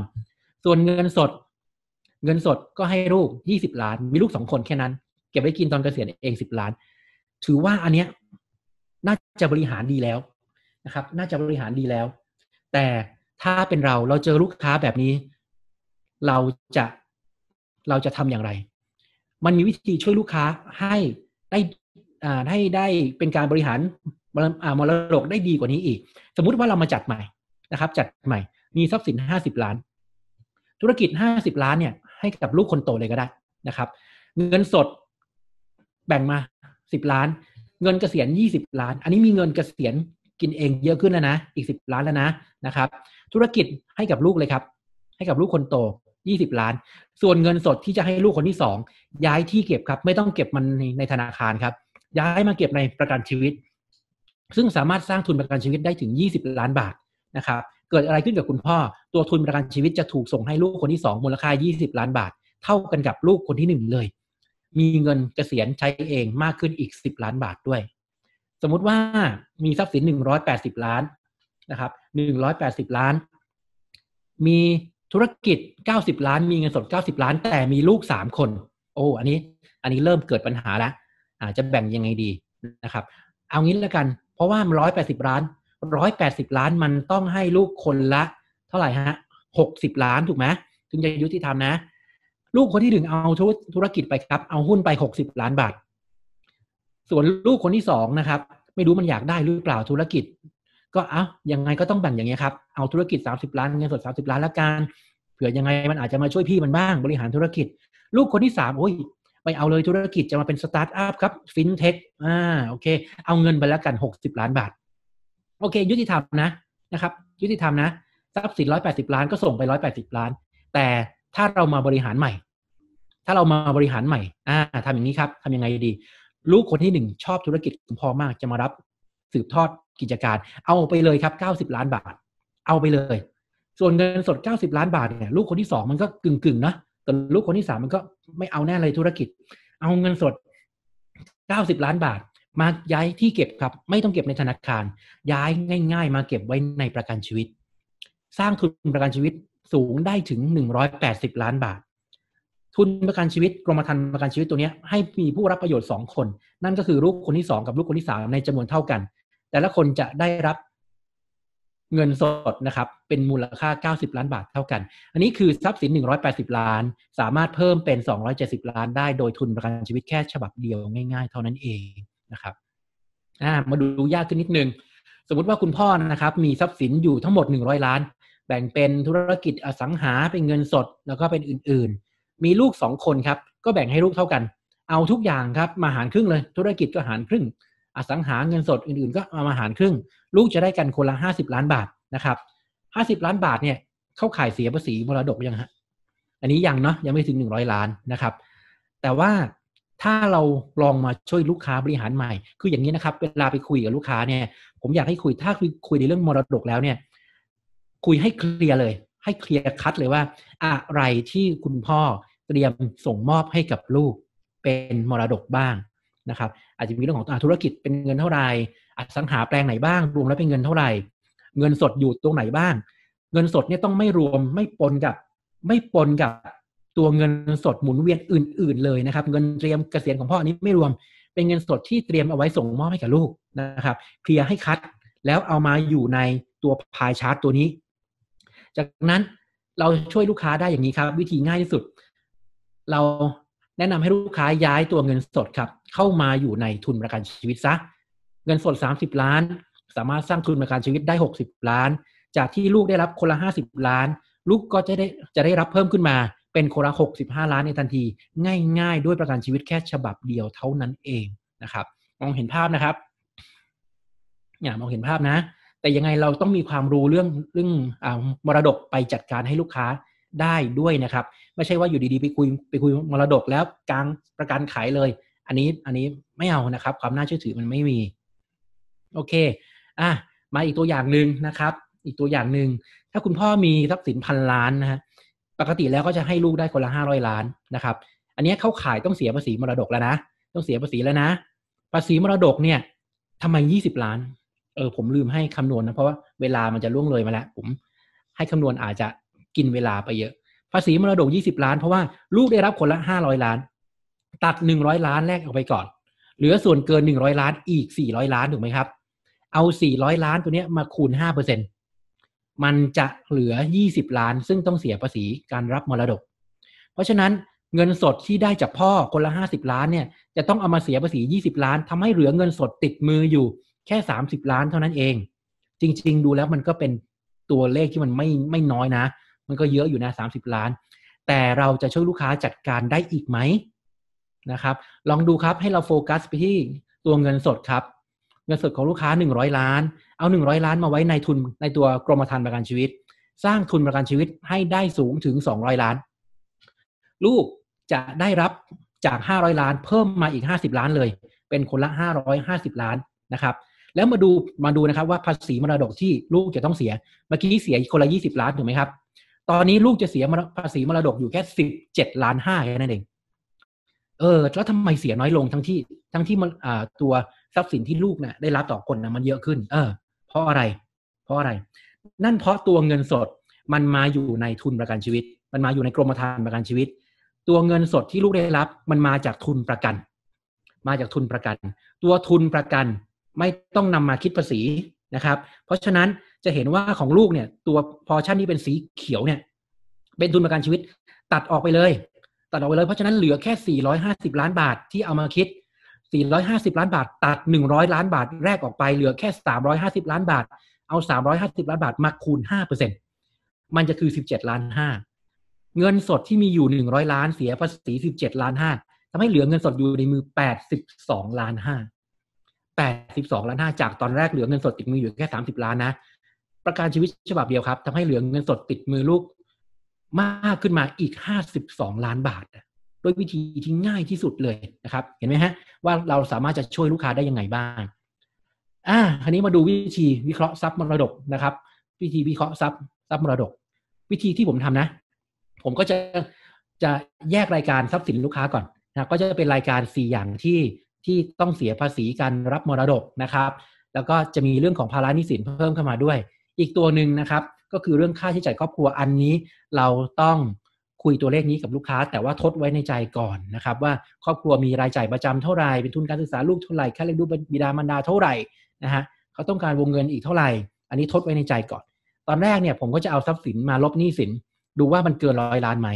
ส่วนเงินสด เงินสดก็ให้ลูกยี่สิบล้าน มีลูกสองคนแค่นั้น เก็บไว้กินตอนเกษียณเองสิบล้าน ถือว่าอันเนี้ยน่าจะบริหารดีแล้วนะครับ น่าจะบริหารดีแล้ว แต่ถ้าเป็นเราเราเจอลูกค้าแบบนี้ เราจะเราจะทำอย่างไร มันมีวิธีช่วยลูกค้าให้ได้ ให้ได้เป็นการบริหารมรดกได้ดีกว่านี้อีก สมมุติว่าเรามาจัดใหม่นะครับ จัดใหม่ มีทรัพย์สินห้าสิบล้าน ธุรกิจห้าสิบล้านเนี่ยให้กับลูกคนโตเลยก็ได้นะครับ เงินสดแบ่งมาสิบล้าน เงินเกษียณยี่สิบล้าน อันนี้มีเงินเกษียณกินเองเยอะขึ้นแล้วนะอีกสิบล้านแล้วนะนะครับ ธุรกิจให้กับลูกเลยครับ ให้กับลูกคนโตยี่สิบล้าน ส่วนเงินสดที่จะให้ลูกคนที่สองย้ายที่เก็บครับ ไม่ต้องเก็บมันในธนาคารครับ ย้ายมาเก็บในประกันชีวิต ซึ่งสามารถสร้างทุนประกันชีวิตได้ถึงยี่สิบล้านบาทนะครับ เกิดอะไรขึ้นกับคุณพ่อ ตัวทุนประกันชีวิตจะถูกส่งให้ลูกคนที่สองมูลค่ายี่สิบล้านบาท เท่ากันกับลูกคนที่หนึ่งเลย มีเงินเกษียณใช้เองมากขึ้นอีกสิบล้านบาทด้วย สมมุติว่ามีทรัพย์สินหนึ่งร้อยแปดสิบล้านนะครับหนึ่งร้อยแปดสิบล้าน มีธุรกิจ 90 ล้านมีเงินสด 90 ล้าน แต่มีลูก 3 คน โอ้ อันนี้ อันนี้เริ่มเกิดปัญหาแล้วอาจจะแบ่งยังไงดีนะครับ เอางี้แล้วกัน เพราะว่า 180 ล้าน 180 ล้าน มันต้องให้ลูกคนละ เท่าไหร่ฮะ 60 ล้านถูกไหมถึงจะยุติธรรมนะ ลูกคนที่หนึ่งเอาธุรกิจไปครับ เอาหุ้นไป 60 ล้านบาท ส่วนลูกคนที่สองนะครับ ไม่รู้มันอยากได้หรือเปล่า ธุรกิจก็เอ้ายังไงก็ต้องแบ่งอย่างเงี้ยครับ เอาธุรกิจ 30 ล้านเงินสด 30 ล้านละกันเผื่อยังไงมันอาจจะมาช่วยพี่มันบ้างบริหารธุรกิจ ลูกคนที่สามโอ้ย ไปเอาเลยธุรกิจจะมาเป็นสตาร์ทอัพครับฟินเทคอ่าโอเคเอาเงินไปแล้วกัน 60 ล้านบาท โอเค ยุติธรรมนะนะครับ ยุติธรรมนะทรัพย์สินร้อยแปดสิบล้านก็ส่งไปร้อยแปดสิบล้าน แต่ถ้าเรามาบริหารใหม่ ถ้าเรามาบริหารใหม่อ่าทำอย่างนี้ครับทำยังไงดี ลูกคนที่หนึ่งชอบธุรกิจของพ่อมากจะมารับสืบทอดกิจการเอาไปเลยครับ90ล้านบาท เอาไปเลย ส่วนเงินสด90ล้านบาทเนี่ย ลูกคนที่สองมันก็กึ่งกึ่งนะแต่ลูกคนที่สามมันก็ไม่เอาแน่เลยธุรกิจ เอาเงินสด90ล้านบาท มาย้ายที่เก็บครับไม่ต้องเก็บในธนาคารย้ายง่าย ๆ มาเก็บไว้ในประกันชีวิต สร้างทุนประกันชีวิตสูงได้ถึง 180ล้านบาท ทุนประกันชีวิต กรมธรรม์ประกันชีวิตตัวนี้ให้มีผู้รับประโยชน์2คน นั่นก็คือลูกคนที่ 2 กับลูกคนที่3ในจำนวนเท่ากันแต่ละคนจะได้รับเงินสดนะครับ เป็นมูลค่า 90 ล้านบาทเท่ากัน อันนี้คือทรัพย์สิน 180 ล้าน สามารถเพิ่มเป็น 270 ล้านได้โดยทุนประกันชีวิตแค่ฉบับเดียวง่ายๆเท่านั้นเองนะครับมาดูยากขึ้นนิดนึง สมมติว่าคุณพ่อนะครับ มีทรัพย์สินอยู่ทั้งหมด 100 ล้าน แบ่งเป็นธุรกิจอสังหาเป็นเงินสดแล้วก็เป็นอื่นๆ มีลูกสองคนครับ ก็แบ่งให้ลูกเท่ากัน เอาทุกอย่างครับมาหารครึ่งเลย ธุรกิจก็หารครึ่งอสังหาเงินสดอื่น ๆก็เอามาหารครึ่ง ลูกจะได้กันคนละห้าสิบล้านบาทนะครับห้าสิบล้านบาทเนี่ย เข้าขายเสียภาษีมรดกยังฮะอันนี้ยังเนาะยังไม่ถึงหนึ่งร้อยล้านนะครับ แต่ว่าถ้าเราลองมาช่วยลูกค้าบริหารใหม่ คืออย่างนี้นะครับเวลาไปคุยกับลูกค้าเนี่ยผมอยากให้คุยถ้าคุยคุยในเรื่องมรดกแล้วเนี่ย คุยให้เคลียร์เลย ให้เคลียร์คัดเลยว่า อะไรที่คุณพ่อเตรียมส่งมอบให้กับลูกเป็นมรดกบ้างนะครับอาจจะมีเรื่องของธุรกิจเป็นเงินเท่าไหร่อสังหาแปลงไหนบ้างรวมแล้วเป็นเงินเท่าไหร่ เงินสดอยู่ตรงไหนบ้าง เงินสดเนี่ยต้องไม่รวมไม่ปนกับ ไม่ปนกับตัวเงินสดหมุนเวียนอื่น ๆ เลยนะครับ เงินเตรียมเกษียณของพ่ออันนี้ไม่รวม เป็นเงินสดที่เตรียมเอาไว้ส่งมอบให้กับลูกนะครับเคลียร์ให้คัดแล้วเอามาอยู่ในตัวพายชาร์ตตัวนี้ จากนั้นเราช่วยลูกค้าได้อย่างนี้ครับ วิธีง่ายที่สุด เราแนะนำให้ลูกค้าย้ายตัวเงินสดครับ เข้ามาอยู่ในทุนประกันชีวิตซะ เงินสด 30ล้าน สามารถสร้างทุนประกันชีวิตได้ 60ล้านจากที่ลูกได้รับคนละ 50ล้าน ลูกก็จะได้จะได้รับเพิ่มขึ้นมาเป็นคนละ65ล้านในทันที ง่ายๆ ด้วยประกันชีวิตแค่ฉบับเดียวเท่านั้นเองนะครับมองเห็นภาพนะครับอย่ามองเห็นภาพนะ แต่ยังไงเราต้องมีความรู้เรื่องเรื่องอมรดกไปจัดการให้ลูกค้าได้ด้วยนะครับไม่ใช่ว่าอยู่ดีๆไปคุยไปคุยมรดกแล้ว กลางประกันขายเลย อันนี้อันนี้ไม่เอานะครับ ความน่าเชื่อถือมันไม่มี โอเค อ่ะมาอีกตัวอย่างหนึ่งนะครับ อีกตัวอย่างหนึ่งถ้าคุณพ่อมีทรัพย์สินพันล้านนะฮะ ปกติแล้วก็จะให้ลูกได้คนละห้าร้อยล้านนะครับ อันนี้เข้าขายต้องเสียภาษีมรดกแล้วนะต้องเสียภาษีแล้วนะภาษีมรดกเนี่ยทำไมยี่สิบล้าน เออ ผมลืมให้คำนวณนนะเพราะว่าเวลามันจะล่วงเลยมาแล้วผมให้คำนวณอาจจะกินเวลาไปเยอะภาษีมรดกยี่สิบล้าน เพราะว่าลูกได้รับคนละห้าร้อยล้านตัดหนึ่งร้อยล้านแรกออกไปก่อนเหลือส่วนเกินหนึ่งร้อยล้านอีกสี่ร้อยล้านถูกไหมครับเอาสี่ร้อยล้านตัวเนี้ยมาคูณห้าเปอร์เซ็นมันจะเหลือยี่สิบล้าน ซึ่งต้องเสียภาษีการรับมรดก เพราะฉะนั้นเงินสดที่ได้จากพ่อคนละห้าสิบล้านเนี่ยจะต้องเอามาเสียภาษียี่สิบล้าน ทำให้เหลือเงินสดติดมืออยู่แค่สามสิบล้านเท่านั้นเอง จริง ๆดูแล้วมันก็เป็นตัวเลขที่มันไม่ไม่น้อยนะมันก็เยอะอยู่นะสาล้าน แต่เราจะช่วยลูกค้าจัดการได้อีกไหมนะครับ ลองดูครับ ให้เราโฟกัสไปที่ตัวเงินสดครับ เงินสดของลูกค้า 100 ล้าน เอา 100 ล้านมาไว้ในทุน ในตัวกรมธรรม์ประกันชีวิต สร้างทุนประกันชีวิตให้ได้สูงถึง 200 ล้าน ลูกจะได้รับจาก 500 ล้าน เพิ่มมาอีก 50 ล้านเลย เป็นคนละ 550 ล้านนะครับ แล้วมาดูมาดูนะครับว่าภาษีมรดกที่ลูกจะต้องเสีย เมื่อกี้เสียคนละ20 ล้านถูกไหมครับตอนนี้ลูกจะเสียภาษีมรดกอยู่แค่สิบเจ็ดล้านห้าแค่นั้นเอง เออ แล้วทำไมเสียน้อยลงทั้งที่ทั้งที่มันอ่าตัวทรัพย์สินที่ลูกนะ่ะได้รับต่อคนนะมันเยอะขึ้น เออ เพราะอะไร เพราะอะไร นั่นเพราะตัวเงินสดมันมาอยู่ในทุนประกันชีวิต มันมาอยู่ในกรมธรรม์ประกันชีวิต ตัวเงินสดที่ลูกได้รับมันมาจากทุนประกัน มาจากทุนประกัน ตัวทุนประกันไม่ต้องนำมาคิดภาษีนะครับ เพราะฉะนั้นจะเห็นว่าของลูกเนี่ยตัวพอชั่นที่เป็นสีเขียวเนี่ย เป็นทุนประกันชีวิต ตัดออกไปเลยตัดออกไปเลยเพราะฉะนั้นเหลือแค่450 ล้านบาทที่เอามาคิด450ล้านบาทตัด100ล้านบาทแรกออกไปเหลือแค่350ล้านบาท เอา350ล้านบาท มาคูณ5%มันจะคือ17ล้าน5เงินสดที่มีอยู่100ล้านเสียภาษี17ล้าน5ทำให้เหลือเงินสดอยู่ในมือ82ล้าน5 82ล้าน5จากตอนแรกเหลือเงินสดติดมืออยู่แค่30 ล้านนะประกันชีวิตฉบับเดียวครับทำให้เหลือเงินสดติดมือลูกมากขึ้นมาอีกห้าสสิบองล้านบาทด้วยวิธีที่ ง่ายที่สุดเลยนะครับ เห็นไหมฮะ ว่าเราสามารถจะช่วยลูกค้าได้ยังไงบ้าง อ่าคานนี้มาดูวิธีวิเคราะห์ทรัพย์มรดกนะครับ วิธีวิเคราะห์ทรัพย์ทรัพย์มรดก วิธีที่ผมทำนะ ผมก็จะจะแยกรายการทรัพย์สินลูกค้าก่อนนะก็จะเป็นรายการ 4 อย่างที่ที่ต้องเสียภาษีการรับมรดกนะครับ แล้วก็จะมีเรื่องของภาระหนี้สินเพิ่มเข้ามาด้วยอีกตัวหนึ่งนะครับก็คือเรื่องค่าใช้จ่ายครอบครัวอันนี้ เราต้องคุยตัวเลขนี้กับลูกค้าแต่ว่าทดไว้ในใจก่อนนะครับ ว่าครอบครัวมีรายจ่ายประจำเท่าไหร่เป็นทุนการศึกษาลูกเท่าไหร่ ค่าเลี้ยงดูบิดามารดาเท่าไหร่นะฮะเขาต้องการวงเงินอีกเท่าไหร่อันนี้ทดไว้ในใจก่อน ตอนแรกเนี่ยผมก็จะเอาทรัพย์สินมาลบหนี้สิน ดูว่ามันเกินร้อยล้านไหม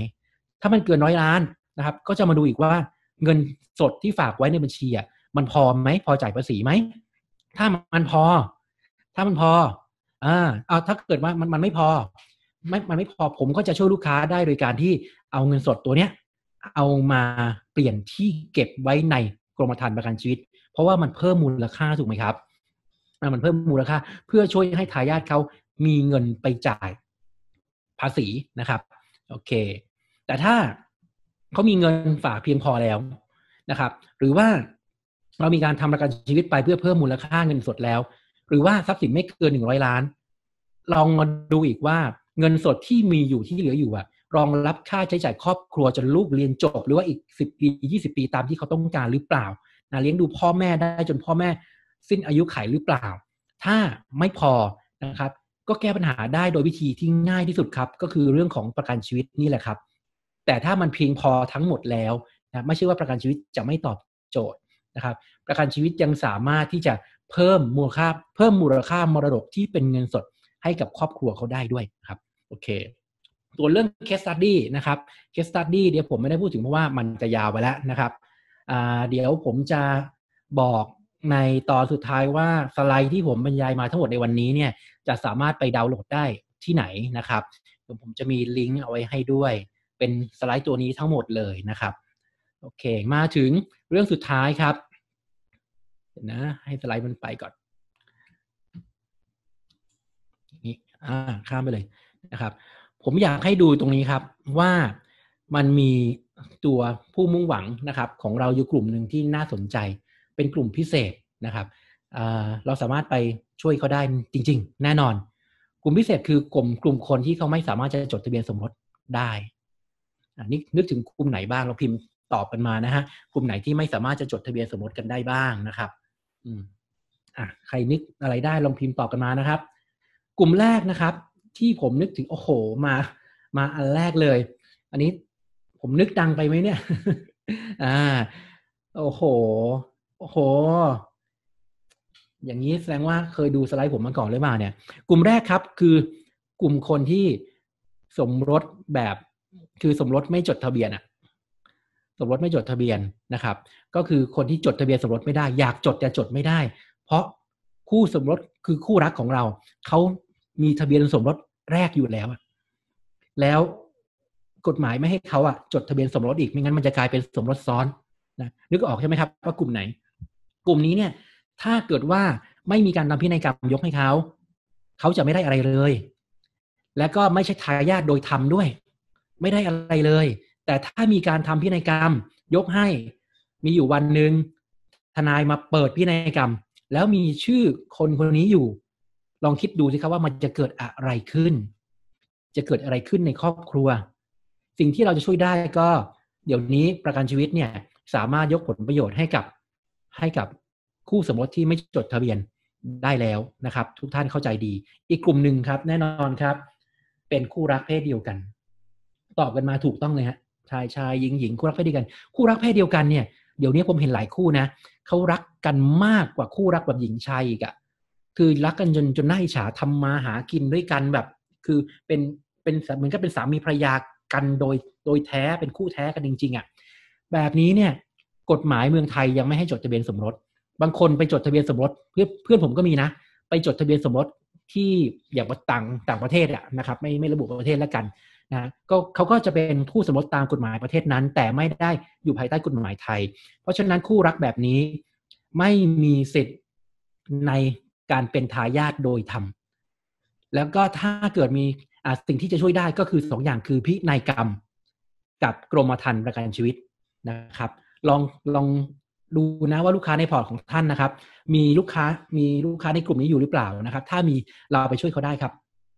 ถ้ามันเกินร้อยล้านนะครับ ก็จะมาดูอีกว่าเงินสดที่ฝากไว้ในบัญชีอ่ะมันพอไหมพอจ่ายภาษีไหมถ้ามันพอ ถ้ามันพออ่าเอาถ้าเกิดว่ามันมันไม่พอไม่มันไม่พอผมก็จะช่วยลูกค้าได้โดยการที่เอาเงินสดตัวเนี้ย เอามาเปลี่ยนที่เก็บไว้ในกรมธรรม์ประกันชีวิต เพราะว่ามันเพิ่มมูลค่าถูกไหมครับมันเพิ่มมูลค่า เพื่อช่วยให้ทายาทเขามีเงินไปจ่ายภาษีนะครับโอเค แต่ถ้าเขามีเงินฝากเพียงพอแล้วนะครับ หรือว่าเรามีการทำประกันชีวิตไปเพื่อเพิ่มมูลค่าเงินสดแล้วหรือว่าทรัพย์สินไม่เกินหนึ่งร้อยล้านลองมาดูอีกว่าเงินสดที่มีอยู่ที่เหลืออยู่อะรองรับค่าใช้จ่ายครอบครัวจนลูกเรียนจบ หรือว่าอีกสิบปียี่สิบปีตามที่เขาต้องการหรือเปล่านะเลี้ยงดูพ่อแม่ได้จนพ่อแม่ สิ้นอายุไขหรือเปล่า ถ้าไม่พอนะครับ ก็แก้ปัญหาได้โดยวิธีที่ง่ายที่สุดครับ ก็คือเรื่องของประกันชีวิตนี่แหละครับ แต่ถ้ามันเพียงพอทั้งหมดแล้วนะไม่ใช่ว่าประกันชีวิตจะไม่ตอบโจทย์นะครับ ประกันชีวิตยังสามารถที่จะเพิ่มมูลค่าเพิ่มมูลค่ามรดกที่เป็นเงินสดให้กับครอบครัวเขาได้ด้วยครับโอเคตัวเรื่อง case study นะครับ case study เดี๋ยวผมไม่ได้พูดถึงเพราะว่ามันจะยาวไปแล้วนะครับเดี๋ยวผมจะบอกในตอนสุดท้ายว่าสไลด์ที่ผมบรรยายมาทั้งหมดในวันนี้เนี่ย จะสามารถไปดาวน์โหลดได้ที่ไหนนะครับ ผมจะมีลิงก์เอาไว้ให้ด้วย เป็นสไลด์ตัวนี้ทั้งหมดเลยนะครับ โอเค มาถึงเรื่องสุดท้ายครับนะให้สไลด์มันไปก่อนนี่อ่าข้ามไปเลยนะครับ ผมอยากให้ดูตรงนี้ครับ ว่ามันมีตัวผู้มุ่งหวังนะครับ ของเราอยู่กลุ่มหนึ่งที่น่าสนใจเป็นกลุ่มพิเศษนะครับเราสามารถไปช่วยเขาได้จริง ๆ แน่นอน กลุ่มพิเศษคือกลุ่มกลุ่มคนที่เขาไม่สามารถจะจดทะเบียนสมรสได้อันนี้นึกถึงกลุ่มไหนบ้างเราพิมพ์ตอบกันมานะฮะกลุ่มไหนที่ไม่สามารถจะจดทะเบียนสมรสกันได้บ้างนะครับอืมอ่ะใครนึก อะไรได้ ลอง พิมพ์ตอบกันมานะครับ กลุ่มแรกนะครับ ที่ผมนึกถึงโอ้โหมา มาอันแรกเลย อันนี้ผมนึกดังไปไหมเนี่ย อ่าโอ้โห โอ้โห อย่างนี้แสดงว่าเคยดูสไลด์ผมมาก่อนหรือเปล่าเนี่ย กลุ่ม แรกครับ คือกลุ่มคนที่สมรสแบบ คือสมรสไม่จดทะเบียนอะสมรสไม่จดทะเบียนนะครับ ก็คือคนที่จดทะเบียนสมรสไม่ได้อยากจดแต่จดไม่ได้ เพราะคู่สมรสคือคู่รักของเราเขามีทะเบียนสมรสแรกอยู่แล้วแล้วกฎหมายไม่ให้เขาอะจดทะเบียนสมรสอีกไม่งั้นมันจะกลายเป็นสมรสซ้อนนะนึกออกใช่ไหมครับว่ากลุ่มไหน กลุ่มนี้เนี่ย ถ้าเกิดว่าไม่มีการทำพินัยกรรมยกให้เขาเขาจะไม่ได้อะไรเลย และก็ไม่ใช่ทายาทโดยธรรมด้วย ไม่ได้อะไรเลยแต่ถ้ามีการทำพินัยกรรม ยกให้ มีอยู่วันหนึ่งทนายมาเปิดพินัยกรรม แล้วมีชื่อคนคนนี้อยู่ ลองคิดดูสิครับว่ามันจะเกิดอะไรขึ้น จะเกิดอะไรขึ้นในครอบครัว สิ่งที่เราจะช่วยได้ก็ เดี๋ยวนี้ประกันชีวิตเนี่ย สามารถยกผลประโยชน์ให้กับให้กับคู่สมรสที่ไม่จดทะเบียนได้แล้วนะครับ ทุกท่านเข้าใจดี อีกกลุ่มหนึ่งครับ แน่นอนครับ เป็นคู่รักเพศเดียวกัน ตอบกันมาถูกต้องเลยฮะชายชายหญิงหญิงคู่รักเพศเดียวกัน คู่รักเพศเดียวกันเนี่ย เดี๋ยวนี้ผมเห็นหลายคู่นะเขารักกันมากกว่าคู่รักแบบหญิงชายอีกอะคือรักกันจนจนหน้าอิจฉาทำมาหากินด้วยกันแบบคือเป็นเป็นเหมือนกับเป็นสามีภรรยากันโดยโดยแท้เป็นคู่แท้กันจริง ๆอะ่ะแบบนี้เนี่ยกฎหมายเมืองไทยยังไม่ให้จดทะเบียนสมรส บางคนไปจดทะเบียนสมรสเพื่อนเพื่อนผมก็มีนะ ไปจดทะเบียนสมรสที่อย่างต่างต่างประเทศอะนะครับไม่ไม่ระบุประเทศแล้วกันนะก็เขาก็จะเป็นคู่สมรสตามกฎหมายประเทศนั้น แต่ไม่ได้อยู่ภายใต้กฎหมายไทย เพราะฉะนั้นคู่รักแบบนี้ไม่มีสิทธิ์ในการเป็นทายาทโดยธรรมแล้วก็ถ้าเกิดมีสิ่งที่จะช่วยได้ก็คือสองอย่างคือพินัยกรรมกับกรมธรรม์ประกันชีวิตนะครับลองลองดูนะว่าลูกค้าในพอร์ตของท่านนะครับ มีลูกค้ามีลูกค้าในกลุ่มนี้อยู่หรือเปล่านะครับ ถ้ามีเราไปช่วยเขาได้ครับ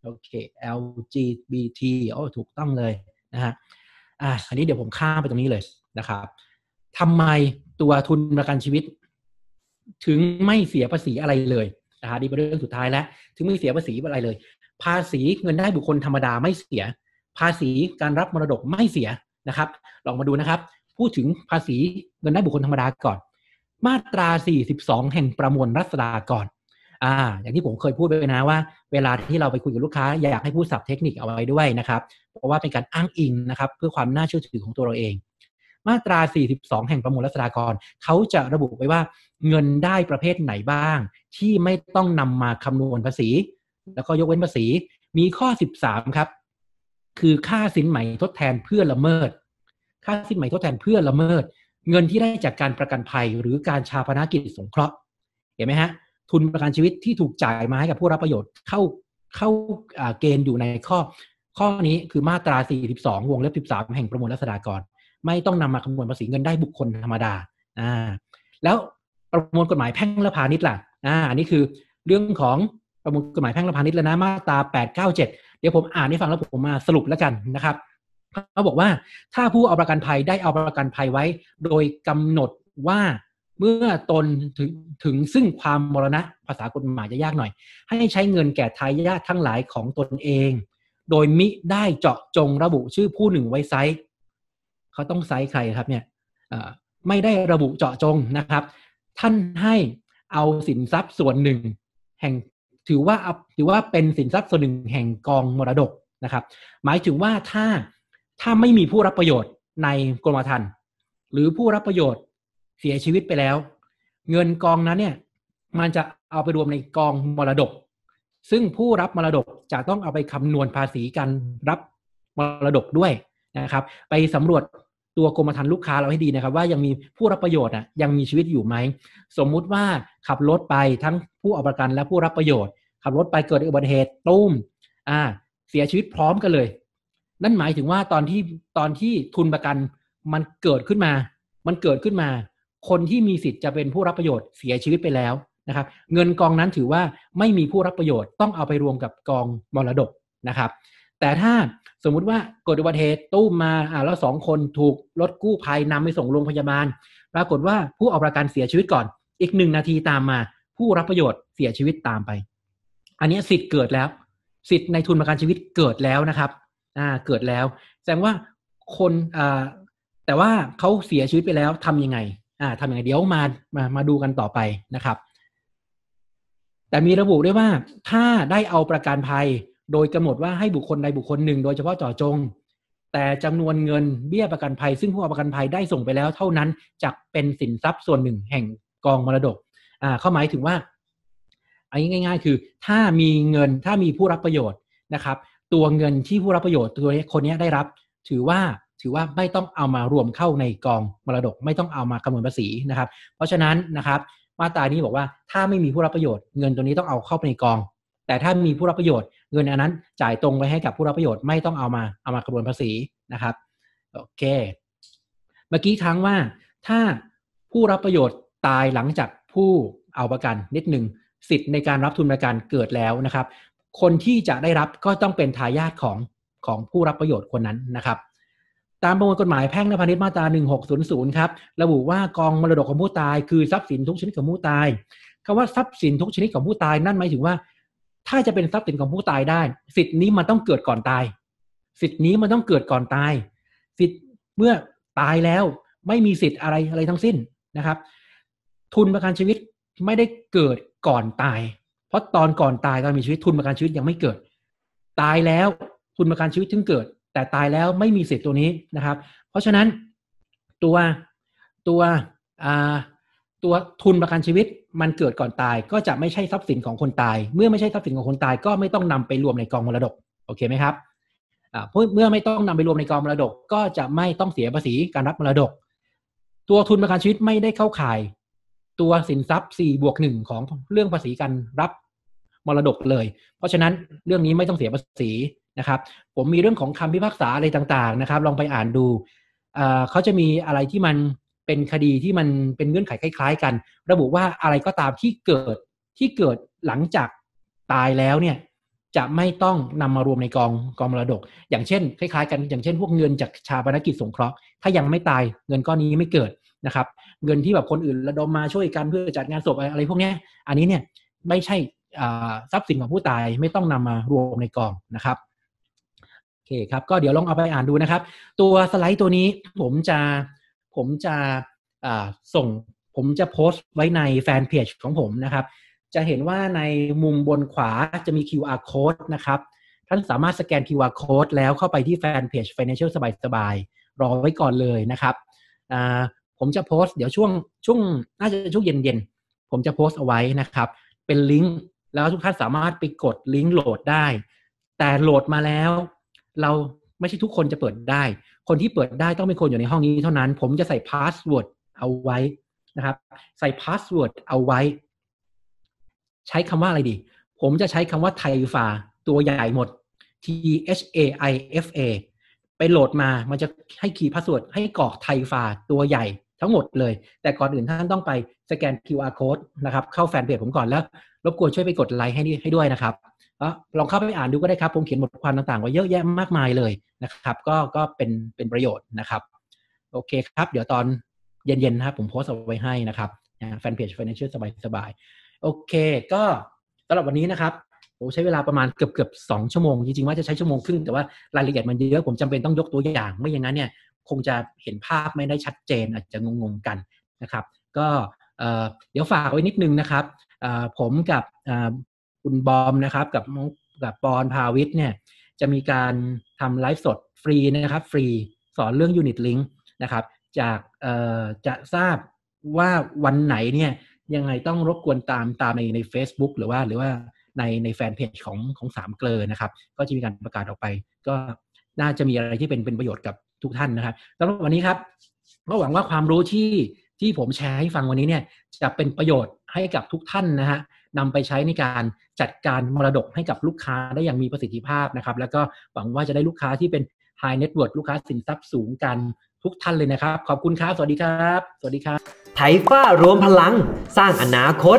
โอเค LGBT โอ้ ถูกต้องเลยนะฮะอ่ะอันนี้เดี๋ยวผมข้ามไปตรงนี้เลยนะครับ ทำไมตัวทุนประกันชีวิต ถึงไม่เสียภาษีอะไรเลยนะฮะนี่เป็นเรื่องสุดท้ายแล้วถึงไม่เสียภาษีอะไรเลย ภาษีเงินได้บุคคลธรรมดาไม่เสีย ภาษีการรับมรดกไม่เสียนะครับ ลองมาดูนะครับ พูดถึงภาษีเงินได้บุคคลธรรมดาก่อน มาตรา42แห่งประมวลรัษฎากรอ่าอย่างที่ผมเคยพูดไปนะว่าเวลาที่เราไปคุยกับลูกค้าอยากให้พูดสับเทคนิคเอาไว้ด้วยนะครับ เพราะว่าเป็นการอ้างอิงนะครับเพื่อความน่าเชื่อถือของตัวเราเอง มาตรา 42 แห่งประมวลรัษฎากรเขาจะระบุไว้ว่าเงินได้ประเภทไหนบ้าง ที่ไม่ต้องนำมาคำนวณภาษีแล้วก็ยกเว้นภาษีมีข้อ 13 ครับคือค่าสินใหม่ทดแทนเพื่อละเมิด ค่าสินใหม่ทดแทนเพื่อละเมิด เงินที่ได้จากการประกันภัยหรือการชาพนากิจสงเคราะห์เห็นไหมฮะทุนประกันชีวิตที่ถูกจ่ายมาให้กับผู้รับประโยชน์เข้าเข้าเกณฑ์อยู่ในข้อ ข้อนี้คือมาตรา 42 วงเล็บ 13 แห่งประมวลรัษฎากร ไม่ต้องนำมาคำนวณภาษีเงินได้บุคคลธรรมดาอ่าแล้วประมวลกฎหมายแพ่งและพาณิชย์ล่ะอ่าอันนี้คือเรื่องของประมวลกฎหมายแพ่งและพาณิชย์แล้วนะมาตรา 897 เดี๋ยวผมอ่านให้ฟังแล้วผมมาสรุปแล้วกันนะครับเขาบอกว่าถ้าผู้เอาประกันภัยได้เอาประกันภัยไว้ โดยกำหนดว่าเมื่อตนถึงถึงซึ่งความมรณะภาษากฎหมายจะยากหน่อย ให้ใช้เงินแก่ทายาททั้งหลายของตนเอง โดยมิได้เจาะจงระบุชื่อผู้หนึ่งไว้ไซส์เขาต้องไซส์ใครครับเนี่ยไม่ได้ระบุเจาะจงนะครับ ท่านให้เอาสินทรัพย์ส่วนหนึ่งแห่งถือว่าถือว่าเป็นสินทรัพย์ส่วนหนึ่งแห่งกองมรดกนะครับ หมายถึงว่าถ้าถ้าไม่มีผู้รับประโยชน์ในกรมธรรม์หรือผู้รับประโยชน์เสียชีวิตไปแล้วเงินกองนั้นเนี่ยมันจะเอาไปรวมในกองมรดก ซึ่งผู้รับมรดกจะต้องเอาไปคำนวณภาษีการรับมรดกด้วยนะครับ ไปสำรวจตัวกรมธรรม์ลูกค้าเราให้ดีนะครับ ว่ายังมีผู้รับประโยชน์อ่ะยังมีชีวิตอยู่ไหมสมมุติว่าขับรถไปทั้งผู้เอาประกันและผู้รับประโยชน์ ขับรถไปเกิดอุบัติเหตุตุ้มอ่าเสียชีวิตพร้อมกันเลย นั่นหมายถึงว่าตอนที่ตอนที่ทุนประกันมันเกิดขึ้นมา มันเกิดขึ้นมาคนที่มีสิทธิ์จะเป็นผู้รับประโยชน์เสียชีวิตไปแล้วนะครับ เงินกองนั้นถือว่าไม่มีผู้รับประโยชน์ต้องเอาไปรวมกับกองมรดกนะครับ แต่ถ้าสมมุติว่าเกิดอุบัติเหตุตู้มาอ่าแล้วสองคนถูกรถกู้ภัยนำไปส่งโรงพยาบาล ปรากฏว่าผู้เอาประกันเสียชีวิตก่อน อีกหนึ่งนาทีตามมาผู้รับประโยชน์เสียชีวิตตามไป อันนี้สิทธิ์เกิดแล้ว สิทธิ์ในทุนประกันชีวิตเกิดแล้วนะครับอ่าเกิดแล้ว แสดงว่าคนอ่าแต่ว่าเขาเสียชีวิตไปแล้วทํำยังไง่าทำอย่างไรเดี๋ยวมามา มาดูกันต่อไปนะครับ แต่มีระบุด้วยว่าถ้าได้เอาประกันภัยโดยกำหนดว่าให้บุคคลใดบุคคลหนึ่งโดยเฉพาะจ่อจง แต่จำนวนเงินเบี้ยประกันภัย ซึ่งผู้เอาประกันภัยได้ส่งไปแล้วเท่านั้นจะเป็นสินทรัพย์ส่วนหนึ่งแห่งกองมรดกอ่าเข้าหมายถึงว่า อันนี้ง่ายๆ คือถ้ามีเงินถ้ามีผู้รับประโยชน์นะครับ ตัวเงินที่ผู้รับประโยชน์ตัวคนนี้ได้รับ ถือว่าถือว่าไม่ต้องเอามารวมเข้าในกองมรดกไม่ต้องเอามาคำนวณภาษีนะครับ เพราะฉะนั้นนะครับ มาตรานี้บอกว่า ถ้าไม่มีผู้รับประโยชน์เงินตัวนี้ต้องเอาเข้าไปในกอง แต่ถ้ามีผู้รับประโยชน์เงินอันนั้น จ่ายตรงไปให้กับผู้รับประโยชน์ไม่ต้องเอามาเอามาคำนวณภาษีนะครับโอเคเมื่อกี้ค้างว่าถ้าผู้รับประโยชน์ตายหลังจากผู้เอาประกันนิดหนึ่งสิทธิ์ในการรับทุนประกันเกิดแล้วนะครับ คนที่จะได้รับก็ต้องเป็นทายาทของของผู้รับประโยชน์คนนั้นนะครับตามประมวลกฎหมายแพ่งและพาณิชย์มาตรา 1600 ครับระบุว่ากองมรดกของผู้ตาย คือทรัพย์สินทุกชนิดของผู้ตาย คำว่าทรัพย์สินทุกชนิดของผู้ตายนั่นหมายถึงว่า ถ้าจะเป็นทรัพย์สินของผู้ตายได้ สิทธิ์นี้มันต้องเกิดก่อนตาย สิทธิ์นี้มันต้องเกิดก่อนตาย สิทธิ์เมื่อตายแล้วไม่มีสิทธิ์อะไรอะไรทั้งสิ้นนะครับ ทุนประกันชีวิตไม่ได้เกิดก่อนตาย เพราะตอนก่อนตายตอนมีชีวิตทุนประกันชีวิตยังไม่เกิด ตายแล้วทุนประกันชีวิตถึงเกิดแต่ตายแล้วไม่มีสิทธิ์ตัวนี้นะครับ เพราะฉะนั้นตัวตัวตัวทุนประกันชีวิตมันเกิดก่อนตายก็จะไม่ใช่ทรัพย์สินของคนตาย เมื่อไม่ใช่ทรัพย์สินของคนตาย ก็ไม่ต้องนำไปรวมในกองมรดกโอเคไหมครับเมื่อไม่ต้องนำไปรวมในกองมรดก ก็จะไม่ต้องเสียภาษีการรับมรดก ตัวทุนประกันชีวิตไม่ได้เข้าข่ายตัวสินทรัพย์4บวกหนึ่งของเรื่องภาษีการรับมรดกเลยเพราะฉะนั้นเรื่องนี้ไม่ต้องเสียภาษีนะครับผมมีเรื่องของคำพิพากษาอะไรต่างๆนะครับ ลองไปอ่านดูเขาจะมีอะไรที่มันเป็นคดีที่มันเป็นเงื่อนไขคล้าย ๆกัน ระบุว่าอะไรก็ตามที่เกิดที่เกิดหลังจากตายแล้วเนี่ยจะไม่ต้องนำมารวมในกองกองมรดก อย่างเช่น คล้ายๆกันอย่างเช่น พวกเงินจากชาปนกิจสงเคราะห์ถ้ายังไม่ตาย เงินก้อนนี้ไม่เกิดนะครับ เงินที่แบบคนอื่นระดมมาช่วยกันเพื่อจัดงานศพอะไรพวกนี้อันนี้เนี่ยไม่ใช่ทรัพย์สินของผู้ตายไม่ต้องนำมารวมในกองนะครับอเคครับ ก็เดี๋ยวลองเอาไปอ่านดูนะครับ ตัวสไลด์ตัวนี้ผมจะผมจะส่งผมจะโพสต์ไว้ในแฟนเพจของผมนะครับ จะเห็นว่าในมุมบนขวาจะมี QR code นะครับ ท่านสามารถสแกน QR code แล้วเข้าไปที่แฟนเพจ Financial สบายๆรอไว้ก่อนเลยนะครับ ผมจะโพสต์เดี๋ยวช่วงช่วงน่าจะช่วงเย็นๆ ผมจะโพสต์เอาไว้นะครับ เป็นลิงก์แล้วทุกท่านสามารถไปกดลิงก์โหลดได้แต่โหลดมาแล้วเราไม่ใช่ทุกคนจะเปิดได้ คนที่เปิดได้ต้องเป็นคนอยู่ในห้องนี้เท่านั้น ผมจะใส่พาสเวิร์ดเอาไว้นะครับ ใส่พาสเวิร์ดเอาไว้ ใช้คำว่าอะไรดี ผมจะใช้คำว่าไทฟาตัวใหญ่หมด T H A I F A ไปโหลดมามันจะให้คีย์พาสเวิร์ดให้กรอกไทฟาตัวใหญ่ ทั้งหมดเลย แต่ก่อนอื่นท่านต้องไปสแกน QR code นะครับเข้าแฟนเพจผมก่อนแล้วรบกวนช่วยไปกดไลค์ให้ให้ด้วยนะครับลองเข้าไปอ่านดูก็ได้ครับ ผมเขียนบทความต่างๆไว้เยอะแยะมากมายเลยนะครับ ก็ก็เป็นเป็นประโยชน์นะครับ โอเคครับ เดี๋ยวตอนเย็นๆนะครับผมโพสต์เอาไว้ให้นะครับแฟนเพจ Financial สบายๆโอเคก็สำหรับวันนี้นะครับ ผมใช้เวลาประมาณเกือบเกือบสองชั่วโมง จริงๆว่าจะใช้ชั่วโมงครึ่งแต่ว่ารายละเอียดมันเยอะผมจำเป็นต้องยกตัวอย่างไม่อย่างนั้นเนี่ยคงจะเห็นภาพไม่ได้ชัดเจน อาจจะงงๆกันนะครับ ก็เดี๋ยวฝากไว้นิดนึงนะครับผมกับคุณบอมนะครับ กับกับปอนพาวิทเนี่ยจะมีการทำไลฟ์สดฟรีนะครับ ฟรีสอนเรื่องยูนิตลิงก์นะครับ จากจะทราบว่าวันไหนเนี่ยยังไงต้องรบกวนตามตามในใน c e b o o k หรือว่าหรือว่าในในแฟนเพจของของสามเกลอนะครับ ก็จะมีการประกาศออกไป ก็น่าจะมีอะไรที่เป็นเป็นประโยชน์กับทุกท่านนะครับสำหรับวันนี้ครับก็หวังว่าความรู้ที่ที่ผมแชร์ให้ฟังวันนี้เนี่ยจะเป็นประโยชน์ให้กับทุกท่านนะฮะนำไปใช้ในการจัดการมรดกให้กับลูกค้าได้อย่างมีประสิทธิภาพนะครับ แล้วก็หวังว่าจะได้ลูกค้าที่เป็น High Net Worth ลูกค้าสินทรัพย์สูงกันทุกท่านเลยนะครับ ขอบคุณครับ สวัสดีครับ สวัสดีครับไทฟ้ารวมพลังสร้างอนาคต